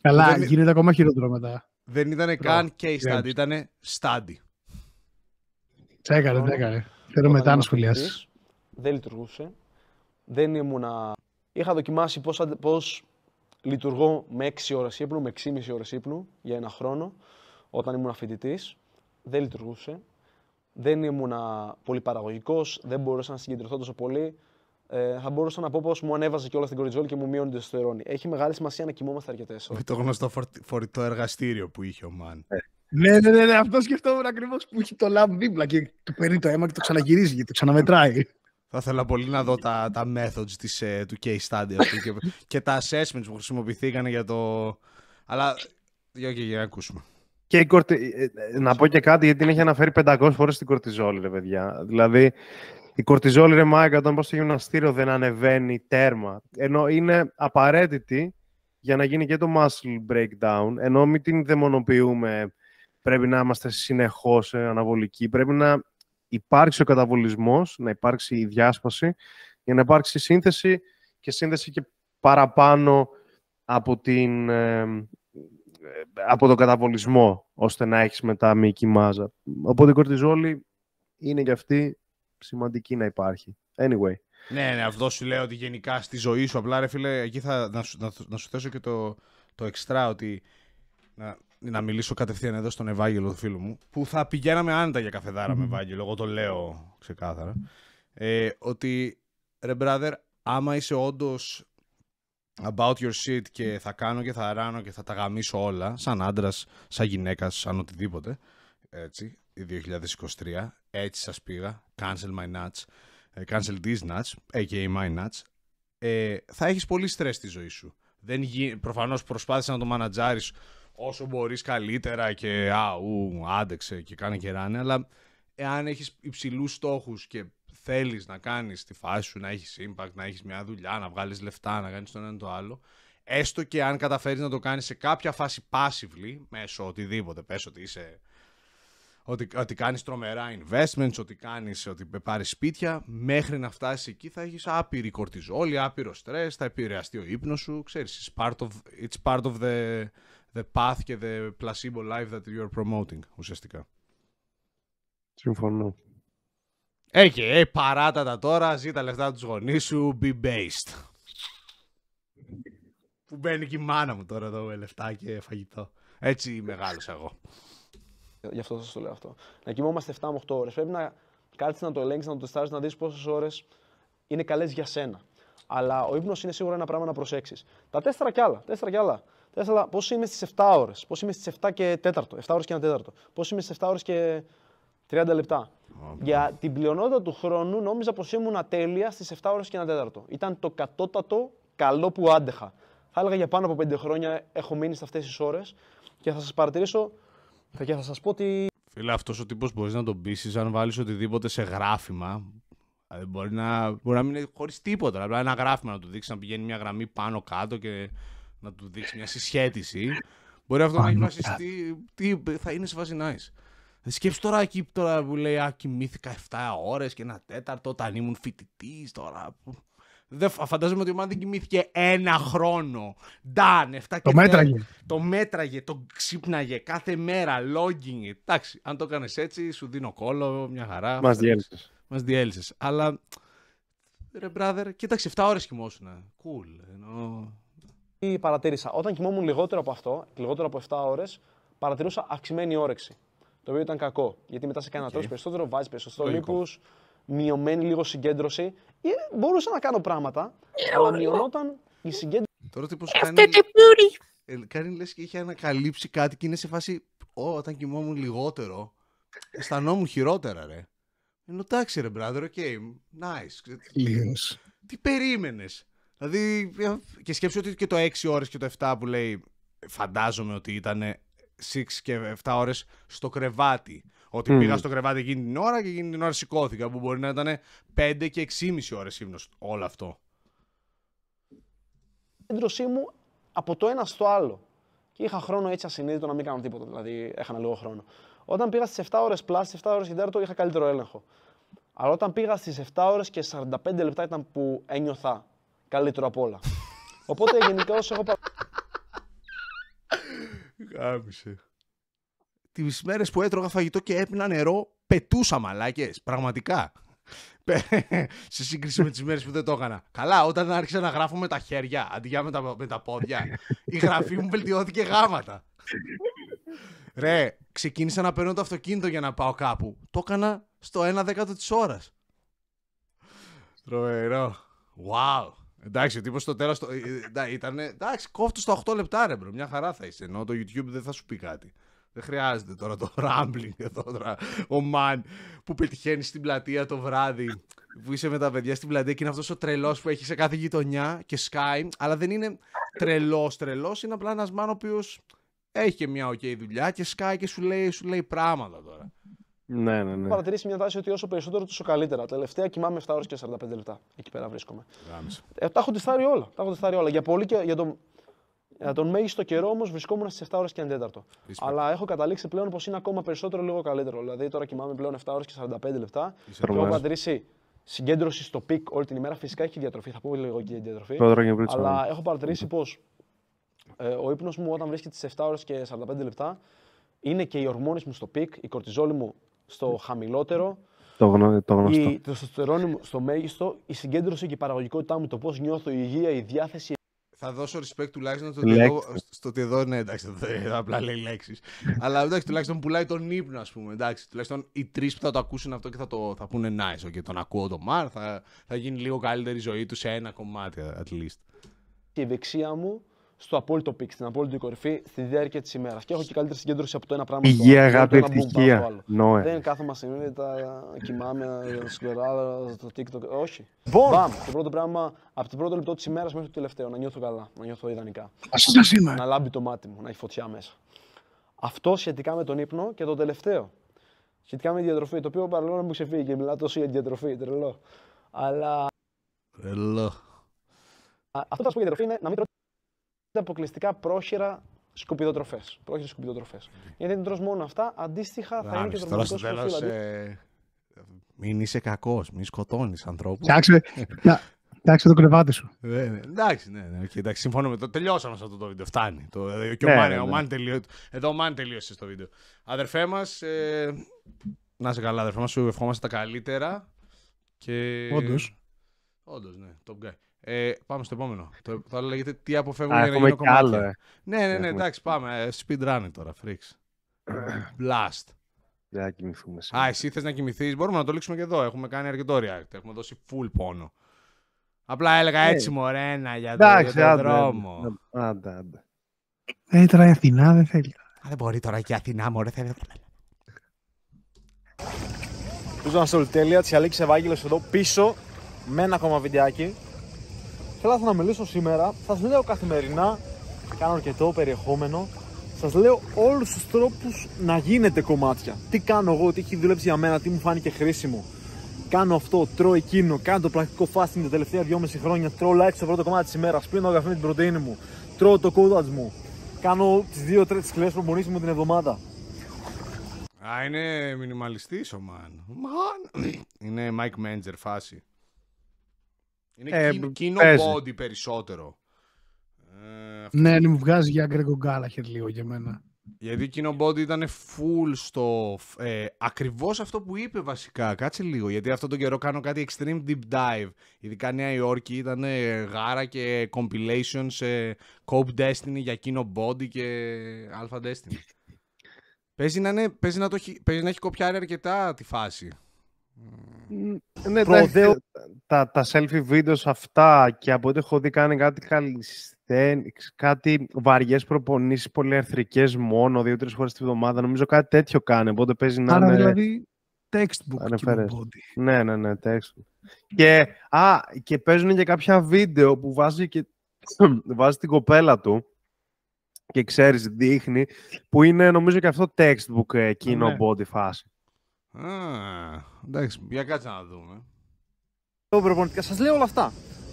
Καλά, δεν, γίνεται ακόμα χειρότερο μετά. Δεν ήταν καν case study, ήταν study. Τσέκαρε, τσέκαρε. Θέλω μετά να σχολιάσεις. Δεν λειτουργούσε. Δεν ήμουνα Είχα δοκιμάσει πώς, πώς λειτουργώ με 6 ώρες ύπνου, με 6,5 ώρες ύπνου για ένα χρόνο όταν ήμουν φοιτητής. Δεν λειτουργούσε. Δεν ήμουν πολύ παραγωγικός, δεν μπορούσα να συγκεντρωθώ τόσο πολύ. Ε, θα μπορούσα να πω πως μου ανέβαζε όλα στην κοριτζόλη και μου μείωνε το στερόνι. Έχει μεγάλη σημασία να κοιμόμαστε αρκετές ώρες. Το γνωστό φορητό εργαστήριο που είχε ο Μαν. Ναι, ναι, ναι, ναι, ναι αυτό σκεφτόμουν ακριβώς που έχει το λαμπ δίπλα και του παίρνει το αίμα και το ξαναγυρίζει και το ξαναμετράει. Θα ήθελα πολύ να δω τα, τα methods της, ε, του case study και, και τα assessments που χρησιμοποιηθήκαν για το... Αλλά, για και να ακούσουμε. Και η κορτι... Ε, ε, να πω και κάτι, γιατί την έχει αναφέρει 500 φορές την κορτιζόλη, ρε παιδιά. Δηλαδή, η κορτιζόλη, ρε Μάικα, όταν πας στο γυμναστήριο δεν ανεβαίνει τέρμα. Ενώ είναι απαραίτητη για να γίνει και το muscle breakdown, ενώ μην την δαιμονοποιούμε, πρέπει να είμαστε συνεχώς αναβολικοί, πρέπει να υπάρξει ο καταβολισμός, να υπάρξει η διάσπαση, για να υπάρξει σύνθεση και σύνθεση και παραπάνω από, την, από τον καταβολισμό, ώστε να έχεις μετά μυϊκή μάζα. Οπότε η κορτιζόλη είναι και αυτή σημαντική να υπάρχει. Anyway. Ναι, ναι, αυτό σου λέω ότι γενικά στη ζωή σου, απλά ρε φίλε, εκεί θα, να, σου, να, σου θέσω και το, το εξτρά, ότι να, να μιλήσω κατευθείαν εδώ στον Ευάγγελο, του φίλου μου, που θα πηγαίναμε άνετα για καφεδαρα με Ευάγγελο, εγώ το λέω ξεκάθαρα. Ε, ότι ρε brother, άμα είσαι όντως about your shit και θα κάνω και θα ράνω και θα τα γαμίσω όλα, σαν άντρας, σαν γυναίκας, σαν οτιδήποτε. Έτσι, 2023, έτσι σας πήγα, cancel my nuts, ε, cancel these nuts, aka my nuts, ε, θα έχεις πολύ στρες στη ζωή σου. Δεν Προφανώς προσπάθησες να το μανατζάρεις όσο μπορείς καλύτερα και αού άντεξε και κάνε και ράνε, αλλά εάν έχεις υψηλούς στόχους και θέλεις να κάνεις τη φάση σου, να έχεις impact, να έχεις μια δουλειά, να βγάλεις λεφτά, να κάνεις το ένα το άλλο, έστω και αν καταφέρεις να το κάνεις σε κάποια φάση passively, μέσω οτιδήποτε, πες ότι είσαι... Ότι, ότι κάνεις τρομερά investments, ότι κάνεις, ότι πάρεις σπίτια, μέχρι να φτάσεις εκεί θα έχεις άπειρη κορτιζόλη, άπειρο stress, θα επηρεαστεί ο ύπνος σου, ξέρεις, it's part of, it's part of the, the path και the placebo life that you are promoting ουσιαστικά. Συμφωνώ. Έχει, hey, ε, παράτα τα τώρα, ζήτα λεφτά τους γονείς σου, be based. Που μπαίνει και η μάνα μου τώρα εδώ με λεφτά και φαγητό. Έτσι μεγάλωσα εγώ. Γι' αυτό σας το λέω αυτό. Να κοιμόμαστε 7 με 8 ώρες. Πρέπει να κάτσει να το ελέγξεις, να το τεστάρεις, να δεις πόσες ώρες είναι καλές για σένα. Αλλά ο ύπνος είναι σίγουρα ένα πράγμα να προσέξεις. Τα τέσσερα κι άλλα. Τέσσερα κι άλλα θα ήθελα πώς είμαι στις 7 ώρες, πώς είμαι στις 7 και 4, 7 ώρες και 1 τέταρτο, πώς είμαι στις 7 ώρες και 30 λεπτά. Για ναι. την πλειονότητα του χρόνου νόμιζα πως ήμουν ατέλεια στις 7 ώρες και 1 τέταρτο. Ήταν το κατώτατο καλό που άντεχα. Θα έλεγα για πάνω από 5 χρόνια έχω μείνει σε αυτές τις ώρες και θα σας παρατηρήσω και θα σας πω ότι. Φίλε, αυτός ο τύπος μπορείς να τον πείσεις αν βάλεις οτιδήποτε σε γράφημα. Δηλαδή, μπορεί να, μπορεί να μην είναι χωρίς τίποτα. Απλά ένα γράφημα να του δείξεις να πηγαίνει μια γραμμή πάνω κάτω και να του δείξει μια συσχέτιση. Μπορεί αυτό να έχει βασιστεί. Τι, θα είναι σε να nice. Δηλαδή, Σκέψει τώρα εκεί τώρα που λέει Α, κοιμήθηκα 7 ώρες και ένα τέταρτο όταν ήμουν φοιτητής. Τώρα. Δεν, φαντάζομαι ότι ο ομάδα δεν κοιμήθηκε ένα χρόνο. Ντάν, 7 και Το μέτραγε. Το μέτραγε, το ξύπναγε κάθε μέρα, logging. Εντάξει, αν το έκανες έτσι, σου δίνω κόλλο, μια χαρά. Μας διέλυσες. Μας διέλυσες. Αλλά. Ρε, brother, κοίταξε, 7 ώρες κοιμόσουνα. Cool παρατήρησα. Όταν κοιμόμουν λιγότερο από αυτό, λιγότερο από 7 ώρες, παρατηρούσα αυξημένη όρεξη. Το οποίο ήταν κακό. Γιατί μετά σε κανένα okay. περισσότερο, βάζεις περισσότερο λίπους, μειωμένη λίγο συγκέντρωση. Ή, ε, μπορούσα να κάνω πράγματα, ε, αλλά μειωνόταν η συγκέντρωση. Τώρα τύπος κάνει, ε, κάνει ε, και είχε ανακαλύψει κάτι και είναι σε φάση Ό, όταν κοιμόμουν λιγότερο, αισθανόμουν χειρότερα ρε. Ενώ εντάξει ρε brother, okay, nice. Τι περίμενες, Δηλαδή, ε, και σκέψω ότι και το 6 ώρες και το 7 που λέει, φαντάζομαι ότι ήταν 6 και 7 ώρες στο κρεβάτι. Ότι πήγα στο κρεβάτι εκείνη την ώρα και εκείνη την ώρα σηκώθηκα, που μπορεί να ήταν 5 και 6,5 ώρες ύπνος όλο αυτό. Έντρωσή μου από το ένα στο άλλο. Και είχα χρόνο έτσι ασυνείδητο να μην κάνω τίποτα, δηλαδή έχανα λίγο χρόνο. Όταν πήγα στις 7 ώρες πλάσ, 7 ώρες και τέταρτο είχα καλύτερο έλεγχο. Αλλά όταν πήγα στις 7 ώρες και 45 λεπτά ήταν που ένιωθα καλύτερο από όλα. Οπότε γενικά όσο έχω πάρει. Γάμισε. Τις μέρες που έτρωγα φαγητό και έπινα νερό, πετούσα μαλάκες. Πραγματικά. σε σύγκριση με τις μέρες που δεν το έκανα. Καλά, όταν άρχισα να γράφω με τα χέρια αντί για με τα, με τα πόδια, η γραφή μου βελτιώθηκε γάματα. Ρε, ξεκίνησα να παίρνω το αυτοκίνητο για να πάω κάπου. Το έκανα στο 1 δέκατο της ώρας. Τρομερό. Wow. Εντάξει, ο τύπος στο τέλος. Το... Ε, ε, Ήταν. Εντάξει, κόφτω στα 8 λεπτά, ρε μπρο. Μια χαρά θα είσαι. Ενώ το YouTube δεν θα σου πει κάτι. Δεν χρειάζεται τώρα το *laughs* rambling εδώ τώρα. Ο man που πετυχαίνει στην πλατεία το βράδυ. Που είσαι με τα παιδιά στην πλατεία και είναι αυτός ο τρελός που έχει σε κάθε γειτονιά και sky, Αλλά δεν είναι τρελός τρελός. Είναι απλά ένας man ο οποίος έχει και μια ok δουλειά και sky και σου λέει, σου λέει πράγματα τώρα. Ναι, ναι, ναι. Έχω παρατηρήσει μια τάση ότι όσο περισσότερο τόσο καλύτερα. Τελευταία κοιμάμαι 7 ώρες και 45 λεπτά. Εκεί πέρα βρίσκομαι. Ε, τα έχω τεστάρει όλα. Τα έχω τεστάρει όλα. Για, πολύ και, για, τον, για τον μέγιστο καιρό όμως βρισκόμουν στις 7 ώρες και 1 τέταρτο. Αλλά έχω καταλήξει πλέον πως είναι ακόμα περισσότερο λίγο καλύτερο. Δηλαδή τώρα κοιμάμαι πλέον 7 ώρες και 45 λεπτά. και έχω παρατηρήσει συγκέντρωση στο πικ όλη την ημέρα. Φυσικά έχει διατροφή. Θα πω λίγο και διατροφή. αλλά έχω παρατηρήσει πως ε, ο ύπνος μου όταν βρίσκεται στις 7 ώρες και 45 λεπτά είναι και οι ορμόνες μου στο πικ, η κορτιζόλη μου στο χαμηλότερο. Το, γνωστό. Η, το μου στο μέγιστο, η συγκέντρωση και η παραγωγικότητά μου, το πώς νιώθω, η υγεία, η διάθεση. Θα δώσω respect τουλάχιστον στο ότι, εδώ, στο ότι εδώ, ναι, εντάξει, εδώ απλά λέει λέξεις. *laughs* Αλλά εντάξει, τουλάχιστον πουλάει τον ύπνο, ας πούμε. Εντάξει, τουλάχιστον οι τρεις που θα το ακούσουν αυτό και θα, το, θα πούνε nice, okay, τον ακούω τον Μαρ, θα, θα γίνει λίγο καλύτερη η ζωή του σε ένα κομμάτι, at least. Η δεξία μου στο απόλυτο πικ, στην απόλυτη κορυφή, στη διάρκεια της ημέρας. Και έχω και καλύτερη συγκέντρωση από το ένα πράγμα. Υγεία, αγάπη, ευτυχία. Νόε. Δεν κάθομαι ασυνείδητα, κοιμάμαι, σκληρά, το TikTok. Όχι. Μπαμ! Το πρώτο πράγμα, από το πρώτο λεπτό της ημέρας μέχρι το τελευταίο, να νιώθω καλά, να νιώθω ιδανικά. Να λάμπει το μάτι μου, να έχει φωτιά μέσα. Αυτό σχετικά με τον ύπνο και το τελευταίο. Σχετικά με τη διατροφή, το οποίο παρελθόν μου ξεφύγει και μιλάω τόσο για τη διατροφή, τρελό. Αλλά. Τρελό. Αυτό που θα σου πω για διατροφή είναι να μην αποκλειστικά πρόχειρα σκουπιδοτροφές. Πρόχειρες σκουπιδοτροφές. Γιατί δεν τρώ μόνο αυτά, αντίστοιχα θα είναι και το δρομικό σου ε, Μην είσαι κακός, μην σκοτώνεις ανθρώπους. Εντάξει, το κρεβάτι σου. Ναι, Εντάξει, ναι, ναι. συμφωνώ με το. Τελειώσαμε σε αυτό το βίντεο. Φτάνει. Το, και ο, ναι, ναι ο ναι. Εδώ ο Μάν τελείωσε το βίντεο. Αδερφέ μας, ε... να είσαι καλά, αδερφέ μας. Σου ευχόμαστε τα καλύτερα. Και... Όντως. Όντως, ναι. Top guy. Ε, πάμε στο επόμενο. Το, το άλλο λέγεται Τι αποφεύγουμε για να γίνω Ναι, ναι, ναι, εντάξει, πάμε. Ε, Speedrunning τώρα, φρίξ. *clears throat* Blast. Δεν θα κοιμηθούμε. Σήμερα. Α, εσύ θες να κοιμηθείς. Μπορούμε να το λήξουμε και εδώ. Έχουμε κάνει αρκετό react. Έχουμε δώσει full πόνο. Απλά έλεγα ε. έτσι μωρένα για, το, δρόμο. Άντε, άντε. Ε, τώρα η Αθηνά δεν θέλει. Α, δεν μπορεί τώρα και η Αθηνά, μωρέ, θέλει. να στο Λουτέλεια, τέλεια, Αλέξης Ευάγγελος εδώ πίσω με ένα ακόμα βιντεάκι θέλω να μιλήσω σήμερα. σας λέω καθημερινά, κάνω αρκετό περιεχόμενο, σας λέω όλους τους τρόπους να γίνετε κομμάτια. Τι κάνω εγώ, τι έχει δουλέψει για μένα, τι μου φάνηκε χρήσιμο. Κάνω αυτό, τρώω εκείνο, κάνω το πρακτικό fasting τα τελευταία 2,5 χρόνια, τρώω like στο πρώτο κομμάτι της ημέρας, πίνω καφέ με την πρωτενη μου, τρώω το κόδατζ μου, κάνω τις 2-3 που προπονήσεις μου την εβδομάδα. Α, είναι μινιμαλιστής ο Μαν. *clears throat* Είναι Mike Manager φάση. Είναι ε, κοινό body περισσότερο. Ε, ναι, ναι, μου βγάζει για Γκρέγκο Γκάλαχερ λίγο για μένα. Γιατί κοινό body ήταν full στο. Ε, Ακριβώς αυτό που είπε βασικά. Κάτσε λίγο. Γιατί αυτόν τον καιρό κάνω κάτι extreme deep dive. Ειδικά Νέα Υόρκη ήταν ε, γάρα και compilation σε Cope Destiny για κοινό body και Alpha Destiny. παίζει, να να παίζει να έχει κοπιάρει αρκετά τη φάση. Ε, ναι, τα, τα selfie videos αυτά και από ό,τι έχω δει κάνει καλλιστέν, κάτι βαριές προπονήσεις πολυαρθρικές μόνο, δύο-τρεις φορές την βδομάδα. Νομίζω κάτι τέτοιο κάνει, οπότε παίζει να είναι... δηλαδή textbook Ναι, ναι, ναι, textbook. Και, α, και παίζουν και κάποια βίντεο που βάζει, και, *clears throat* βάζει την κοπέλα του και ξέρεις, δείχνει, που είναι νομίζω και αυτό textbook ε, εκείνο ναι. body φάση. Α, εντάξει, για κάτσα να δούμε. Λέω προπονητικά, σας λέω όλα αυτά.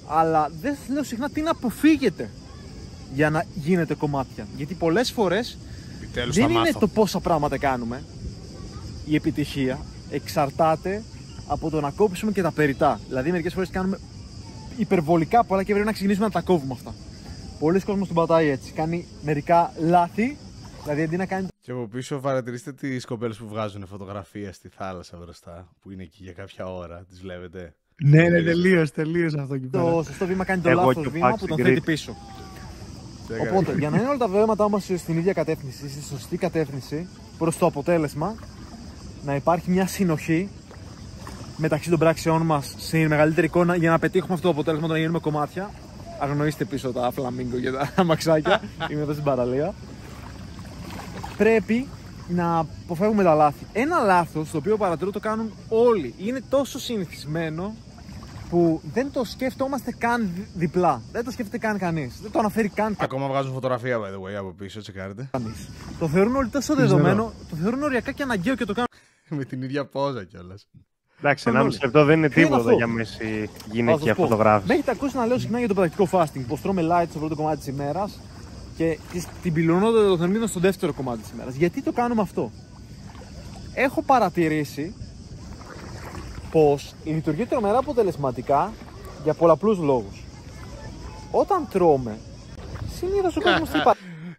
Αλλά δεν σας λέω συχνά τι να αποφύγετε για να γίνετε κομμάτια. Γιατί πολλές φορές δεν είναι το πόσα πράγματα κάνουμε. Η επιτυχία εξαρτάται από το να κόψουμε και τα περιτά. Δηλαδή, μερικές φορές κάνουμε υπερβολικά πολλά και πρέπει να ξεκινήσουμε να τα κόβουμε αυτά. Πολλοί κόσμοι τον πατάει έτσι. Κάνει μερικά λάθη Δηλαδή αντί να κάνει. Και από πίσω παρατηρήστε τις κοπέλες που βγάζουν φωτογραφία στη θάλασσα μπροστά, που είναι εκεί για κάποια ώρα, τις βλέπετε. Ναι, ναι, τελείως, τελείως αυτό εκεί Το σωστό βήμα κάνει το λάθο βήμα που τον θέτει πίσω. Οπότε, για να είναι όλα τα βήματα όμως στην ίδια κατεύθυνση, στη σωστή κατεύθυνση, προς το αποτέλεσμα να υπάρχει μια συνοχή μεταξύ των πράξεών μας σε μεγαλύτερη εικόνα για να πετύχουμε αυτό το αποτέλεσμα, όταν να γίνουμε κομμάτια. Αγνοήστε πίσω τα φλαμίγκο και τα μαξάκια. *laughs* Είμαι εδώ στην παραλία πρέπει να αποφεύγουμε τα λάθη. Ένα λάθος το οποίο παρατηρώ το κάνουν όλοι. Είναι τόσο συνηθισμένο που δεν το σκέφτομαστε καν διπλά. Δεν το σκέφτεται καν κανείς. Δεν το αναφέρει καν κανεί. Ακόμα βγάζουν φωτογραφία, by the way, από πίσω, τσεκάρετε. Κανείς. Το θεωρούν όλοι τόσο δεδομένο, το θεωρούν οριακά και αναγκαίο και το κάνουν. *laughs* Με την ίδια πόζα κιόλας. Εντάξει, ένα μισό λεπτό δεν είναι τίποτα για μέση γυναικεία φωτογράφηση. Με έχετε ακούσει να λέω συχνά για το πρακτικό fasting. Πως τρώμε light στο το κομμάτι της ημέρας και την πυλωνότητα των θερμίδων στο δεύτερο κομμάτι της ημέρας. Γιατί το κάνουμε αυτό. Έχω παρατηρήσει πως λειτουργεί τρομερά αποτελεσματικά για πολλαπλούς λόγους. Όταν τρώμε, συνήθως, ο κόσμος *laughs* τι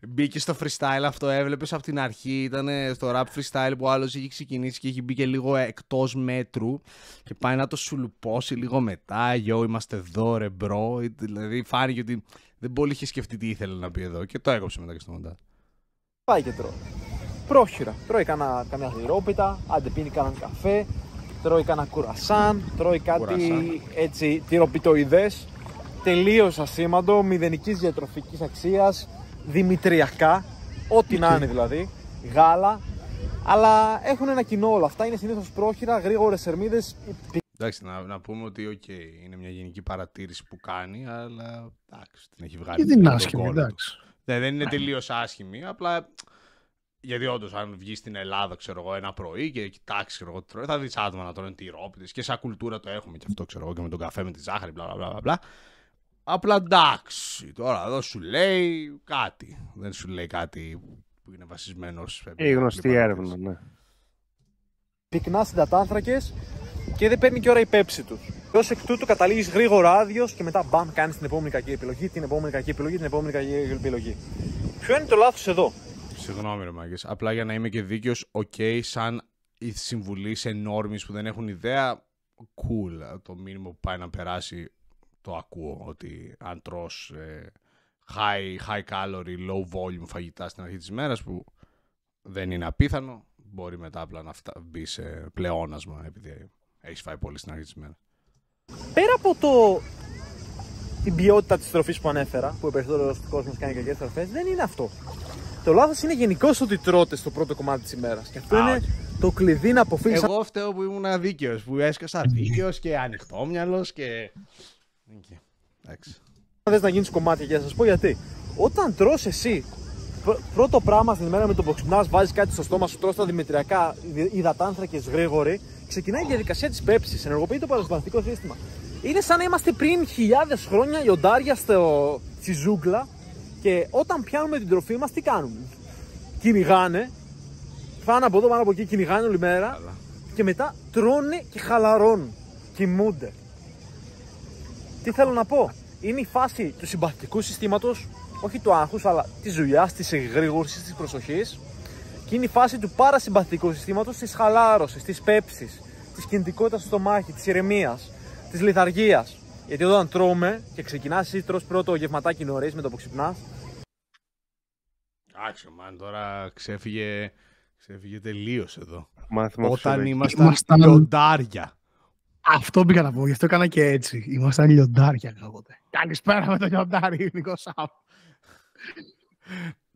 Μπήκε στο freestyle αυτό, έβλεπες από την αρχή. Ήταν στο rap freestyle που άλλος είχε ξεκινήσει και είχε μπει και λίγο εκτός μέτρου. Και πάει να το σουλουπώσει λίγο μετά. Yo, είμαστε εδώ, ρε μπρο. Δηλαδή φάνηκε ότι δεν πολύ είχε σκεφτεί τι ήθελε να πει εδώ και το έκοψε μετά και στο μοντάζ. Πάει και τρώει. Πρόχειρα. Τρώει κάνα καμιά αντεπίνει άντε κανέναν καφέ, τρώει κανένα κουρασάν, τρώει κάτι έτσι τυροπιτοειδές. Τελείως ασήμαντο, μηδενικής διατροφικής αξίας, δημητριακά, ό,τι να είναι δηλαδή, γάλα, αλλά έχουν ένα κοινό όλα αυτά. Είναι συνήθως πρόχειρα, γρήγορες θερμίδε. Εντάξει, να, να πούμε ότι okay, είναι μια γενική παρατήρηση που κάνει, αλλά εντάξει, την έχει βγάλει. Και ε, είναι άσχημη, εντάξει. Ναι, δεν είναι τελείως άσχημη, απλά. Γιατί όντως, αν βγεις στην Ελλάδα, ξέρω εγώ, ένα πρωί και κοιτάξεις, ξέρω εγώ, τρώει, θα δεις άτομα να τρώνε τυρόπιτες και σαν κουλτούρα το έχουμε και αυτό, ξέρω εγώ, και με τον καφέ με τη ζάχαρη, μπλα μπλα μπλα. Απλά εντάξει, τώρα εδώ σου λέει κάτι. Δεν σου λέει κάτι που είναι βασισμένο σε. Η γνωστή έρευνα, ναι πυκνά συντατάνθρακες και δεν παίρνει και ώρα η πέψη τους. Ως εκ τούτου καταλήγεις γρήγορα άδειος και μετά μπαμ, κάνεις την επόμενη κακή επιλογή, την επόμενη κακή επιλογή, την επόμενη κακή επιλογή. Ποιο είναι το λάθος εδώ. Συγγνώμη, ρε Μάγκες. Απλά για να είμαι και δίκαιος, οκ, okay, σαν η συμβουλή σε νόρμη που δεν έχουν ιδέα, cool. Το μήνυμα που πάει να περάσει το ακούω ότι αν τρως ε, high, high calorie, low volume φαγητά στην αρχή της μέρας που δεν είναι απίθανο, μπορεί μετά απλά να φτα... μπει σε πλεόνασμα επειδή έχεις φάει πολύ στην αρχή της μέρα. Πέρα από το... την ποιότητα της τροφή που ανέφερα, που ο περισσότερος κόσμος κάνει κακές τροφέ, δεν είναι αυτό. Το λάθος είναι γενικώς ότι τρώτε στο πρώτο κομμάτι της ημέρας. Και αυτό είναι το κλειδί να αποφύγεις. Εγώ φταίω που ήμουν αδίκαιος, που έσκασα δίκαιο και μυαλός και. Εντάξει. Αν θες να γίνεις κομμάτι για να σας πω γιατί. Όταν τρως εσύ πρώτο πράγμα στην ημέρα με τον που ξυπνά, βάζεις κάτι στο στόμα σου, τρώσει τα δημητριακά υδατάνθρακε γρήγορη, ξεκινάει η διαδικασία της πέψης. Ενεργοποιεί το παρασυμπαθητικό σύστημα. Είναι σαν να είμαστε πριν χιλιάδες χρόνια λιοντάρια στο... στη ζούγκλα και όταν πιάνουμε την τροφή μας, τι κάνουν Κυνηγάνε, φάνε από εδώ πάνω από εκεί, κυνηγάνε όλη μέρα και μετά τρώνε και χαλαρώνουν. Κοιμούνται. Τι θέλω να πω. Είναι η φάση του συμπαθητικού συστήματος όχι του άγχους, αλλά της δουλειάς, της εγρήγορσης, της προσοχής. Και είναι η φάση του παρασυμπαθητικού συστήματος, της χαλάρωσης, της πέψης, της κινητικότητας στο μάχη, της ηρεμίας, της λιθαργίας. Γιατί όταν τρώμε και ξεκινά ή τρως πρώτο γευματάκι νωρίς με το που ξυπνάς. Άξιο, μαν τώρα ξέφυγε, ξέφυγε τελείως εδώ. Μάθημα όταν ήμασταν λιοντάρια. Αυτό πήγα να πω, γι' αυτό έκανα και έτσι. Ήμασταν λιοντάρια κάποτε. Καλησπέρα με το λιοντάρι, Νικό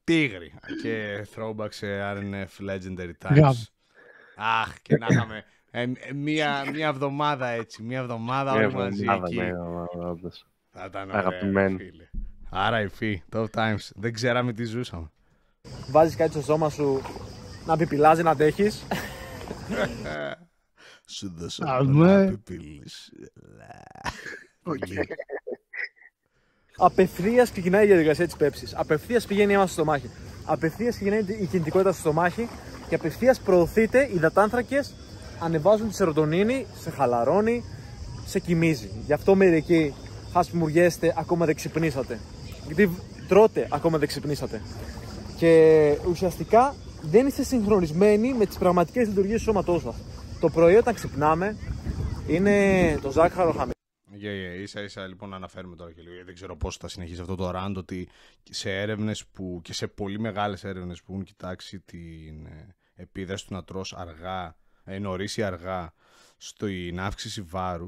Τίγρη. Και throwback σε RNF Legendary Times. Αχ, και να είχαμε ε, μία, μία εβδομάδα έτσι, μία εβδομάδα όλοι μαζί εκεί. Ναι, Θα ήταν ωραία, Άρα ΦΥ, top times. Δεν ξέραμε τι ζούσαμε. Βάζεις κάτι στο σώμα σου να πιπιλάζει να αντέχεις. *laughs* Σου δώσω να Όχι. Ναι απευθείας ξεκινάει η διαδικασία της πέψης. Απευθείας πηγαίνει αίμα στο στομάχι. Απευθείας ξεκινάει η κινητικότητα στο στομάχι και απευθείας προωθείται οι δατάνθρακε ανεβάζουν τη σερωτονίνη, σε χαλαρώνει, σε κοιμίζει. Γι' αυτό μερικοί χασμουριέστε ακόμα δεν ξυπνήσατε. Γιατί τρώτε ακόμα δεν ξυπνήσατε. Και ουσιαστικά δεν είστε συγχρονισμένοι με τις πραγματικές λειτουργίες του σώματός σας. Το πρωί όταν ξυπνάμε είναι το ζάχαρο χαμηλό. Yeah, yeah. Ίσα ίσα λοιπόν αναφέρουμε τώρα και λίγο. Δεν ξέρω πώς θα συνεχίσει αυτό το ράντ ότι σε έρευνες που και σε πολύ μεγάλες έρευνες που έχουν κοιτάξει την ε, επίδραση του να τρώ αργά, ε, νωρίς ή αργά στην αύξηση βάρους.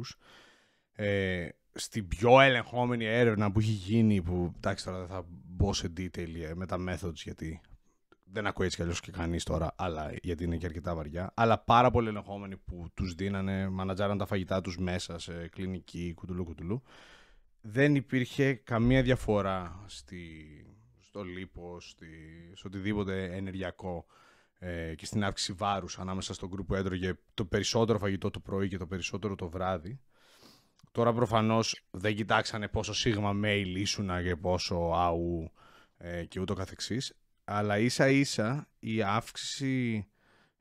Ε, στην πιο ελεγχόμενη έρευνα που έχει γίνει, που εντάξει τώρα δεν θα μπω σε detail ε, με τα methods γιατί δεν ακούει έτσι κι αλλιώς και κανείς τώρα, αλλά γιατί είναι και αρκετά βαριά. Αλλά πάρα πολλοί ελεγχόμενοι που τους δίνανε, μανατζάραν τα φαγητά τους μέσα σε κλινική κουτουλού κουτουλού. Δεν υπήρχε καμία διαφορά στη, στο λίπο, στη, σε οτιδήποτε ενεργειακό ε, και στην αύξηση βάρους, ανάμεσα στον γκρουπ που έτρωγε το περισσότερο φαγητό το πρωί και το περισσότερο το βράδυ. Τώρα προφανώς δεν κοιτάξανε πόσο σίγμα mail ήσουν και πόσο αου ε, και ούτω καθεξής. Αλλά ίσα ίσα η αύξηση,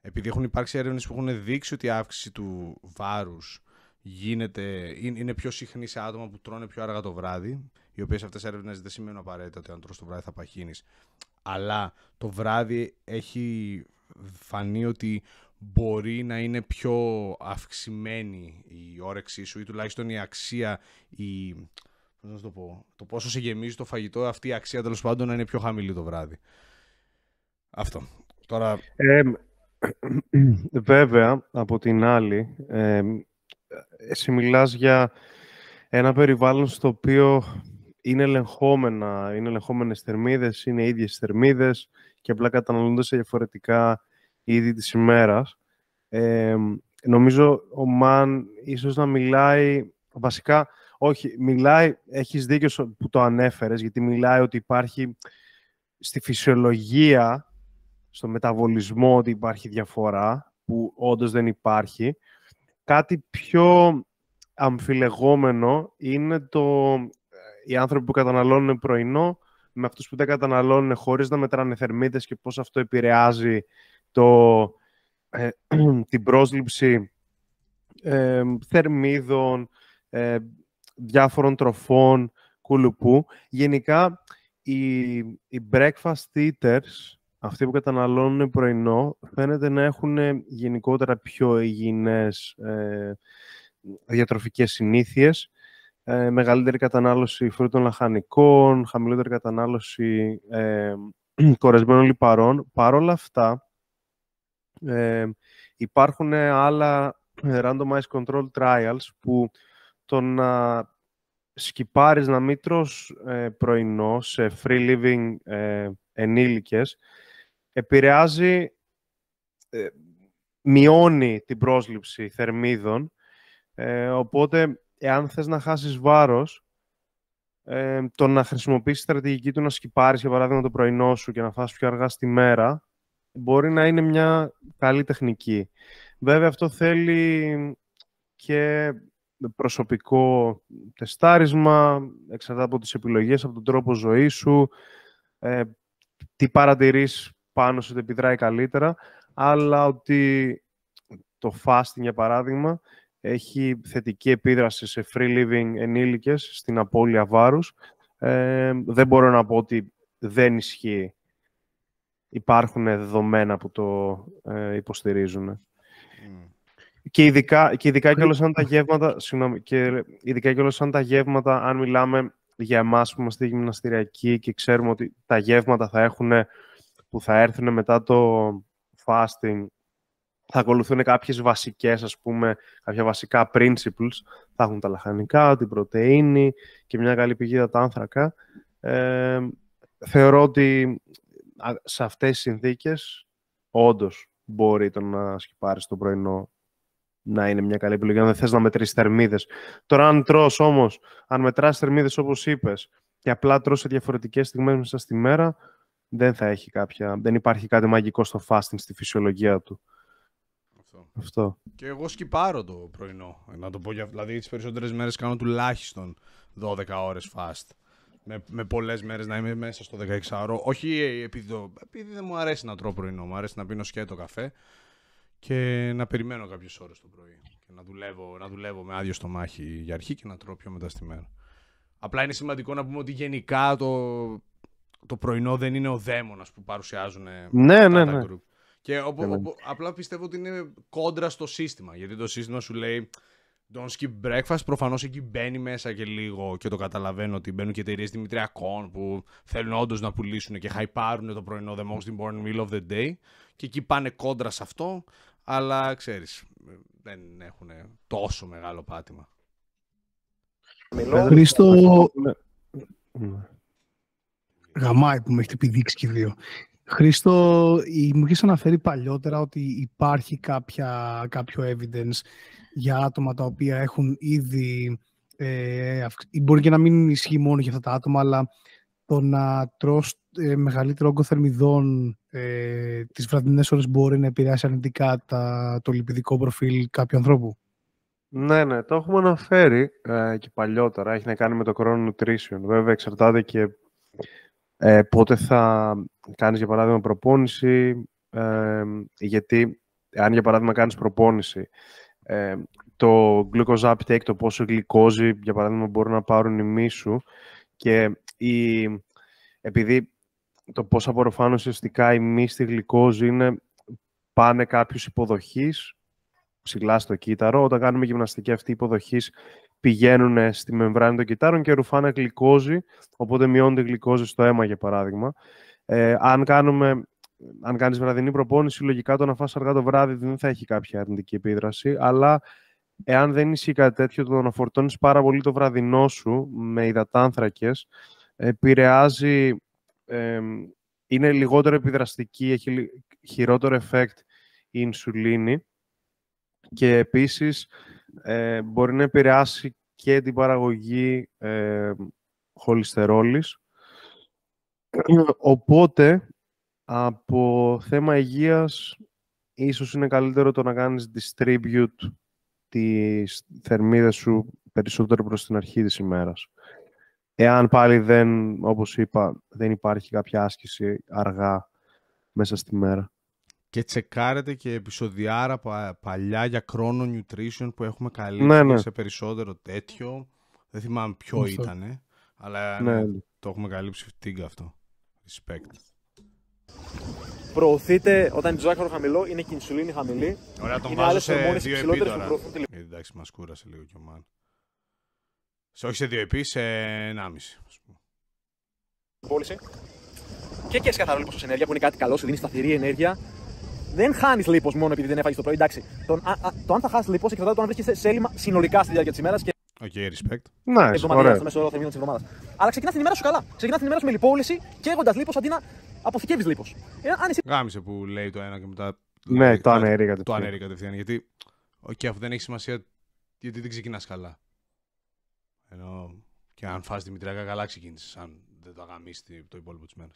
επειδή έχουν υπάρξει έρευνες που έχουν δείξει ότι η αύξηση του βάρους γίνεται, είναι πιο συχνή σε άτομα που τρώνε πιο αργά το βράδυ, οι οποίες αυτές οι έρευνες δεν σημαίνουν απαραίτητα ότι αν τρως το βράδυ θα παχύνεις. Αλλά το βράδυ έχει φανεί ότι μπορεί να είναι πιο αυξημένη η όρεξή σου ή τουλάχιστον η αξία, η, αξια η το το πόσο σε γεμίζει το φαγητό, αυτή η αξία τέλος πάντων να είναι πιο χαμηλή το βράδυ. Αυτό. Τώρα... *clears throat* βέβαια, από την άλλη, ε, εσύ μιλάς για ένα περιβάλλον στο οποίο είναι ελεγχόμενα, είναι ελεγχόμενες θερμίδες, είναι ίδιες θερμίδες και απλά καταναλούνται σε διαφορετικά είδη της ημέρας. Ε, νομίζω ο Μαν ίσως να μιλάει, βασικά, όχι, μιλάει, έχεις δίκιο που το ανέφερες, γιατί μιλάει ότι υπάρχει στη φυσιολογία στο μεταβολισμό ότι υπάρχει διαφορά, που όντως δεν υπάρχει. Κάτι πιο αμφιλεγόμενο είναι το ε, οι άνθρωποι που καταναλώνουν πρωινό με αυτούς που δεν καταναλώνουν χωρίς να μετράνε θερμίδες και πώς αυτό επηρεάζει το, ε, *clears throat* την πρόσληψη ε, θερμίδων, διάφορων τροφών, κουλουπού. Γενικά, οι, οι breakfast eaters αυτοί που καταναλώνουν πρωινό φαίνεται να έχουν ε, γενικότερα πιο υγιεινές ε, διατροφικές συνήθειες, ε, μεγαλύτερη κατανάλωση φρούτων λαχανικών, χαμηλότερη κατανάλωση ε, *clears throat* κορεσμένων λιπαρών. Παρ' όλα αυτά, ε, υπάρχουν ε, άλλα randomized control trials που το να σκυπάρεις να μην τρως πρωινό σε free living ενήλικες, επηρεάζει, ε, μειώνει την πρόσληψη θερμίδων, ε, οπότε εάν θες να χάσεις βάρος, ε, το να χρησιμοποιήσεις στρατηγική του να σκυπάρεις, για παράδειγμα, το πρωινό σου και να φας πιο αργά στη μέρα, μπορεί να είναι μια καλή τεχνική. Βέβαια, αυτό θέλει και προσωπικό τεστάρισμα, εξαρτάται από τις επιλογές, από τον τρόπο ζωής σου, ε, τι παρατηρείς πάνω σου επιδράει καλύτερα, αλλά ότι το fasting, για παράδειγμα, έχει θετική επίδραση σε free living ενήλικες, στην απώλεια βάρους. Ε, δεν μπορώ να πω ότι δεν ισχύει. Υπάρχουν δεδομένα που το ε, υποστηρίζουν. Mm. Και ειδικά, και ειδικά και όλες αν τα γεύματα, συγγνώμη, και ειδικά και αν τα γεύματα, αν μιλάμε για εμάς που είμαστε γυμναστηριακοί και ξέρουμε ότι τα γεύματα θα έχουν που θα έρθουν μετά το fasting θα ακολουθούν κάποιες βασικές, ας πούμε, κάποια βασικά principles. Θα έχουν τα λαχανικά, την πρωτεΐνη και μια καλή πηγή τα Ε, θεωρώ ότι σε αυτές τις συνθήκες, όντως, μπορεί το να σκυπάρεις το πρωινό να είναι μια καλή επιλογή, αν δεν θες να μετρήσεις θερμίδες. Τώρα, αν τρως όμως, αν μετράς θερμίδες όπως είπες και απλά τρως σε διαφορετικές στιγμές μέσα στη μέρα, δεν θα έχει κάποια, δεν υπάρχει κάτι μαγικό στο fasting στη φυσιολογία του. Αυτό. Αυτό. Και εγώ σκυπάρω το πρωινό, να το πω για, δηλαδή τις περισσότερες μέρες κάνω τουλάχιστον 12 ώρες fast. Με, με πολλές μέρες να είμαι μέσα στο 16ωρο. Όχι επειδή, το, επειδή δεν μου αρέσει να τρώω πρωινό, μου αρέσει να πίνω σκέτο καφέ και να περιμένω κάποιες ώρες το πρωί. Και να δουλεύω, να δουλεύω με άδειο στομάχι για αρχή και να τρώω πιο μετά στη μέρα. Απλά είναι σημαντικό να πούμε ότι γενικά το, το πρωινό δεν είναι ο δαίμονας που παρουσιάζουν ε, ναι, ναι, ναι. ναι, ναι, ναι. Και απλά πιστεύω ότι είναι κόντρα στο σύστημα, γιατί το σύστημα σου λέει Don't skip breakfast, προφανώς εκεί μπαίνει μέσα και λίγο και το καταλαβαίνω ότι μπαίνουν και εταιρείες δημητριακών που θέλουν όντως να πουλήσουν και χαϊπάρουν το πρωινό The Most Important Meal of the Day και εκεί πάνε κόντρα σε αυτό, αλλά ξέρεις, δεν έχουν τόσο μεγάλο πάτημα. Χρήστο. Γαμάει που με έχετε επιδείξει και δύο. Χρήστο, μου είχε αναφέρει παλιότερα ότι υπάρχει κάποια, κάποιο evidence για άτομα τα οποία έχουν ήδη. Ε, μπορεί και να μην ισχύει μόνο για αυτά τα άτομα, αλλά το να τρως ε, μεγαλύτερο όγκο θερμιδών ε, τις βραδινές ώρες μπορεί να επηρεάσει αρνητικά τα, το λιπηδικό προφίλ κάποιου ανθρώπου. Ναι, ναι, το έχουμε αναφέρει ε, και παλιότερα. Έχει να κάνει με το χρόνο nutrition. Βέβαια, εξαρτάται και ε, πότε θα κάνεις για παράδειγμα προπόνηση, ε, γιατί αν για παράδειγμα κάνεις προπόνηση, ε, το glucose uptake, το πόσο γλυκόζι για παράδειγμα μπορούν να πάρουν οι μίσου και η, επειδή το πόσο απορροφάνουν ουσιαστικά οι μη στη γλυκόζη είναι πάνε κάποιους υποδοχής ψηλά στο κύτταρο. Όταν κάνουμε γυμναστική αυτή υποδοχής πηγαίνουν στη μεμβράνη των κυτάρων και ρουφάνε γλυκόζη, οπότε μειώνεται η γλυκόζη στο αίμα, για παράδειγμα. Ε, αν κάνουμε αν κάνεις βραδινή προπόνηση, λογικά το να φας αργά το βράδυ δεν θα έχει κάποια αρνητική επίδραση. Αλλά εάν δεν ισχύει κάτι τέτοιο, το να φορτώνεις πάρα πολύ το βραδινό σου με υδατάνθρακες, επηρεάζει. Ε, είναι λιγότερο επιδραστική, έχει χειρότερο effect η ινσουλίνη και επίσης ε, μπορεί να επηρεάσει και την παραγωγή ε, χολυστερόλης. Οπότε, από θέμα υγείας, ίσως είναι καλύτερο το να κάνεις distribute τις θερμίδες σου περισσότερο προς την αρχή της ημέρας. Εάν πάλι δεν, όπως είπα, δεν υπάρχει κάποια άσκηση αργά μέσα στη μέρα και τσεκάρετε και επεισοδιάρα πα, παλιά για Chrono Nutrition που έχουμε καλύψει ναι, ναι. σε περισσότερο τέτοιο. Δεν θυμάμαι ποιο ήταν, αλλά ναι, ναι, ναι. το έχουμε καλύψει φτύγκα αυτό. Respect. Προωθείτε όταν είναι ζάχαρο χαμηλό, είναι και η ινσουλίνη χαμηλή. Ωραία, τον είναι βάζω σε δύο επί τώρα. Ε, εντάξει, μας κούρασε λίγο και ο Μάν. Σε όχι σε δύο επί, σε ενάμιση. Πώληση. Και και καθαρό λοιπόν ενέργεια που είναι κάτι καλό, σου δίνει σταθερή ενέργεια δεν χάνεις λίπος μόνο επειδή δεν έφαγες το πρωί. Εντάξει, τον, α, α, το αν θα χάσεις λίπος εξαρτάται το αν βρίσκεσαι σε έλλειμμα συνολικά στη διάρκεια της ημέρας. Και... Οκ, okay, respect. Ναι, ωραία. Στο μέσο όρο θερμίδα της εβδομάδας. Αλλά ξεκινάς την ημέρα σου καλά. Ξεκινάς την ημέρα σου με λιπόληση και έχοντας λίπος αντί να αποθηκεύεις λίπος. Ε, Γάμισε που λέει το ένα και μετά. Ναι, δηλαδή, το ανέρει κατευθείαν. Το ανέρει κατευθείαν. Γιατί okay, αφού δεν έχει σημασία, γιατί δεν ξεκινάς καλά. Ενώ και αν φάει τη μητριακά καλά ξεκίνησες, αν δεν το αγαμίσει το υπόλοιπο της μέρας.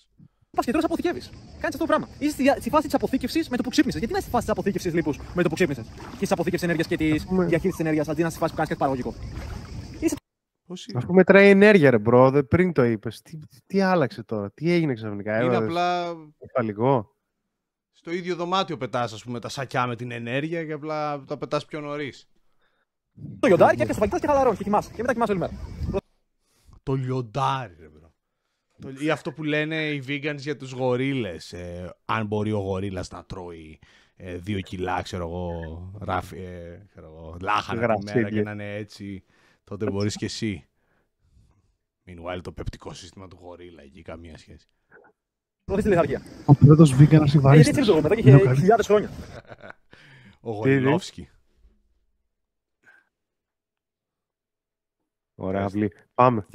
Πας και τώρα αποθηκεύεις. Κάνεις αυτό το πράγμα. Είσαι στη, φάση της αποθήκευσης με το που ξύπνησες. Γιατί να είσαι στη φάση της αποθήκευσης λίπους με το που ξύπνησες. Και τη αποθήκευσης ενέργειας και της ναι. διαχείρισης ενέργειας αντί να είσαι στη φάση που κάνεις κάτι παραγωγικό. Ας πούμε, μετράει ενέργεια, ρε μπρο, πριν το είπες. Τι, τι, άλλαξε τώρα, τι έγινε ξαφνικά, Είναι έβαλες, απλά. λίγο. Στο ίδιο δωμάτιο πετάς, ας πούμε, τα σακιά με την ενέργεια και απλά τα πετάς πιο νωρίς. Το λιοντάρι και έρχεσαι και χαλαρώνεις και Και μετά κοιμάσαι όλη μέρα. Το λιοντάρι, ρε ή αυτό που λένε οι vegans για τους γορίλες. Ε, αν μπορεί ο γορίλας να τρώει ε, δύο κιλά, ξέρω εγώ, ράφι, ε, ξέρω λάχανα τη μέρα και να είναι έτσι, τότε μπορείς και εσύ. Meanwhile, το πεπτικό σύστημα του γορίλα εκεί καμία σχέση. Ο πρώτος βίγκανας Ιβαρίστας. Είναι χιλιάδες χρόνια. Ο Γορινόφσκι. Ωραία, αυλή. Πάμε.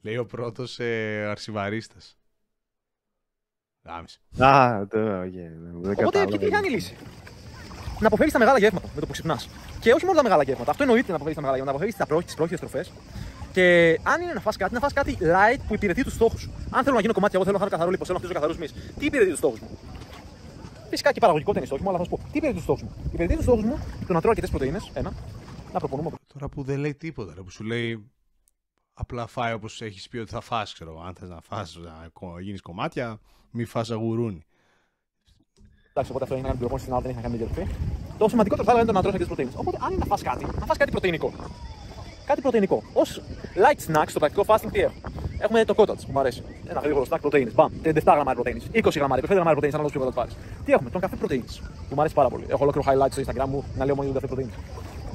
Λέει ο πρώτος ε, αρσιβαρίστας. Γάμισε. Α, το ναι, Οπότε εκεί είναι η λύση. Να αποφεύγει τα μεγάλα γεύματα με το που ξυπνάς. Και όχι μόνο τα μεγάλα γεύματα. Αυτό εννοείται να αποφεύγει τα μεγάλα γεύματα. Να αποφεύγει τι πρόχειρε τροφές. Και αν είναι να φας κάτι, να φας κάτι light που υπηρετεί τους στόχους σου. Αν θέλω να γίνω κομμάτι, εγώ θέλω να κάνω καθαρό λίπο, θέλω να χτίζω καθαρούς μυς. Τι υπηρετεί τους στόχους μου. Φυσικά και παραγωγικότητα είναι στόχο μου, αλλά θα σου πω τι υπηρετεί τους στόχους μου. Υπηρετεί τους στόχους μου το να τρώω αρκετές πρωτενε, ένα να προπονούμε. Τώρα που δεν λέει τίποτα, ρε, που σου λέει απλά φάει όπως έχεις πει ότι θα φας, ξέρω, αν θες να φας, να γίνεις κομμάτια, μη φας αγουρούνι. Εντάξει, οπότε αυτό είναι ένα πληροφόρηση στην άλλη, δεν έχει να κάνει διατροφή. Το σημαντικότερο θα είναι το να τρώσει τι πρωτενε. Οπότε, αν είναι να φας κάτι, να φας κάτι πρωτεϊνικό. Κάτι πρωτεϊνικό. Ως light snack στο πρακτικό fasting τι έχω. Έχουμε το cottage που μου αρέσει. Ένα γρήγορο snack πρωτενη. Μπαμ, 37 γραμμάρια πρωτενη. 20 γραμμάρια, 25 γραμμάρια πρωτενη. Αν πιο κοντά πάρεις. Τι έχουμε, τον καφέ πρωτενη που μου αρέσει πάρα πολύ. Έχω ολόκληρο highlight στο Instagram μου να λέω μόνο τον καφέ πρωτενη.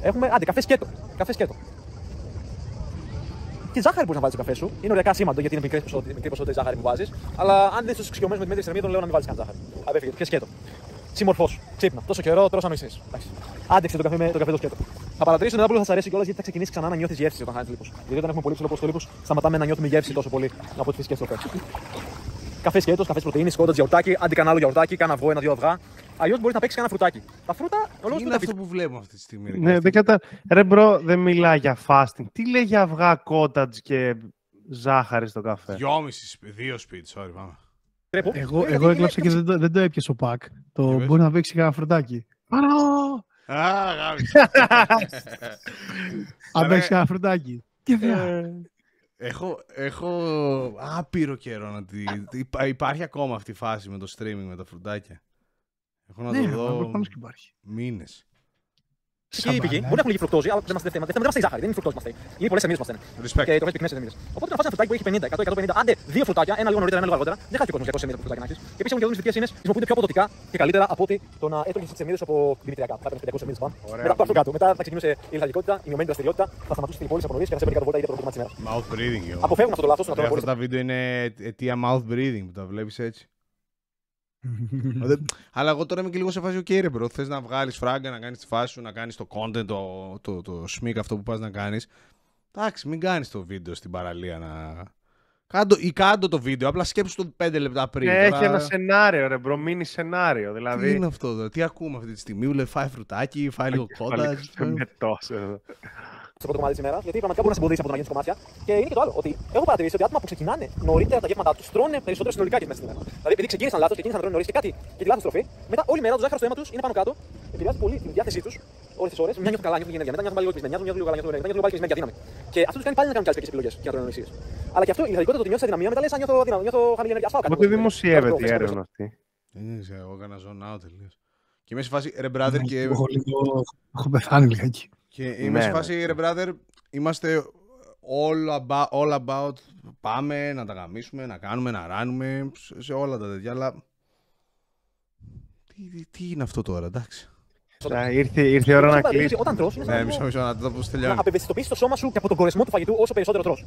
Έχουμε, άντε, καφέ σκέτο. Καφέ σκέτο. Και ζάχαρη μπορείς να βάλεις στο καφέ σου. Είναι ωριακά σήμαντο γιατί είναι μικρή ποσότητα, μικρή ζάχαρη που βάζεις. Αλλά αν δεν είσαι εξοικειωμένος με τη μέτρη θερμίδα, τον λέω να μην βάλεις καν ζάχαρη. Απέφυγε, πιέ σκέτο. Συμμορφώ. Ξύπνα. Τόσο καιρό, τώρα σαν μισή. Άντεξε το καφέ με το καφέ το σκέτο. Θα παρατηρήσω ένα που θα σα αρέσει κιόλας γιατί θα ξεκινήσει ξανά να νιώθεις γεύση όταν χάνεις λίπος. Γιατί όταν έχουμε πολύ ψηλό ποσοστό λίπο, σταματάμε να νιώθουμε γεύση τόσο πολύ από τι φυσικέ τροφέ. Καφέ σκέτος, καφές πρωτενη, σκόντα, γιορτάκι, γιορτάκι, γιαουρτάκι, κάνα αυγό, ένα-δύο αυγά. Αλλιώς μπορεί να παίξει κανένα φρουτάκι. Τα φρούτα, ο Είναι αυτό που βλέπω αυτή τη στιγμή. Ναι, δεν ναι, κατα... Ρε μπρο, δεν μιλά για fasting. Τι λέει για αυγά, κότατζ και ζάχαρη στο καφέ. Δυόμιση, δύο σπίτι, sorry, πάμε. Εγώ, ε, εγώ έκλαψα και δεν το, δεν το έπιασε ο Πακ. Το μπορεί να παίξει κανένα φρουτάκι. Παραώ! Αν παίξει κανένα φρουτάκι. Και ε, Έχω, έχω άπειρο καιρό να τη... Υπάρχει ακόμα αυτή η φάση με το streaming, με τα φρουτάκια. Έχω να ναι, το δω. Ναι, Μήνε. Μπορεί να έχουν λίγη αλλά δεν θέμα. Δεν δεν είναι μα. Είναι πολλές να φάσει που έχει 50, 100, 150, άντε δύο φρουτάκια, ένα λίγο νωρίτερα, ένα λίγο Δεν ο κόσμος για Και επίσης έχουν και πιο αποδοτικά και καλύτερα από το να έτρωγες τις από Δημητριακά. Μετά θα ξεκινούσε η θα Δηλαδή, αλλά εγώ τώρα είμαι και λίγο σε φάση, ο ρε μπρο, θες να βγάλεις φράγκα, να κάνεις τη φάση σου, να κάνεις το content, το, το, σμικ αυτό που πας να κάνεις. Εντάξει, μην κάνεις το βίντεο στην παραλία να... Κάντο, ή κάντο το βίντεο, απλά σκέψου το 5 λεπτά πριν. Έχει ένα σενάριο, ρε μπρο, μίνι σενάριο. Δηλαδή... Τι είναι αυτό εδώ, τι ακούμε αυτή τη στιγμή, λέει φάει φρουτάκι, φάει λίγο κοντά. Ε. Με τόσο στο πρώτο κομμάτι της ημέρας, γιατί πραγματικά μπορεί να σε εμποδίσει από το να γίνει κομμάτια. Και είναι και το άλλο, ότι έχω παρατηρήσει ότι άτομα που ξεκινάνε νωρίτερα τα γεύματά τους τρώνε περισσότερο συνολικά και μέσα στην ημέρα. Δηλαδή, επειδή ξεκίνησαν λάθος και ξεκίνησαν να τρώνε νωρίς και κάτι και τη λάθος τροφή, μετά όλη μέρα το ζάχαρος στο αίμα τους είναι πάνω κάτω, επηρεάζει πολύ την διάθεσή τους όλες τις ώρες. Μια νιώθουν καλά, νιώθουν γενέδια, μετά νιώθουν λίγο πεισμένοι, νιώθουν λίγο καλά, νιώθουν μετά νιώθουν πάλι για δύναμη. Και αυτό του κάνει πάλι να κάνουν και επιλογέ για να τρώνε νησίε. Αλλά και αυτό η λογικότητα του νιώθει αδυναμία μετά λε, αν νιώθω δύναμη, νιώθω χαμηλή ενέργεια. Πότε δημοσιεύεται η έρευνα αυτή. Δεν ξέρω, εγώ έκανα ζωνάω τελείως. Και μέσα σε φάση ρε μπράδερ και. Έχω πεθάνει λιγάκι. Και ναι, είμαι σε ναι. φάση, ρε brother, είμαστε all about, all about, πάμε να τα γαμίσουμε, να κάνουμε, να ράνουμε, σε όλα τα τέτοια, αλλά τι, τι είναι αυτό τώρα, εντάξει. Ά, Ήρθε, ήρθε η ώρα να κλείσει. Όταν τρως, ναι, μισό, μισό, να το πω τελειώνει. Να απευαισθητοποιήσεις το σώμα σου και από τον κορεσμό του φαγητού όσο περισσότερο τρως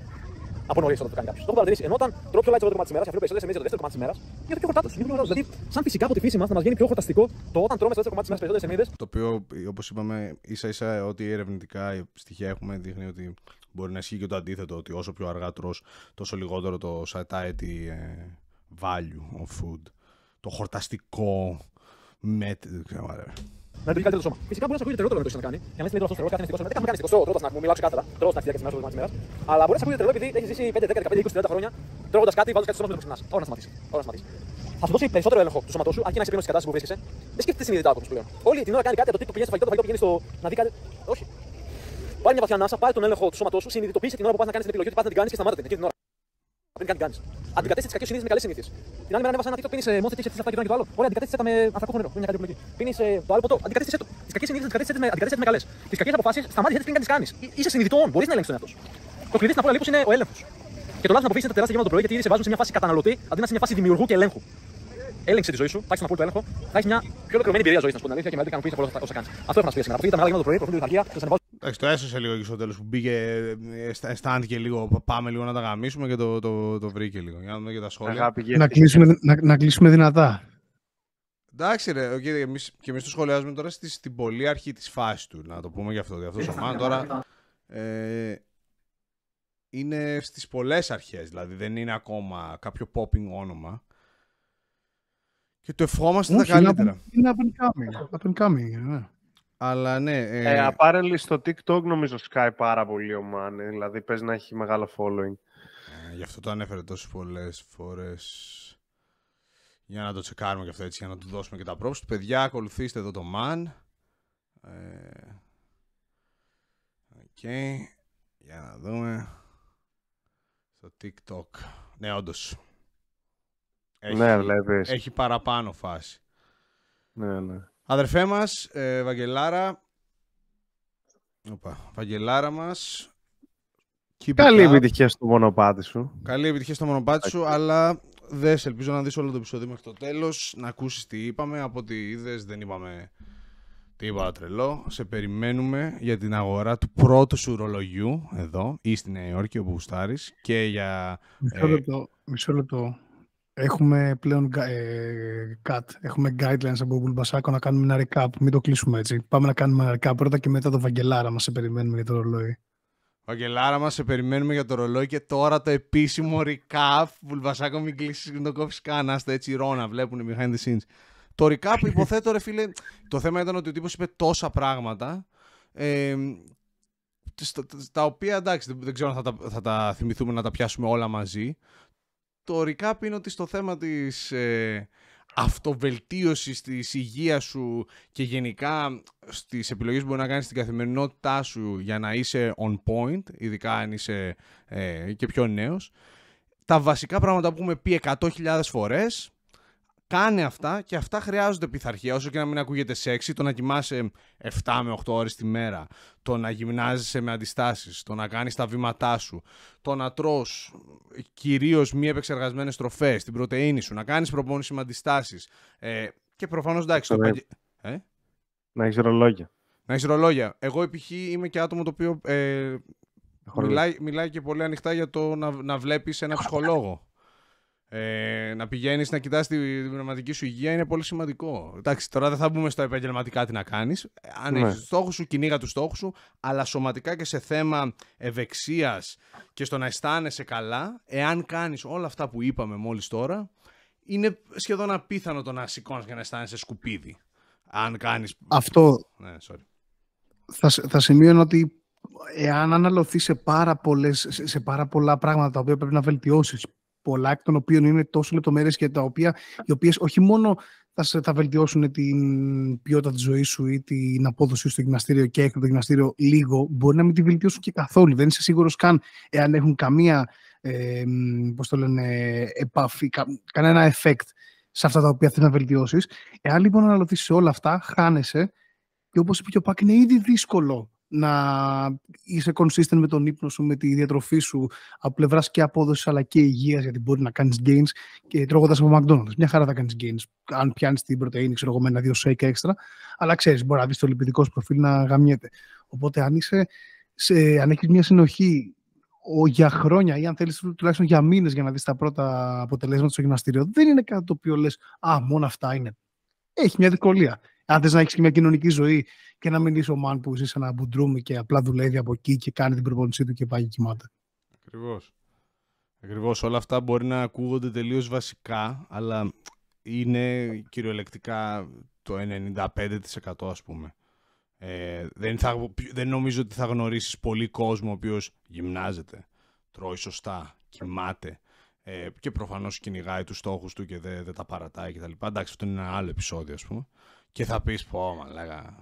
από νωρί όταν το κάνει κάποιος. Το έχω παρατηρήσει. Ενώ όταν τρώω πιο light στο πρώτο κομμάτι της ημέρα, αφήνω περισσότερε εμεί για το δεύτερο κομμάτι της ημέρα, είναι πιο χορτάτος. Είναι πιο χορτάτο. Δηλαδή, σαν φυσικά από τη φύση μας να μας γίνει πιο χορταστικό το όταν τρώμε στο δεύτερο κομμάτι της ημέρα περισσότερε εμεί. Το οποίο, όπως είπαμε, ίσα ίσα ότι ερευνητικά στοιχεία έχουμε δείχνει ότι μπορεί να ισχύει και το αντίθετο, ότι όσο πιο αργά τρως, τόσο λιγότερο το satiety ε, value of food. Το χορταστικό με... Να τελικά το σώμα. Φυσικά μπορεί να σου ακούγεται τρελό το να κάνει. Για να μην λέει τρελό, κάθε μυστικό Δεν κάνει μυστικό τρόπος να μου μιλάω ξεκάθαρα. Τρώω στα χέρια της μέρας. Αλλά μπορεί να σου ακούγεται τρελό επειδή έχεις ζήσει 5, 10, 15, 20, 30 χρόνια τρώγοντας κάτι, βάζοντας κάτι στο σώμα που δεν Ώρα να σταματήσεις. Ώρα να σταματήσεις. Θα σου δώσει περισσότερο έλεγχο του σώματός σου αρκεί να είσαι πίσω κατάσταση που βρίσκεσαι. Δεν σκέφτεται συνειδητά από πλέον. Όλη την ώρα κάνει κάτι από το τύπο πηγαίνει στο φαγητό, το φαγητό πηγαίνει στο να δει κάτι. Όχι. Πάρει μια βαθιά ανάσα, πάρει τον έλεγχο του σώματός σου, συνειδητοποιήσει την ώρα που πας να κάνεις την επιλογή ότι πας να την κάνεις και σταμάτα την, την ώρα. Δεν κάνει κάνεις. Αντικατέστησες τις κακές συνήθειες με καλές συνήθειες. Την άλλη μέρα ανέβασα ένα τίτλο, πίνει μόνο ε, μόθε και αυτά και το άλλο. Ωραία, αντικατέστησε τα με ανθρακούχο νερό. Είναι μια καλή επιλογή. Πίνεις ε, το άλλο ποτό, αντικατέστησε το. Τις κακές συνήθειες αντικατέστησε αντικατέστησε με καλές. Τις κακές αποφάσεις στα μάτια να τις κάνεις. Είσαι συνειδητό, μπορείς να ελέγξεις τον εαυτό Το κλειδί στην απόλυτη λίπο είναι ο έλεγχος. Και το λάθος να αποφύγεις τα τεράστια γεμάτα το πρωί γιατί ήδη σε βάζουν σε μια φάση καταναλωτή αντί να σε μια φάση δημιουργού και ελέγχου. Έλεγξε τη ζωή σου, θα έχεις τον απόλυτο έλεγχο, θα έχεις μια πιο ολοκληρωμένη εμπειρία ζωής, να σου πει την αλήθεια και μεγαλύτερη ικανοποίηση από όλα όσα κάνεις. Αυτό έχω να σου πει σήμερα. Αποφύγει τα μεγάλα γεμάτα το πρωί, προφύγει την Εντάξει, το έσωσε λίγο και στο τέλος που μπήκε, ε, ε, αισθάνθηκε λίγο. Πάμε λίγο να τα γαμίσουμε και το, το, το βρήκε λίγο. Για να δούμε και τα σχόλια. να, κλείσουμε, να, να δυνατά. Εντάξει, ρε, εμείς, και εμείς το σχολιάζουμε τώρα στη, στην πολύ αρχή της φάσης του. Να το πούμε γι' αυτό. Γι' αυτό τώρα. Ε, είναι στις πολλές αρχές, δηλαδή δεν είναι ακόμα κάποιο popping όνομα. Και το ευχόμαστε τα καλύτερα. Είναι up and coming. Up αλλά ναι. Ε... ε στο TikTok νομίζω Skype πάρα πολύ ο Μάνε. Δηλαδή παίζει να έχει μεγάλο following. Ε, γι' αυτό το ανέφερε τόσες πολλές φορές. Για να το τσεκάρουμε και αυτό έτσι, για να του δώσουμε και τα props. Παιδιά, ακολουθήστε εδώ το μαν. Ε... Okay. Για να δούμε. Στο TikTok. Ναι, όντως. Ναι, έχει, ναι, βλέπεις. έχει παραπάνω φάση. Ναι, ναι. Αδερφέ μας, ε, Βαγγελάρα. Οπα, Βαγγελάρα μας. Καλή επιτυχία στο μονοπάτι σου. Καλή επιτυχία στο μονοπάτι σου, αλλά δες ελπίζω να δεις όλο το επεισόδιο μέχρι το τέλος, να ακούσεις τι είπαμε. Από ό,τι είδες, δεν είπαμε τίποτα τρελό. Σε περιμένουμε για την αγορά του πρώτου σου ρολογιού εδώ ή στη Νέα Υόρκη, όπου γουστάρεις και για. Μισό ε, λεπτό. Μισό Έχουμε πλέον ε, cut. Έχουμε guidelines από τον Μπασάκο να κάνουμε ένα recap. Μην το κλείσουμε έτσι. Πάμε να κάνουμε ένα recap πρώτα και μετά το Βαγγελάρα μας σε περιμένουμε για το ρολόι. Βαγγελάρα μας σε περιμένουμε για το ρολόι και τώρα το επίσημο recap. Μπουλμπασάκο μην κλείσεις, μην το κόψεις καν. Άστε έτσι Ρώνα, βλέπουν οι behind the scenes. Το recap υποθέτω ρε φίλε, το θέμα ήταν ότι ο τύπος είπε τόσα πράγματα ε, τα οποία εντάξει δεν ξέρω αν θα τα, θα τα θυμηθούμε να τα πιάσουμε όλα μαζί το recap είναι ότι στο θέμα της ε, αυτοβελτίωσης της υγείας σου και γενικά στις επιλογές που μπορεί να κάνεις στην καθημερινότητά σου για να είσαι on point, ειδικά αν είσαι ε, και πιο νέος, τα βασικά πράγματα που έχουμε πει 100.000 φορές Κάνε αυτά και αυτά χρειάζονται πειθαρχία. Όσο και να μην ακούγεται σεξ το να κοιμάσαι 7 με 8 ώρες τη μέρα, το να γυμνάζεσαι με αντιστάσεις, το να κάνεις τα βήματά σου, το να τρως κυρίως μη επεξεργασμένες τροφές, την πρωτεΐνη σου, να κάνεις προπόνηση με αντιστάσεις. Ε, και προφανώς εντάξει... Το... Ναι. Ε? Να έχεις ρολόγια. Να έχεις ρολόγια. Εγώ π.χ. είμαι και άτομο το οποίο ε, μιλάει, μιλάει και πολύ ανοιχτά για το να, να βλέπεις ένα ψυχολόγο. Ε, να πηγαίνεις να κοιτάς την πνευματική σου υγεία είναι πολύ σημαντικό. Εντάξει, τώρα δεν θα μπούμε στο επαγγελματικά τι να κάνεις. Αν ναι. έχεις στόχους σου, κυνήγα τους στόχους σου, αλλά σωματικά και σε θέμα ευεξίας και στο να αισθάνεσαι καλά, εάν κάνεις όλα αυτά που είπαμε μόλις τώρα, είναι σχεδόν απίθανο το να σηκώνεις και να αισθάνεσαι σκουπίδι. Αν κάνεις. Αυτό. Ναι, sorry. Θα, θα σημείωνα ότι εάν αναλωθείς πάρα σε, σε πάρα πολλά πράγματα τα οποία πρέπει να βελτιώσεις πολλά εκ των οποίων είναι τόσο λεπτομέρειες και τα οποία, οι οποίες όχι μόνο θα, σε, θα βελτιώσουν την ποιότητα της ζωής σου ή την απόδοση στο γυμναστήριο και έκτο το γυμναστήριο λίγο, μπορεί να μην τη βελτιώσουν και καθόλου. Δεν είσαι σίγουρος καν εάν έχουν καμία, ε, πώς το λένε, επαφή, κανένα effect σε αυτά τα οποία θέλει να βελτιώσεις. Εάν λοιπόν αναλωθεί σε όλα αυτά, χάνεσαι και όπως είπε και ο Πάκ, είναι ήδη δύσκολο να είσαι consistent με τον ύπνο σου, με τη διατροφή σου από πλευράς και απόδοσης αλλά και υγείας, γιατί μπορεί να κάνεις gains και τρώγοντας από McDonald's. Μια χαρά θα κάνεις gains. Αν πιάνεις την πρωτενη, ξέρω εγώ, με ένα-δύο shake έξτρα, αλλά ξέρεις, μπορεί να δεις το λυπητικό σου προφίλ να γαμιέται. Οπότε αν, είσαι, σε, αν έχεις μια συνοχή ο, για χρόνια ή αν θέλεις τουλάχιστον για μήνες για να δεις τα πρώτα αποτελέσματα στο γυμναστήριο, δεν είναι κάτι το οποίο λες, Α, μόνο αυτά είναι. Έχει μια δυσκολία. Αν θες να έχεις και μια κοινωνική ζωή και να μην είσαι ο μαν που ζεις σε ένα μπουντρούμι και απλά δουλεύει από εκεί και κάνει την προπονησή του και πάει και κοιμάται. Ακριβώς. Ακριβώς. Όλα αυτά μπορεί να ακούγονται τελείως βασικά, αλλά είναι κυριολεκτικά το 95% ας πούμε. Ε, δεν, θα, δεν νομίζω ότι θα γνωρίσεις πολύ κόσμο ο οποίος γυμνάζεται, τρώει σωστά, κοιμάται ε, και προφανώς κυνηγάει τους στόχους του και δεν, τα παρατάει κτλ. Εντάξει, αυτό είναι ένα άλλο επεισόδιο ας πούμε. Και θα πεις πω, μαλάκα,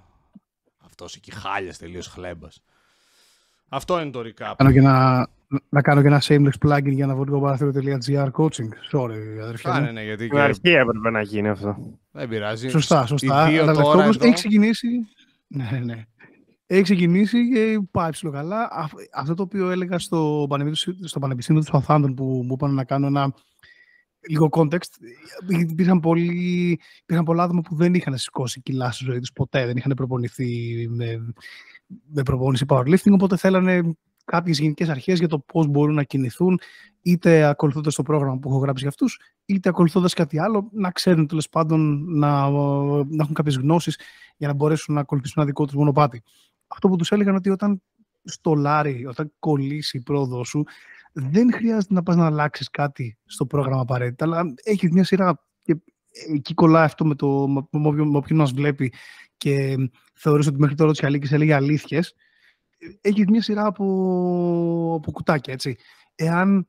αυτός εκεί χάλιας τελείως χλέμπας. Αυτό είναι το recap. Κάνω και ένα, να κάνω και ένα shameless plugin για να βρω το παραθύρο.gr coaching. Sorry, αδερφιά. μου. ναι, ναι, γιατί ε, και... αρχή έπρεπε να γίνει αυτό. Δεν πειράζει. Σωστά, σωστά. Αλλά εδώ... έχει ξεκινήσει... Ναι, ναι. Έχει ξεκινήσει και πάει ψηλό καλά. Αυτό το οποίο έλεγα στο Πανεπιστήμιο, στο Πανεπιστήμιο του που μου είπαν να κάνω ένα λίγο context, υπήρχαν, πολλοί, υπήρχαν πολλά άτομα που δεν είχαν σηκώσει κιλά στη ζωή τους ποτέ, δεν είχαν προπονηθεί με, με προπόνηση powerlifting, οπότε θέλανε κάποιες γενικές αρχές για το πώς μπορούν να κινηθούν, είτε ακολουθώντας το πρόγραμμα που έχω γράψει για αυτούς, είτε ακολουθώντας κάτι άλλο, να ξέρουν τέλος πάντων να, να έχουν κάποιες γνώσεις για να μπορέσουν να ακολουθήσουν ένα δικό τους μονοπάτι. Αυτό που τους έλεγαν ότι όταν στολάρει, όταν κολλήσει η πρόοδό σου, δεν χρειάζεται να πας να αλλάξεις κάτι στο πρόγραμμα απαραίτητα, αλλά έχεις μια σειρά και ε, εκεί κολλάει αυτό με, το, με, όποιον, με μας βλέπει και θεωρείς ότι μέχρι τώρα ο Τσιαλίκης έλεγε αλήθειες, ε, έχεις μια σειρά από, από κουτάκια, έτσι. Εάν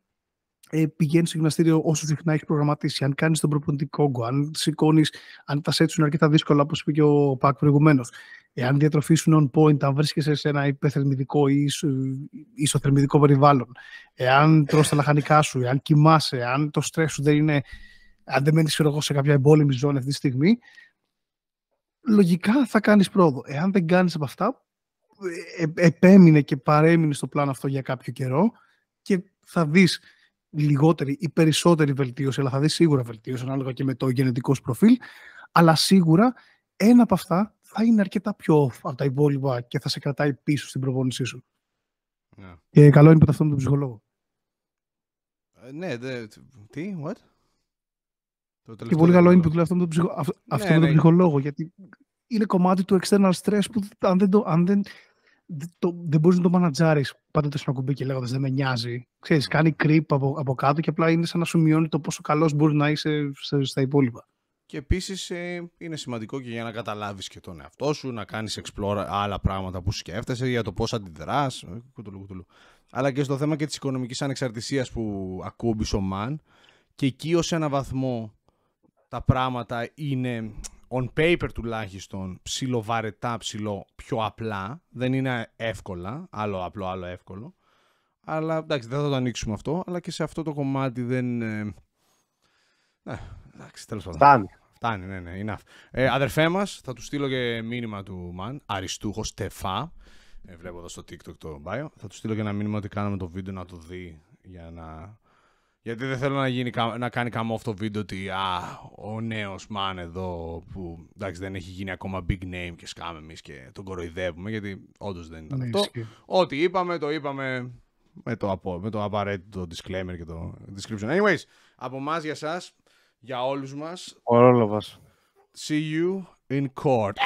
ε, πηγαίνεις στο γυμναστήριο όσο συχνά έχεις προγραμματίσει, αν κάνεις τον προπονητικό κόγκο, αν σηκώνεις, αν τα σέτσουν αρκετά δύσκολα, όπως είπε και ο Πακ προηγουμένως, Εάν διατροφή on point, αν βρίσκεσαι σε ένα υπερθερμιδικό ή ισοθερμιδικό περιβάλλον, εάν τρως τα λαχανικά σου, εάν κοιμάσαι, εάν το στρες σου δεν είναι, αν δεν μένεις εγώ, σε κάποια εμπόλεμη ζώνη αυτή τη στιγμή, λογικά θα κάνεις πρόοδο. Εάν δεν κάνεις από αυτά, ε, ε, επέμεινε και παρέμεινε στο πλάνο αυτό για κάποιο καιρό και θα δεις λιγότερη ή περισσότερη βελτίωση, αλλά θα δεις σίγουρα βελτίωση ανάλογα και με το γενετικός σου προφίλ, αλλά σίγουρα ένα από αυτά θα είναι αρκετά πιο off από τα υπόλοιπα και θα σε κρατάει πίσω στην προπόνησή σου. Ναι. Και καλό είναι που αυτό με τον ψυχολόγο. Ε, ναι, τι, what? και πολύ καλό είναι που αυτό με τον, αυτό ναι, με ναι. τον ψυχολόγο, γιατί είναι κομμάτι του external stress που αν δεν το, αν δεν, το, δεν μπορείς να το μανατζάρεις πάντα το κουμπί και λέγοντας δεν με νοιάζει. Ξέρεις, κάνει creep από, από κάτω και απλά είναι σαν να σου μειώνει το πόσο καλός μπορεί να είσαι στα υπόλοιπα. Και επίσης ε, είναι σημαντικό και για να καταλάβεις και τον εαυτό σου, να κάνεις explore άλλα πράγματα που σκέφτεσαι για το πώς αντιδράς. Ε, αλλά και στο θέμα και της οικονομικής ανεξαρτησίας που ακούμπησε ο Μαν. Και εκεί ως ένα βαθμό τα πράγματα είναι on paper τουλάχιστον ψιλοβαρετά, ψηλο πιο απλά. Δεν είναι εύκολα, άλλο απλό, άλλο εύκολο. Αλλά εντάξει, δεν θα το ανοίξουμε αυτό. Αλλά και σε αυτό το κομμάτι δεν. Ε, ε Εντάξει, τέλος πάντων. Φτάνει. Φτάνει, ναι, ναι, enough. Ε, αδερφέ μας, θα του στείλω και μήνυμα του Μαν, αριστούχος Τεφά. Ε, βλέπω εδώ στο TikTok το bio. Θα του στείλω και ένα μήνυμα ότι κάναμε το βίντεο να το δει για να. Γιατί δεν θέλω να, γίνει, να κάνει καμό αυτό το βίντεο ότι α, ο νέος Μαν εδώ που εντάξει, δεν έχει γίνει ακόμα big name και σκάμε εμείς και τον κοροϊδεύουμε. Γιατί όντως δεν ήταν ναι, αυτό. Ό,τι είπαμε, το είπαμε με το, απο... με το απαραίτητο disclaimer και το description. Anyways, από εμάς για σας, για όλους μας. us. See you in court.